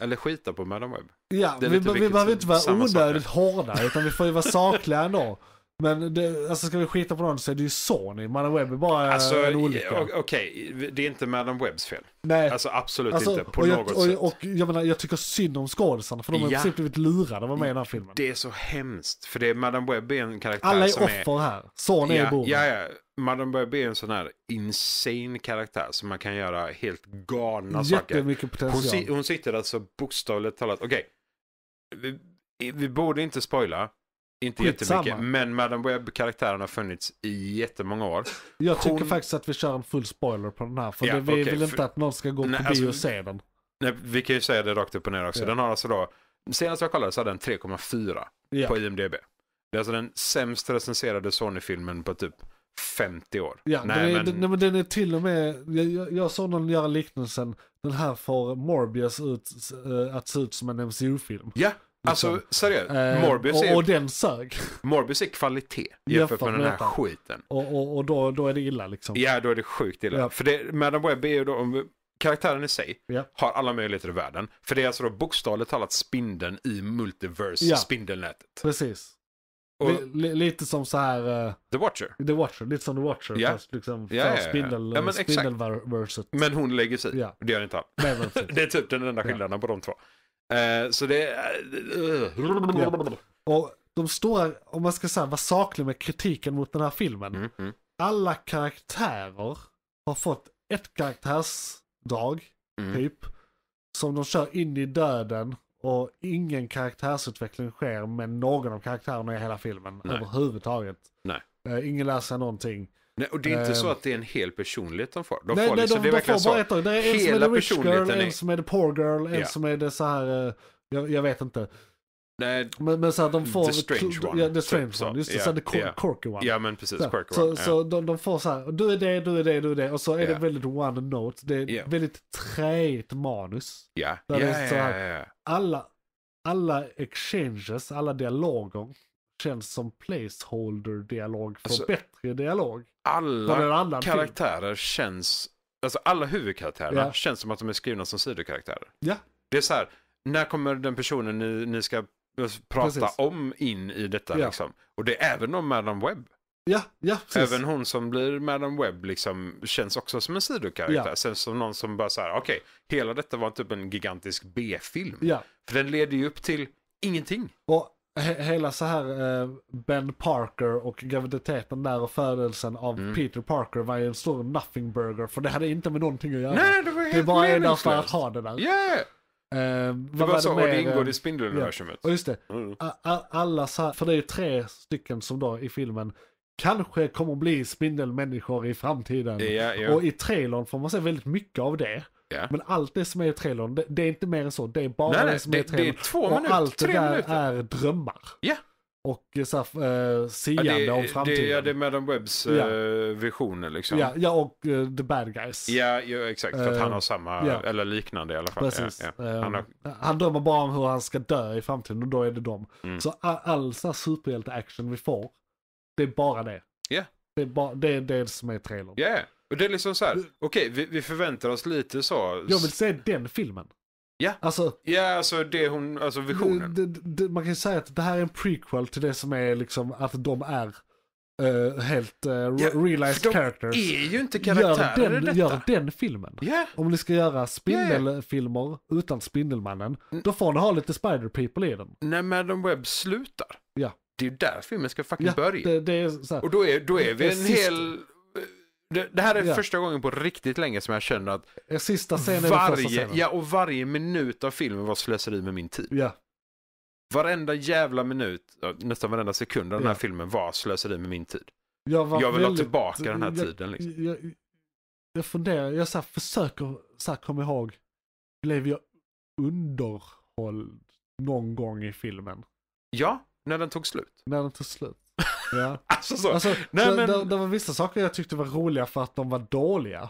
Eller skita på Madame Web. Ja, vi, vi behöver inte vara onödigt hårda, utan vi får ju vara <laughs> sakliga ändå. Men det, alltså ska vi skita på någon så är det ju Sony. Madame Web är bara alltså, en olycka. Okej, okay. det är inte Madame Webs fel. Nej. Alltså absolut alltså, inte på och något och, sätt. Och, och jag menar, jag tycker synd om skådisarna för de har ja. precis blivit lurade att vara med i den här filmen. Det är så hemskt, för det är Madame Webb är en karaktär som är... Alla är offer är... här. Sony ja, är boven. Ja, ja. Madame Barbie är en sån här insane karaktär som man kan göra helt galna saker. Potential. Hon, hon sitter alltså bokstavligt talat, okej. Okay. Vi, vi, borde inte spoila. Inte Skitsamma. jättemycket, men Madame Webb-karaktären har funnits i jättemånga år. Jag hon... tycker faktiskt att vi kör en full spoiler på den här, för ja, det, vi okay. vill inte för... att någon ska gå nej, på alltså, bio och se den. Nej, vi kan ju säga det rakt upp och ner också. Ja. Den har alltså då, senast jag kollade så hade den 3,4 ja. på IMDB. Det är alltså den sämst recenserade Sony-filmen på typ 50 år. Ja, Nej, den, är, men... den, den är till och med, jag, jag, såg någon göra liknelsen, den här får Morbius ut, äh, att se ut som en MCU-film. Ja, liksom. Alltså seriöst, eh, Morbius är... Och, den sög. Morbius är kvalitet jämfört med den här vänta. skiten. Och, och, och då, då är det illa liksom. Ja, då är det sjukt illa. Ja. För det, Madame Webb är ju då, om, karaktären i sig ja. har alla möjligheter i världen. För det är alltså då bokstavligt talat spindeln i multiverse, ja. spindelnätet. Precis li, lite som så här... Uh, The Watcher. The Watcher, lite som The Watcher. Yeah. Fast liksom yeah, yeah, yeah. ja, men spindelverset. Men hon lägger sig yeah. Det gör inte han. <laughs> det är typ den enda skillnaden på de två. Uh, så det är... Uh, och de står, om man ska säga vara saklig med kritiken mot den här filmen. Mm, mm. Alla karaktärer har fått ett karaktärsdrag, mm. typ. Som de kör in i döden och ingen karaktärsutveckling sker med någon av karaktärerna i hela filmen Nej. överhuvudtaget. Nej. Eh, ingen lär sig någonting. Nej, och det är inte uh, så eh, att det är en hel personlighet de får. De nej, får liksom, de, det är de får bara ett. Det är en som är the rich girl, är... en som är the poor girl, en yeah. som är det så här, eh, jag, jag, vet inte. Nej, men, men så här, de får... The strange one. Ja, the typ, strange så, one. Just det, yeah, the yeah. quirky one. Ja men precis, så, quirky one. Så, yeah. så de, de, får så här, du är det, du är det, du är det. Och så är yeah. det väldigt one note. Det är yeah. väldigt träigt manus. Ja, ja, ja. Alla, alla exchanges, alla dialoger känns som placeholder-dialog för alltså, bättre dialog. Alla karaktärer film. känns, alltså alla huvudkaraktärerna yeah. känns som att de är skrivna som sidokaraktärer. Ja. Yeah. Det är så här, när kommer den personen ni, ni ska prata precis. om in i detta. Ja. Liksom. Och det är även om Madam Webb. Ja, ja, precis. Även hon som blir Madame Webb liksom, känns också som en sidokaraktär. Ja. Sen som någon som bara så här, okej, okay, hela detta var typ en gigantisk B-film. Ja. För den leder ju upp till ingenting. Och he hela så här eh, Ben Parker och graviditeten där och födelsen av mm. Peter Parker var ju en stor nothing burger. För det hade inte med någonting att göra. Nej, det var helt Det var en där för att ha det där. Yeah! Uh, det var, så, det eh, och det ingår i spindeluniversumet. Ja. Och just det, mm. alla, för det är ju tre stycken som då i filmen kanske kommer bli spindelmänniskor i framtiden. Yeah, yeah. Och i trailern får man se väldigt mycket av det. Yeah. Men allt det som är i trailern, det, det, är inte mer än så. Det är bara nej, det som det, är i trailern. Det är två minuter, och allt det där minuter. är drömmar. Ja, och eh, så här, uh, eh, seende ja, det, om framtiden. Det, ja, det är Madame Webbs eh, ja. visioner liksom. Ja, ja och uh, The Bad Guys. Ja, ja exakt. För att han har samma, ja. eller liknande i alla fall. Precis. Han, har... han, drömmer bara om hur han ska dö i framtiden och då är det dem. Mm. Så all, all så superhjälte-action vi får, det är bara det. Ja. Yeah. Det, är det är det som är trailern. Ja, yeah. och det är liksom så här, okej, okay, vi, vi, förväntar oss lite så. Jag vill se den filmen. Ja, alltså, ja, alltså det hon, alltså visionen. Det, det, man kan ju säga att det här är en prequel till det som är liksom att de är uh, helt uh, ja, realized de characters. De är ju inte karaktärer gör den, gör den filmen. Yeah. Om ni ska göra spindelfilmer yeah. utan Spindelmannen, mm. då får ni ha lite spider people i den. När Madam Web slutar. Ja. Det är ju där filmen ska fucking ja, börja. Det, det är så här, och då är, då är vi en sist, hel... Det, det här är ja. första gången på riktigt länge som jag känner att eh, Sista scenen varje, scenen. Ja, och varje minut av filmen var slöseri med min tid. Ja. Varenda jävla minut, nästan varenda sekund av den här filmen var slöseri med min tid. Jag, jag vill väldigt, ha tillbaka den här jag, tiden. Liksom. Jag, jag, jag funderar, jag så här, försöker så här, komma ihåg, blev jag underhålld någon gång i filmen? Ja, när den tog slut. När den tog slut. Ja. Alltså så. Alltså, Nej, det, men... det, det, var vissa saker jag tyckte var roliga för att de var dåliga.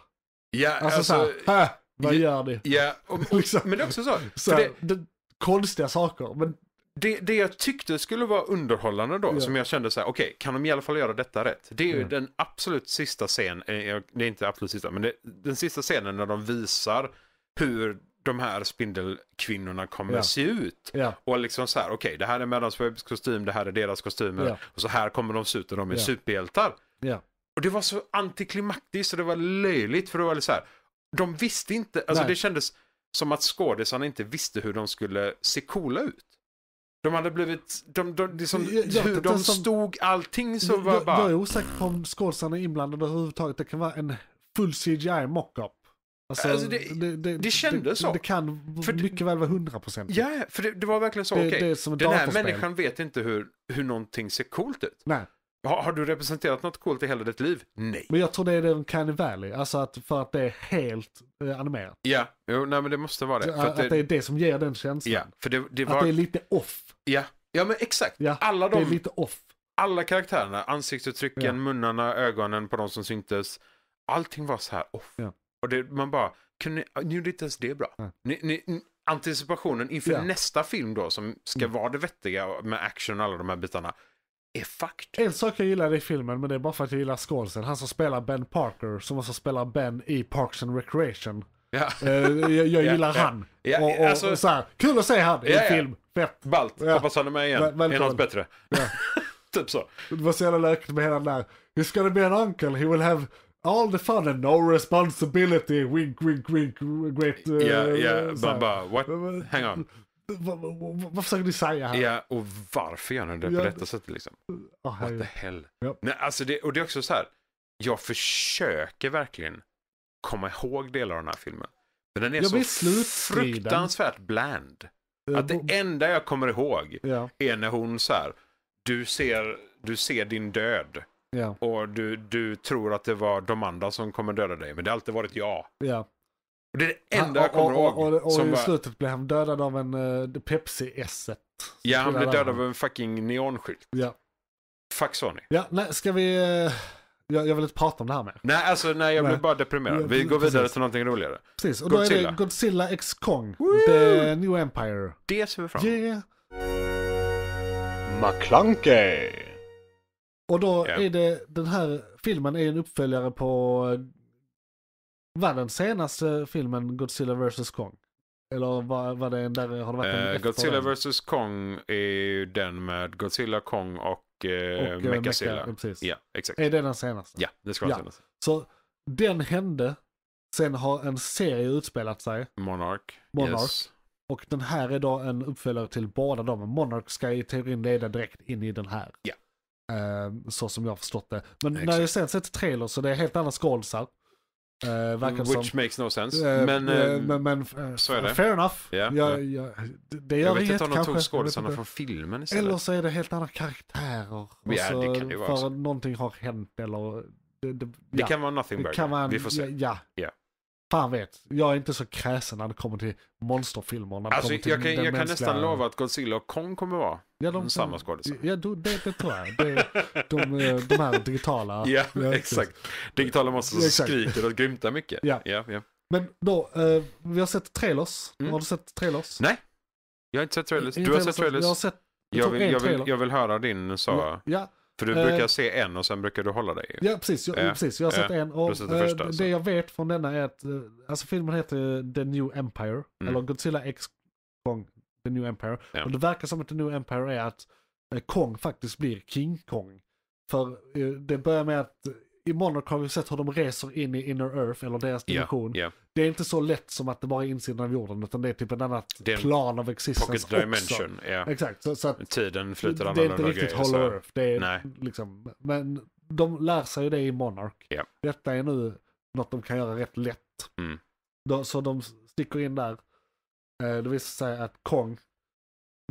Ja, alltså, alltså såhär, vad gör ni? Ja, och, <laughs> liksom. men det är också så. så det... Det, konstiga saker, men det, det jag tyckte skulle vara underhållande då, yeah. som jag kände så här, okej, okay, kan de i alla fall göra detta rätt? Det är yeah. ju den absolut sista scenen, eh, det är inte absolut sista, men det, den sista scenen när de visar hur de här spindelkvinnorna kommer ja. se ut. Ja. Och liksom så här, okej, okay, det här är Mellansveriges kostym, det här är deras kostymer. Ja. Och så här kommer de se ut och de är superhjältar. Och det var så antiklimaktiskt och det var löjligt för det var så här, de visste inte, alltså Nej. det kändes som att skådisarna inte visste hur de skulle se coola ut. De hade blivit, de, de, liksom, ja, hur de som, stod, allting så var bara... Jag är osäker på om skådisarna är inblandade överhuvudtaget. Det kan vara en full CGI mockup. Alltså, alltså det, det, det, det, kändes så. Det kan för, mycket väl vara 100% Ja, för det, var verkligen så. Det, okay. det som Den här människan vet inte hur, hur någonting ser coolt ut. Nej. Har, har, du representerat något coolt i hela ditt liv? Nej. Men jag tror det är den Canny Valley, alltså att, för att det är helt eh, animerat. Ja, jo, nej men det måste vara det. För att, att, det är det som ger den känslan. Ja, för det, det var... Att det är lite off. Ja, ja men exakt. Ja, alla de... Det är lite off. Alla karaktärerna, ansiktsuttrycken, ja. munnarna, ögonen på de som syntes. Allting var så här off. Ja. Och det, man bara, kunde, ni gjorde inte ens det bra. Mm. Ni, ni, anticipationen inför ja. nästa film då som ska mm. vara det vettiga med action och alla de här bitarna är fucked. En sak jag gillar i filmen, men det är bara för att jag gillar skådisen, han som spelar Ben Parker, som också spelar Ben i Parks and Recreation. Ja. Eh, jag, jag <laughs> gillar ja, han. Ja, och, och, alltså, och så här, kul att se han i film, fett. Ballt, ja. hoppas han är med igen, Väl, är något bättre. <laughs> typ så. Det var så jävla lökigt med hela den där, he's gonna be an uncle, he will have all the fun and no responsibility, wink, wink, wink, great... Uh, ja, ja, eh, bara, what? Hang on. Vad, försöker ni säga här? Ja, och varför gör ni det på ja. detta sättet liksom? Oh, what the hell? Ja. Nej, alltså det, och det är också så här, jag försöker verkligen komma ihåg delar av den här filmen. Men den är jag så fruktansvärt bland. Eh, Att det enda jag kommer ihåg ja. är när hon så här, du ser, du ser din död. Ja. Och du, du tror att det var de andra som kommer döda dig, men det har alltid varit jag. Ja. Och det är det enda jag kommer ihåg. Och, och, och, och i bara... slutet blev han dödad av en uh, Pepsi-esset. Ja, han blev dödad av en fucking neonskylt. Ja. Fuck Sony. Ja, nej, ska vi... Uh... Jag, jag, vill inte prata om det här mer. Nej, alltså nej, jag blir bara deprimerad. Vi går vidare Precis. till någonting roligare. Precis, och Godzilla. då är det Godzilla X Kong. Woo! The New Empire. Det ser vi fram emot. Yeah. McClunkey. Och då yeah. är det, den här filmen är en uppföljare på, eh, var den senaste filmen Godzilla vs Kong? Eller var, var det en där, har det varit en uh, Godzilla vs Kong är ju den med Godzilla, Kong och, uh, och Mechazilla. Mecha, ja, yeah, exakt. Är det den senaste? Ja, yeah, det ska vara den senaste. Så den hände, sen har en serie utspelat sig. Monarch. Monarch. Yes. Och den här är då en uppföljare till båda dem. Monarch ska i teorin leda direkt in i den här. Ja. Eh, så som jag har förstått det. Men Exakt. när jag sen sett trailer så det är helt andra skålsar. Uh, eh, mm, Which som, makes no sense. Uh, men, uh, men, men så är det. Fair enough. Yeah. Jag, jag, det gör jag vet inte om de tog skådisarna från filmen istället. Eller så är det helt andra karaktärer. Ja, så, det kan det vara. För också. någonting har hänt eller... Det, det, det kan vara nothing burger. Kan Vi får se. Ja. Yeah. Fan vet, jag är inte så kräsen när det kommer till monsterfilmer. När det alltså, kommer till jag kan, jag mänskliga... nästan lova att Godzilla och Kong kommer vara ja, de, samma skådisar. Ja, det, det tror jag. Det, de, eh, de, här digitala. <laughs> ja, ja, exakt. Digitala monster som exakt. skriker och grymtar mycket. Ja. Ja, ja. Men då, eh, vi har sett trailers. Mm. Har du sett trailers? Nej, jag har inte sett trailers. Du har sett trailers. Jag har sett jag, vill, jag, vill, jag vill höra din, sa ja. ja. För du brukar eh. se en och sen brukar du hålla dig. Ja, precis. Jag, precis, jag har sett en. Och, sett det, eh, första, det jag vet från denna är att eh, alltså, filmen heter The New Empire. Mm. Eller Godzilla X Kong The New Empire. Ja. Och det verkar som att The New Empire är att Kong faktiskt blir King Kong. För det börjar med att i Monarch har vi sett hur de reser in i Inner Earth, eller deras dimension. Yeah, yeah. Det är inte så lätt som att det bara är insidan av jorden, utan det är typ en annan plan av existens också. dimension, yeah. Exakt, så, så att tiden flyter annorlunda. Det är inte riktigt grejer, Hollow så... Earth, det är Nej. liksom, men de lär sig ju det i Monarch. Yeah. Detta är nu något de kan göra rätt lätt. Mm. Då, så de sticker in där. Eh, det visar sig att Kong,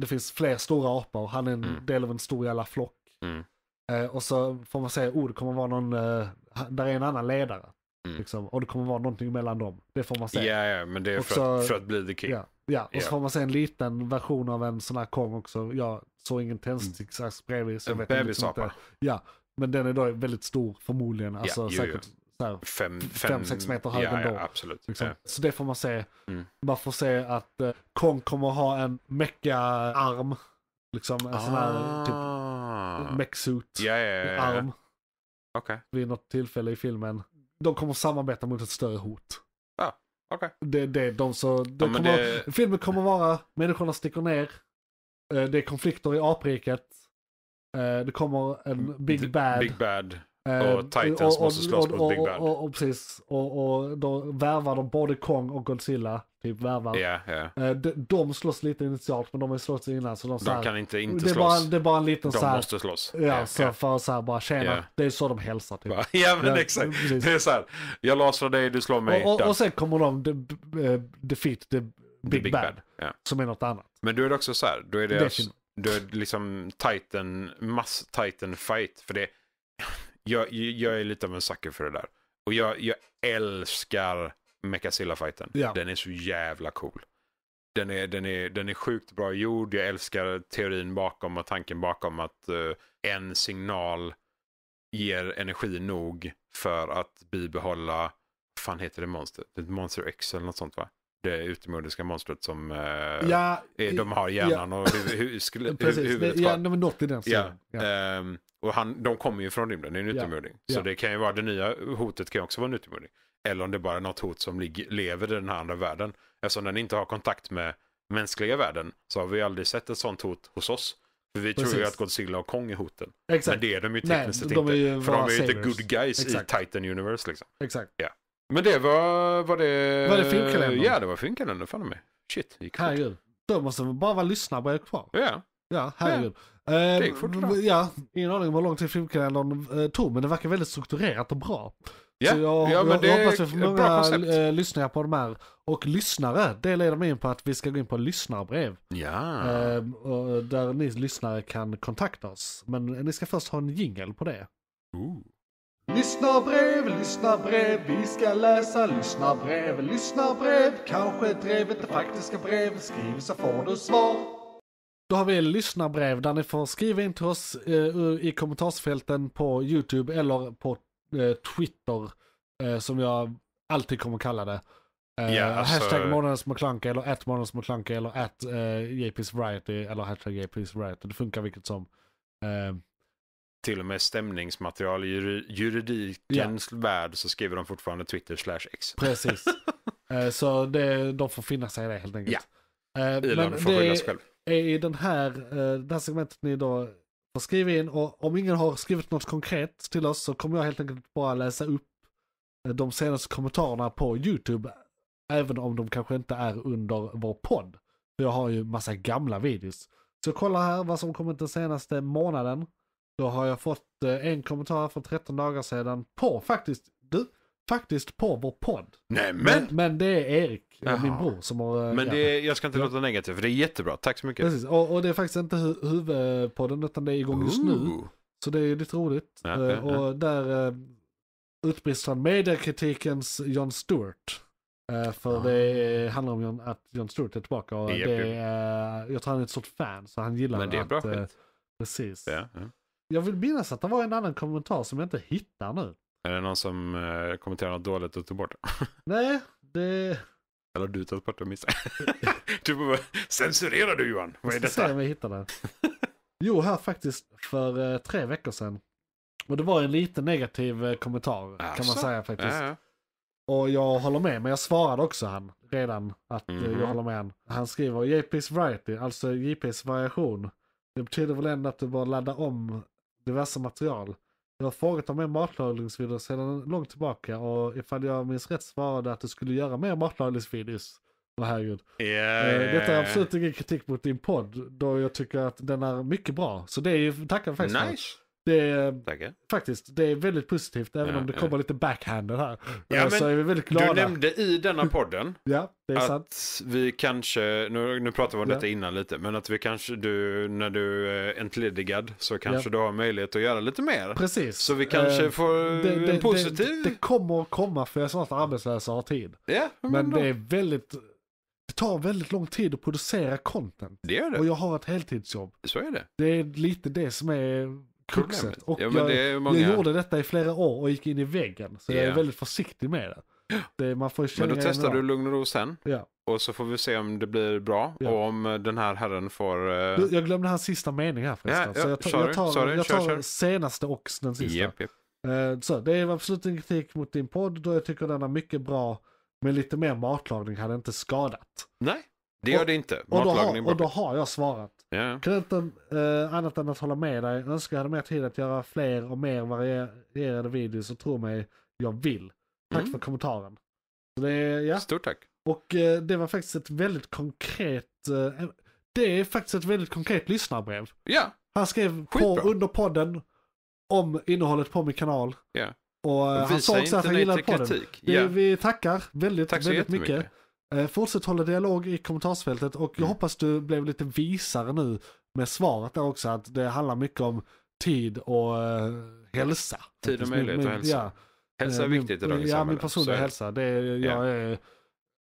det finns fler stora apor, han är en mm. del av en stor jävla flock. Mm. Eh, och så får man säga, oh kommer vara någon, eh, där är en annan ledare. Mm. Liksom, och det kommer vara någonting mellan dem. Det får man säga. Ja, ja men det är för, så, att, för, att, bli the king. Ja, ja. och ja. så får man se en liten version av en sån här kong också. Jag såg ingen tändsticksax bredvid. Så en bebisapa. Liksom ja, men den är då väldigt stor förmodligen. Alltså, ja, jo, säkert, 5-6 meter hög ja, ändå. Ja, absolut. Liksom. Ja. Så det får man se. Mm. Man får se att eh, Kong kommer ha en mecka-arm. Liksom en ah. sån här typ Ah. Mech-suit. Yeah, yeah, yeah, arm. Okay. Vid något tillfälle i filmen. De kommer samarbeta mot ett större hot. Ah, okay. Det är det de så... Det ja, kommer, det... Filmen kommer vara, människorna sticker ner. Eh, det är konflikter i apriket. Eh, det kommer en mm, Big Bad. Big Bad. Och eh, Titans och, måste slåss mot Big Bad. Och, precis, och, då värvar de både Kong och Godzilla. Typ värvar. Yeah, yeah. De, de slåss lite initialt men de har ju slått innan så de, de här, kan inte inte det slåss. Bara, det är bara en liten de så här, måste slåss. Ja, yeah, så okay. för så här bara tjena. Yeah. Det är så de hälsar typ. <laughs> ja men exakt. Precis. Det är så här, jag lasrar dig, du slår mig. Och, och, och sen kommer de eh, defeat the, fit, the Big, Bad. bad. Ja. Som är något annat. Men då är det också så här, då är det, det alltså, då är det liksom Titan, mass-Titan fight. För det jag, jag är lite av en sucker för det där. Och jag, jag älskar Mechazilla-fighten. Ja. Den är så jävla cool. Den är, den, är, den är sjukt bra gjord. Jag älskar teorin bakom och tanken bakom att uh, en signal ger energi nog för att bibehålla, vad fan heter det monstret? Monster X eller något sånt va? Det utomjordiska monstret som uh, ja, är, de har hjärnan ja. och hu, hu, hu, huvudet kvar. Ja, de är något i den serien. Ja. Um, och han, de kommer ju från rymden, det är en utomjording. Ja. Så ja. det kan ju vara det nya hotet kan ju också vara en utomjording. Eller om det är bara är något hot som ligger, lever i den här andra världen. Eftersom den inte har kontakt med mänskliga världen så har vi aldrig sett ett sånt hot hos oss. För vi Precis. tror ju att Godzilla och Kong är hoten. Exakt. Men det är de ju tekniskt sett inte. för de är ju inte good guys Exakt. i Titan Universe liksom. Exakt. Ja. Men det var, var det... Var det filmkalendern? Ja, det var filmkalendern för mig. Shit, det gick fort. Herregud. Då måste bara vara lyssnare på er kvar. Ja. Ja, herregud. Ja. Eh, ja, ingen aning om hur lång tid filmkalendern eh, tog, men det verkar väldigt strukturerat och bra. Yeah. Så jag, ja, jag, jag hoppas vi får många eh, lyssnare på de här. Och lyssnare, det leder mig in på att vi ska gå in på lyssnarbrev. Ja. Eh, där ni lyssnare kan kontakta oss. Men ni ska först ha en jingel på det. Ooh. Lyssnarbrev, lyssnarbrev, vi ska läsa lyssnarbrev. Lyssnarbrev, kanske drevet det faktiska brevet, Skriv så får du svar. Då har vi lyssnarbrev där ni får skriva in till oss eh, i kommentarsfälten på YouTube eller på eh, Twitter. Eh, som jag alltid kommer kalla det. Yeah, alltså... Hashtag månadens McClunky eller att månadens McClunky eller att JP's Variety eller hashtag JP's Variety. Det funkar vilket som. Till och med stämningsmaterial i juridikens yeah. värld så skriver de fortfarande Twitter slash X. Precis. <laughs> så det, de får finna sig i det helt enkelt. Yeah. Uh, Elon får skylla sig själv är i den här, eh, det här segmentet ni då får skriva in. Och om ingen har skrivit något konkret till oss så kommer jag helt enkelt bara läsa upp eh, de senaste kommentarerna på YouTube. Även om de kanske inte är under vår podd. För jag har ju massa gamla videos. Så kolla här vad som kommit den senaste månaden. Då har jag fått eh, en kommentar för 13 dagar sedan på faktiskt, du, faktiskt på vår podd. Nej, men. men, men det är Erik, eh, Jaha. min bror, som har... Eh, men det är, jag ska inte låta negativ, för det är jättebra. Tack så mycket. Precis, och, och det är faktiskt inte hu huvudpodden, utan det är igång just nu. Så det är lite roligt. Ja, eh, ja, och ja. där utbrister han mediekritikens John Stewart. För ah. det handlar om att John Stewart är tillbaka och det, det är, jag tror han är ett stort fan så han gillar Men det är bra att, skit. Precis. Ja, ja. Jag vill minnas att det var en annan kommentar som jag inte hittar nu. Är det någon som eh, kommenterar något dåligt och tog bort det? <laughs> Nej, det... Eller har du tagit bort det missar. <laughs> du bara, censurerar du Johan? Vad är detta? Jag ska se om jag hittar det. Jo, här faktiskt för eh, tre veckor sedan. Och det var en lite negativ eh, kommentar alltså? kan man alltså? säga faktiskt. Ja, ja. Och jag håller med, men jag svarade också han redan att mm -hmm. jag mhm. håller med han. Han skriver JP's variety, alltså JP's variation. Det betyder väl ändå att du bara laddar om diverse material. Jag har frågat om mer matlagningsvideor sedan långt tillbaka och ifall jag minns rätt svarade att du skulle göra mer matlagningsvideos. Åh herregud. Yeah, Detta är absolut ingen kritik mot din podd, då jag tycker att den är mycket bra. Så det är ju, tackar faktiskt nice. Det är, faktiskt, det är väldigt positivt även ja, om det kommer lite backhander här. Ja, så alltså, är vi väldigt glada. Du nämnde i denna podden <laughs> ja, det är att sant. vi kanske, nu, nu pratade vi om detta innan lite, men att vi kanske, du, när du är entledigad så kanske du har möjlighet att göra lite mer. Precis. Så vi kanske eh, får det, det, en positiv... Det, det kommer komma för jag är snart arbetslös och har tid. Ja, men, men det är väldigt det tar väldigt lång tid att producera content. Det gör det. Och jag har ett heltidsjobb. Så är det. Det är lite det som är kruxet. Och ja, jag, många... jag, gjorde detta i flera år och gick in i väggen. Så yeah. jag är väldigt försiktig med det. det man får Men då testar du lugn och ro sen. Ja. Och så får vi se om det blir bra ja. och om eh, den här herren får... Uh... jag glömde hans sista mening här förresten. så jag, tar, sorry, jag tar, sorry, jag tar kör, senaste och den sista. Yep, yep. Eh, så det är absolut en kritik mot din podd då jag tycker den är mycket bra. Men lite mer matlagning hade inte skadat. Nej, det gör och, det inte. Matlagning och då, har, och då har jag svarat. Ja. Kunde inte uh, annat än att hålla med dig. Önskar jag hade mer tid att göra fler och mer varierade videos och tro mig, jag vill. Tack mm. för kommentaren. Så det, ja. Stort tack. Och uh, det var faktiskt ett väldigt konkret, uh, det är faktiskt ett väldigt konkret lyssnarbrev. Ja. Han skrev på, under podden om innehållet på min kanal. Ja. Och, och han sa också att han gillade podden. Det, ja. Vi tackar väldigt, tack väldigt mycket. Eh, fortsätt hålla dialog i kommentarsfältet och jag mm. hoppas du blev lite visare nu med svaret där också att det handlar mycket om tid och uh, hälsa. Tid och möjlighet min, min, och hälsa. Ja. Hälsa eh, är viktigt idag i samhället. Ja, min personliga så. hälsa. Det är, jag är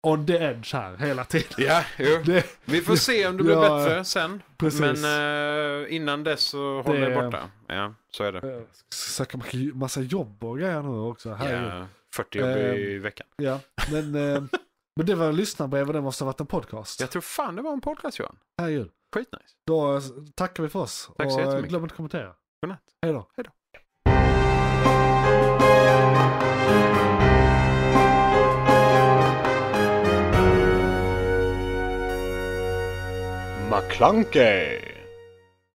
on the edge här hela tiden. Ja, jo. <laughs> Vi får se om du blir ja, bättre sen. Precis. Men uh, innan dess så håller det, jag borta. Ja, så är det. Söka massa jobb och grejer nu också. Här ja, 40 jobb uh, i veckan. Ja, men... <laughs> Men det var lyssnarbrev och det måste ha varit en podcast. Jag tror fan det var en podcast Johan. Herregud. Skitnice. Då tackar vi för oss. Tack så och eh, glöm inte att kommentera. Godnatt. Hej då. Hej då. McClunkey.